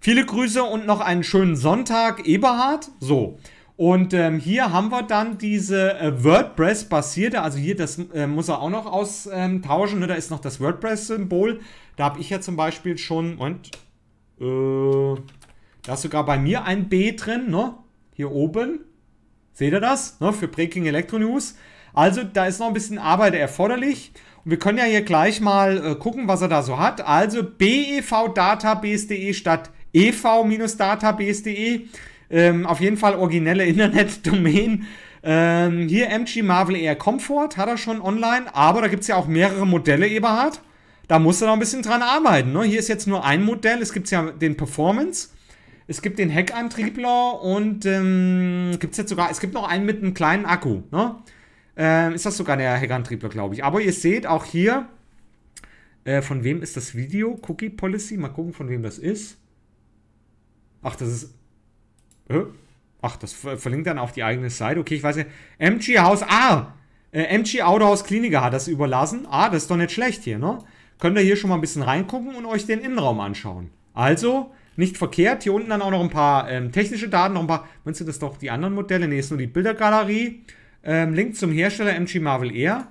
A: Viele Grüße und noch einen schönen Sonntag, Eberhard. So. Und ähm, hier haben wir dann diese äh, WordPress-basierte, also hier, das äh, muss er auch noch austauschen, ähm, ne? da ist noch das WordPress-Symbol. Da habe ich ja zum Beispiel schon, und, äh, da ist sogar bei mir ein B drin, ne? hier oben. Seht ihr das? Ne, für Breaking Electro News. Also da ist noch ein bisschen Arbeit erforderlich. Und wir können ja hier gleich mal äh, gucken, was er da so hat. Also bev-database.de statt ev-database.de. Ähm, auf jeden Fall originelle Internetdomain. Ähm, hier MG Marvel Air Comfort hat er schon online, aber da gibt es ja auch mehrere Modelle, Eberhard. Da muss er noch ein bisschen dran arbeiten. Ne? Hier ist jetzt nur ein Modell, es gibt ja den Performance. Es gibt den Heckantriebler und ähm, gibt es jetzt sogar, es gibt noch einen mit einem kleinen Akku. Ne? Ähm, ist das sogar der Heckantriebler, glaube ich. Aber ihr seht auch hier, äh, von wem ist das Video? Cookie Policy, mal gucken, von wem das ist. Ach, das ist... Äh? Ach, das verlinkt dann auf die eigene Seite. Okay, ich weiß nicht. MG House, Ah! Äh, MG Autohaus Kliniker hat das überlassen. Ah, das ist doch nicht schlecht hier, ne? Könnt ihr hier schon mal ein bisschen reingucken und euch den Innenraum anschauen. Also, nicht verkehrt. Hier unten dann auch noch ein paar ähm, technische Daten, noch ein paar. Meinst du das doch die anderen Modelle? Ne, ist nur die Bildergalerie. Ähm, Link zum Hersteller MG Marvel Air.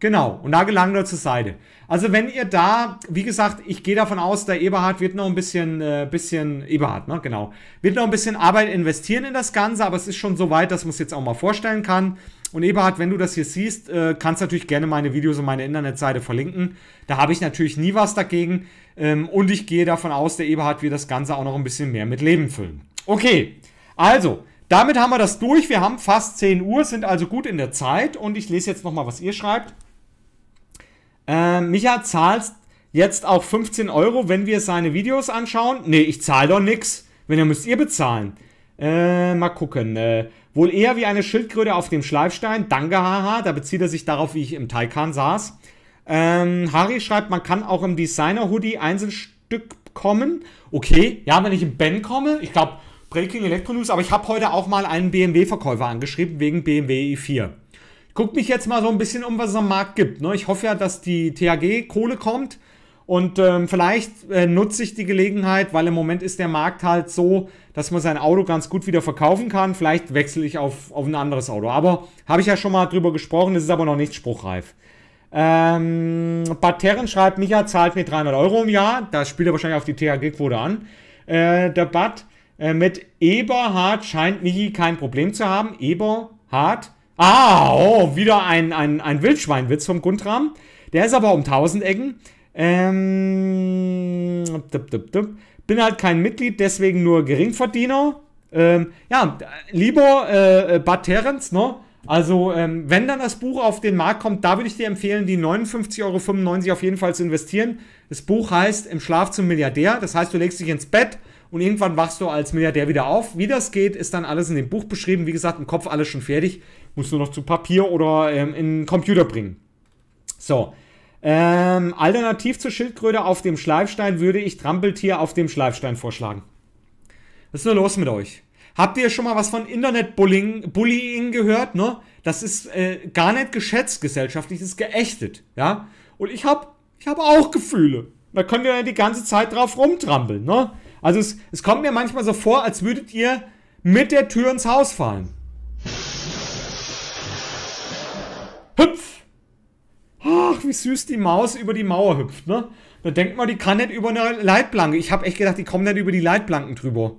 A: Genau, und da gelangen wir zur Seite. Also wenn ihr da, wie gesagt, ich gehe davon aus, der Eberhard wird noch ein bisschen, äh, bisschen, Eberhard, ne, genau, wird noch ein bisschen Arbeit investieren in das Ganze, aber es ist schon so weit, dass man es jetzt auch mal vorstellen kann. Und Eberhard, wenn du das hier siehst, äh, kannst du natürlich gerne meine Videos und meine Internetseite verlinken. Da habe ich natürlich nie was dagegen. Ähm, und ich gehe davon aus, der Eberhard wird das Ganze auch noch ein bisschen mehr mit Leben füllen. Okay, also, damit haben wir das durch. Wir haben fast 10 Uhr, sind also gut in der Zeit. Und ich lese jetzt nochmal, was ihr schreibt. Äh, Micha, zahlst jetzt auch 15 Euro, wenn wir seine Videos anschauen? Nee, ich zahle doch nichts. Wenn, dann müsst ihr bezahlen. Äh, mal gucken. Äh, Wohl eher wie eine Schildkröte auf dem Schleifstein. Danke, haha. Da bezieht er sich darauf, wie ich im Taikan saß. Ähm, Harry schreibt, man kann auch im Designer-Hoodie Einzelstück kommen. Okay, ja, wenn ich im Ben komme, ich glaube, Breaking Electro aber ich habe heute auch mal einen BMW-Verkäufer angeschrieben wegen BMW e i4. Ich guck mich jetzt mal so ein bisschen um, was es am Markt gibt. Ne? Ich hoffe ja, dass die THG-Kohle kommt. Und ähm, vielleicht äh, nutze ich die Gelegenheit, weil im Moment ist der Markt halt so, dass man sein Auto ganz gut wieder verkaufen kann. Vielleicht wechsle ich auf, auf ein anderes Auto. Aber habe ich ja schon mal drüber gesprochen, das ist aber noch nicht spruchreif. Ähm, Bateren schreibt, Micha zahlt mir 300 Euro im Jahr. Das spielt er wahrscheinlich auf die THG-Quote an. Äh, der Bat äh, mit Eberhard scheint Michi kein Problem zu haben. Eberhard. Ah, oh, wieder ein, ein, ein Wildschweinwitz vom Guntram. Der ist aber um 1000 Ecken. Ähm, dup, dup, dup. Bin halt kein Mitglied, deswegen nur Geringverdiener. Ähm, ja, lieber äh, Bad Terrence, ne? Also, ähm, wenn dann das Buch auf den Markt kommt, da würde ich dir empfehlen, die 59,95 Euro auf jeden Fall zu investieren. Das Buch heißt Im Schlaf zum Milliardär. Das heißt, du legst dich ins Bett und irgendwann wachst du als Milliardär wieder auf. Wie das geht, ist dann alles in dem Buch beschrieben. Wie gesagt, im Kopf alles schon fertig. Musst du noch zu Papier oder ähm, in den Computer bringen. So, ähm, alternativ zur Schildkröte auf dem Schleifstein würde ich Trampeltier auf dem Schleifstein vorschlagen. Was ist denn los mit euch? Habt ihr schon mal was von Internetbullying bullying gehört? Ne? Das ist äh, gar nicht geschätzt gesellschaftlich, das ist geächtet. Ja? Und ich habe ich hab auch Gefühle. Da könnt ihr ja die ganze Zeit drauf rumtrampeln. Ne? Also es, es kommt mir manchmal so vor, als würdet ihr mit der Tür ins Haus fallen. Hüpf! wie süß die Maus über die Mauer hüpft, ne? Da denkt man, die kann nicht über eine Leitplanke. Ich habe echt gedacht, die kommen nicht über die Leitplanken drüber.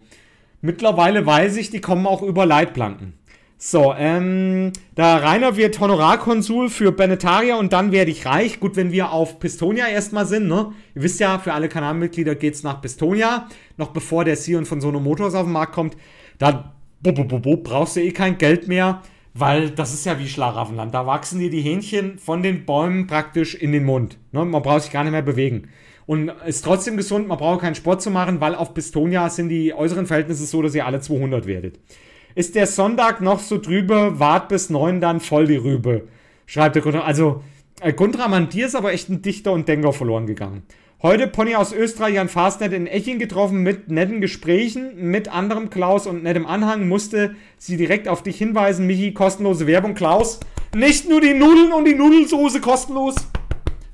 A: Mittlerweile weiß ich, die kommen auch über Leitplanken. So, ähm, da Rainer wird Honorarkonsul für Benetaria und dann werde ich reich. Gut, wenn wir auf Pistonia erstmal sind, ne? Ihr wisst ja, für alle Kanalmitglieder geht's nach Pistonia, noch bevor der Sion von Sono Motors auf den Markt kommt. Da brauchst du eh kein Geld mehr. Weil das ist ja wie Schlaraffenland. Da wachsen dir die Hähnchen von den Bäumen praktisch in den Mund. Ne? Man braucht sich gar nicht mehr bewegen. Und ist trotzdem gesund, man braucht keinen Sport zu machen, weil auf Pistonia sind die äußeren Verhältnisse so, dass ihr alle 200 werdet. Ist der Sonntag noch so drübe, wart bis 9 dann voll die Rübe, schreibt der Gundra. Also, äh, Gundra dir ist aber echt ein Dichter und Denker verloren gegangen. Heute Pony aus Österreich an Fastnet in Eching getroffen mit netten Gesprächen, mit anderem Klaus und nettem Anhang. Musste sie direkt auf dich hinweisen, Michi, kostenlose Werbung. Klaus, nicht nur die Nudeln und die Nudelsoße kostenlos.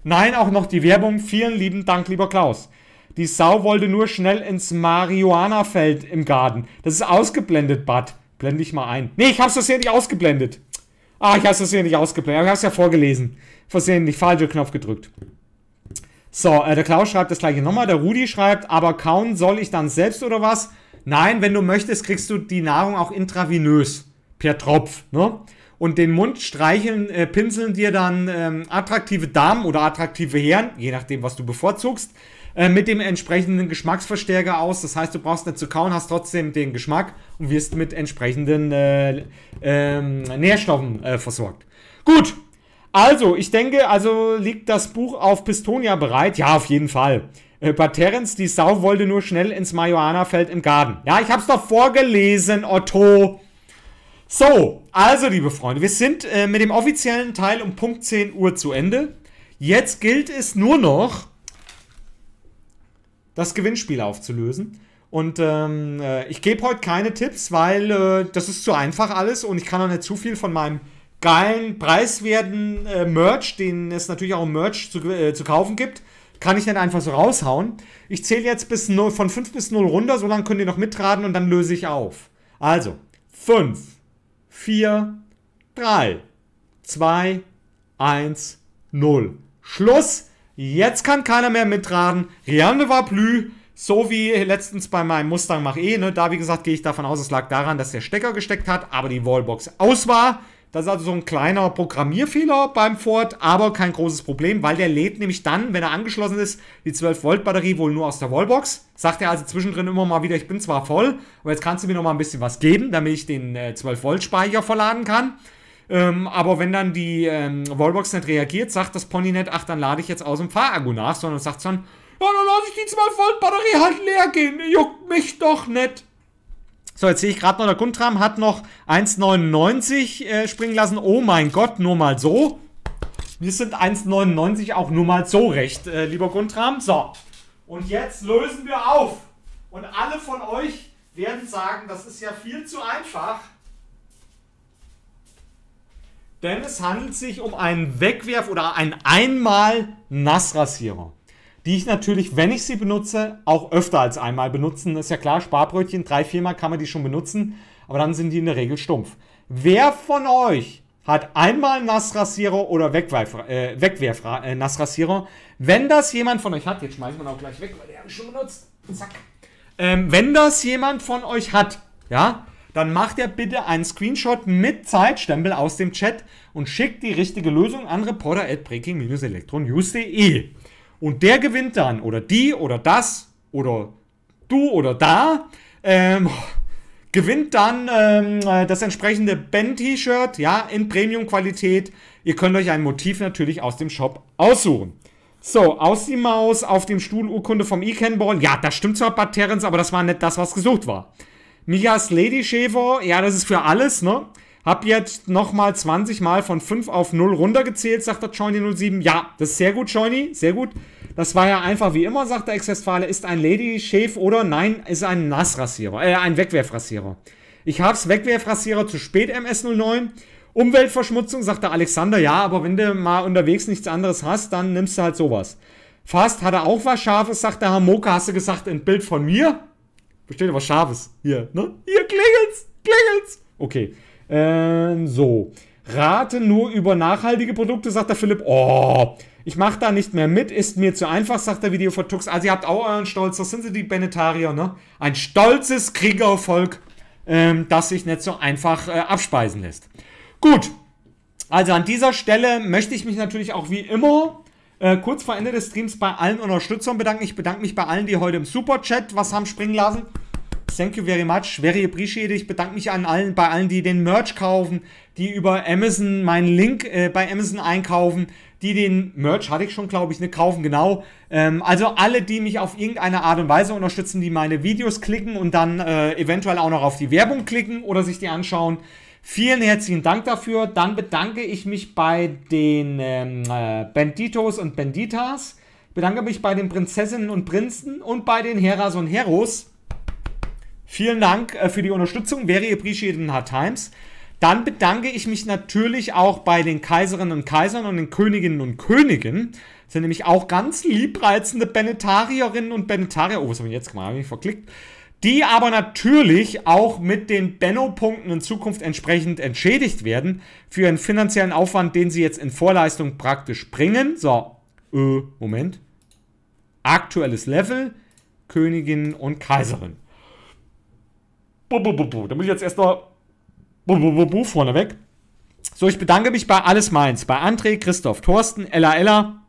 A: Nein, auch noch die Werbung. Vielen lieben Dank, lieber Klaus. Die Sau wollte nur schnell ins Marihuana-Feld im Garten. Das ist ausgeblendet, Bad. Blende ich mal ein. Nee, ich hab's das hier nicht ausgeblendet. Ah, ich hab's das hier nicht ausgeblendet. Aber ich hab's ja vorgelesen. Versehentlich falscher Knopf gedrückt. So, äh, der Klaus schreibt das gleiche nochmal. Der Rudi schreibt, aber kauen soll ich dann selbst oder was? Nein, wenn du möchtest, kriegst du die Nahrung auch intravenös. Per Tropf, ne? Und den Mund streicheln, äh, pinseln dir dann ähm, attraktive Damen oder attraktive Herren, je nachdem, was du bevorzugst, äh, mit dem entsprechenden Geschmacksverstärker aus. Das heißt, du brauchst nicht zu kauen, hast trotzdem den Geschmack und wirst mit entsprechenden äh, ähm, Nährstoffen äh, versorgt. Gut, also, ich denke, also liegt das Buch auf Pistonia bereit? Ja, auf jeden Fall. Äh, bei Terence, die Sau wollte nur schnell ins Marihuana-Feld im Garten. Ja, ich hab's doch vorgelesen, Otto. So, also, liebe Freunde, wir sind äh, mit dem offiziellen Teil um Punkt 10 Uhr zu Ende. Jetzt gilt es nur noch, das Gewinnspiel aufzulösen. Und ähm, äh, ich gebe heute keine Tipps, weil äh, das ist zu einfach alles und ich kann auch nicht zu viel von meinem geilen, preiswerten äh, Merch, den es natürlich auch im Merch zu, äh, zu kaufen gibt, kann ich dann einfach so raushauen. Ich zähle jetzt bis 0, von 5 bis 0 runter, so lange könnt ihr noch mitraten und dann löse ich auf. Also, 5, 4, 3, 2, 1, 0. Schluss! Jetzt kann keiner mehr mitraten. Rien ne va plus. So wie letztens bei meinem Mustang Mach E. Ne? Da, wie gesagt, gehe ich davon aus, es lag daran, dass der Stecker gesteckt hat, aber die Wallbox aus war. Das ist also so ein kleiner Programmierfehler beim Ford, aber kein großes Problem, weil der lädt nämlich dann, wenn er angeschlossen ist, die 12-Volt-Batterie wohl nur aus der Wallbox. Sagt er also zwischendrin immer mal wieder, ich bin zwar voll, aber jetzt kannst du mir noch mal ein bisschen was geben, damit ich den äh, 12-Volt-Speicher verladen kann. Ähm, aber wenn dann die ähm, Wallbox nicht reagiert, sagt das Pony nicht, ach, dann lade ich jetzt aus dem Fahraggu nach, sondern sagt dann, ja, dann lasse ich die 12-Volt-Batterie halt leer gehen, juckt mich doch nicht. So, jetzt sehe ich gerade noch, der Guntram hat noch 1,99 äh, springen lassen. Oh mein Gott, nur mal so. Wir sind 1,99 auch nur mal so recht, äh, lieber Guntram. So, und jetzt lösen wir auf. Und alle von euch werden sagen, das ist ja viel zu einfach. Denn es handelt sich um einen Wegwerf- oder einen einmal Nassrasierer die ich natürlich, wenn ich sie benutze, auch öfter als einmal benutzen. Das ist ja klar, Sparbrötchen, drei, viermal kann man die schon benutzen, aber dann sind die in der Regel stumpf. Wer von euch hat einmal Nassrasierer oder Wegwerf, äh, Wegwerf äh, Nassrasierer? Wenn das jemand von euch hat, jetzt schmeißen wir auch gleich weg, weil der habe ich schon benutzt. Zack. Ähm, wenn das jemand von euch hat, ja, dann macht er bitte einen Screenshot mit Zeitstempel aus dem Chat und schickt die richtige Lösung an reporter at breaking-elektron-news.de und der gewinnt dann oder die oder das oder du oder da ähm, gewinnt dann ähm, äh, das entsprechende Ben-T-Shirt, ja, in Premium-Qualität. Ihr könnt euch ein Motiv natürlich aus dem Shop aussuchen. So, aus die Maus, auf dem Stuhl Urkunde vom E-Canball. Ja, das stimmt zwar bei Terrence, aber das war nicht das, was gesucht war. Mias Lady Shaver, ja, das ist für alles, ne? Hab jetzt nochmal 20 Mal von 5 auf 0 runtergezählt, sagt der Johnny07. Ja, das ist sehr gut, Johnny, sehr gut. Das war ja einfach wie immer, sagt der Ex-Westfale, ist ein lady Shave oder nein, ist ein Nassrasierer, äh, ein Wegwerfrasierer. Ich hab's Wegwerfrasierer zu spät, MS09. Umweltverschmutzung, sagt der Alexander, ja, aber wenn du mal unterwegs nichts anderes hast, dann nimmst du halt sowas. Fast hat er auch was Scharfes, sagt der Hamoka, hast du gesagt, ein Bild von mir? Besteht aber Scharfes. Hier, ne? Hier klingelt's, klingelt's. Okay. Ähm, so. Rate nur über nachhaltige Produkte, sagt der Philipp. Oh, ich mache da nicht mehr mit, ist mir zu einfach, sagt der Video von Tux. Also ihr habt auch euren Stolz, das sind sie die Benetarier, ne? Ein stolzes Kriegervolk, ähm, das sich nicht so einfach äh, abspeisen lässt. Gut, also an dieser Stelle möchte ich mich natürlich auch wie immer äh, kurz vor Ende des Streams bei allen Unterstützern bedanken. Ich bedanke mich bei allen, die heute im Superchat was haben springen lassen. Thank you very much. Very appreciated. Ich bedanke mich an allen, bei allen, die den Merch kaufen, die über Amazon meinen Link äh, bei Amazon einkaufen, die den Merch, hatte ich schon, glaube ich, ne, kaufen, genau. Ähm, also alle, die mich auf irgendeine Art und Weise unterstützen, die meine Videos klicken und dann äh, eventuell auch noch auf die Werbung klicken oder sich die anschauen. Vielen herzlichen Dank dafür. Dann bedanke ich mich bei den ähm, äh, Banditos und Benditas. Bedanke mich bei den Prinzessinnen und Prinzen und bei den Heras und Heros. Vielen Dank äh, für die Unterstützung. Very appreciated in hard times. Dann bedanke ich mich natürlich auch bei den Kaiserinnen und Kaisern und den Königinnen und Königen. Das sind nämlich auch ganz liebreizende Benetarierinnen und Benetarier. Oh, was habe ich jetzt gemacht? Habe ich verklickt. Die aber natürlich auch mit den Benno-Punkten in Zukunft entsprechend entschädigt werden für ihren finanziellen Aufwand, den sie jetzt in Vorleistung praktisch bringen. So, äh, Moment. Aktuelles Level, Königinnen und Kaiserinnen. Da muss ich jetzt erst noch vorne weg. So, ich bedanke mich bei Alles Meins, bei André, Christoph, Thorsten, Ella Ella,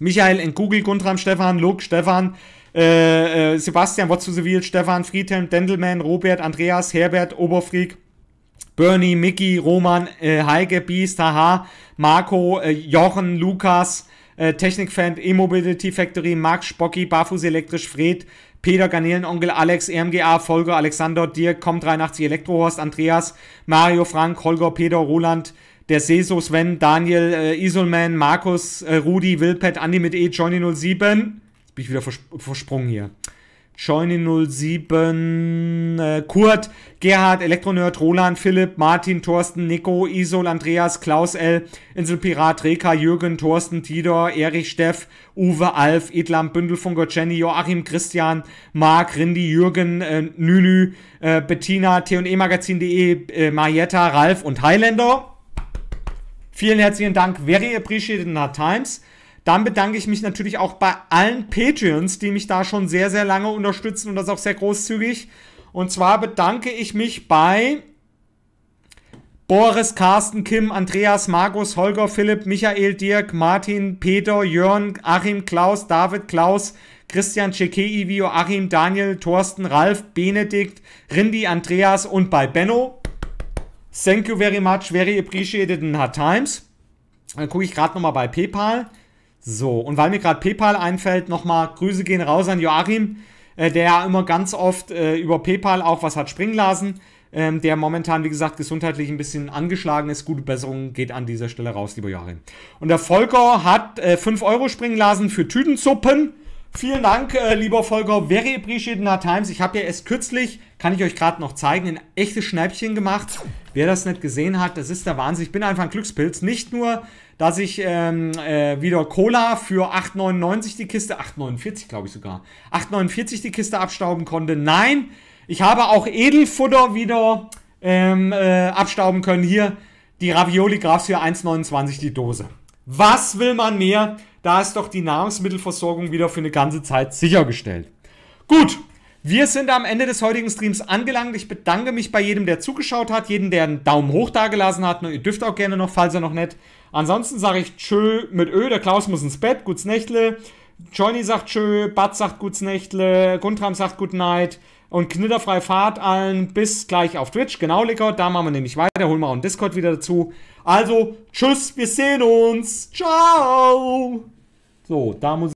A: Michael in Google, Guntram, Stefan, Luke, Stefan, äh, äh, Sebastian, What's Stefan, Friedhelm, Dendelman, Robert, Andreas, Herbert, Oberfreak, Bernie, Mickey, Roman, äh, Heike, Beast, Haha, Marco, äh, Jochen, Lukas, äh, Technikfan, E-Mobility Factory, Max, Spocky, Barfuß Elektrisch, Fred, Peter, Garnelenonkel, Alex, RMGA, e Volker, Alexander, Dirk, Com83, Elektrohorst, Andreas, Mario, Frank, Holger, Peter, Roland, der Seso, Sven, Daniel, äh, Isolman, Markus, äh, Rudi, Wilpet, Andi mit E, Johnny07. Jetzt bin ich wieder vers versprungen hier. Scheune 07, äh, Kurt, Gerhard, Elektronerd, Roland, Philipp, Martin, Thorsten, Nico, Isol, Andreas, Klaus L., Inselpirat, Reka, Jürgen, Thorsten, Tidor, Erich, Steff, Uwe, Alf, Edlam, Bündelfunker, Jenny, Joachim, Christian, Marc, Rindi, Jürgen, äh, Nünü, äh, Bettina, T&E-Magazin.de, äh, Marietta, Ralf und Highlander. Vielen herzlichen Dank. Very appreciated in our times. Dann bedanke ich mich natürlich auch bei allen Patreons, die mich da schon sehr, sehr lange unterstützen und das auch sehr großzügig. Und zwar bedanke ich mich bei Boris, Carsten, Kim, Andreas, Markus, Holger, Philipp, Michael, Dirk, Martin, Peter, Jörn, Achim, Klaus, David, Klaus, Christian, Vio, Achim, Daniel, Thorsten, Ralf, Benedikt, Rindi, Andreas und bei Benno. Thank you very much, very appreciated in hard times. Dann gucke ich gerade nochmal bei PayPal. So, und weil mir gerade PayPal einfällt, nochmal Grüße gehen raus an Joachim, äh, der ja immer ganz oft äh, über PayPal auch was hat springen lassen, ähm, der momentan, wie gesagt, gesundheitlich ein bisschen angeschlagen ist. Gute Besserung geht an dieser Stelle raus, lieber Joachim. Und der Volker hat äh, 5 Euro springen lassen für Tütensuppen. Vielen Dank, äh, lieber Volker. Very appreciated in our times. Ich habe ja erst kürzlich, kann ich euch gerade noch zeigen, ein echtes Schnäppchen gemacht. Wer das nicht gesehen hat, das ist der Wahnsinn. Ich bin einfach ein Glückspilz. Nicht nur dass ich ähm, äh, wieder Cola für 8,99 die Kiste, 8,49 glaube ich sogar, 8,49 die Kiste abstauben konnte. Nein, ich habe auch Edelfutter wieder ähm, äh, abstauben können. Hier die Ravioli Grafs für 1,29 die Dose. Was will man mehr? Da ist doch die Nahrungsmittelversorgung wieder für eine ganze Zeit sichergestellt. Gut, wir sind am Ende des heutigen Streams angelangt. Ich bedanke mich bei jedem, der zugeschaut hat, jedem, der einen Daumen hoch dagelassen hat. Ne, ihr dürft auch gerne noch, falls ihr noch nicht Ansonsten sage ich tschö mit Ö, der Klaus muss ins Bett, guts Nächtle. Johnny sagt tschö, Bad sagt guts Nächtle, Guntram sagt good night und knitterfrei Fahrt allen. Bis gleich auf Twitch. Genau, Licker, da machen wir nämlich weiter. Holen wir auch einen Discord wieder dazu. Also, tschüss, wir sehen uns. Ciao. So, da muss ich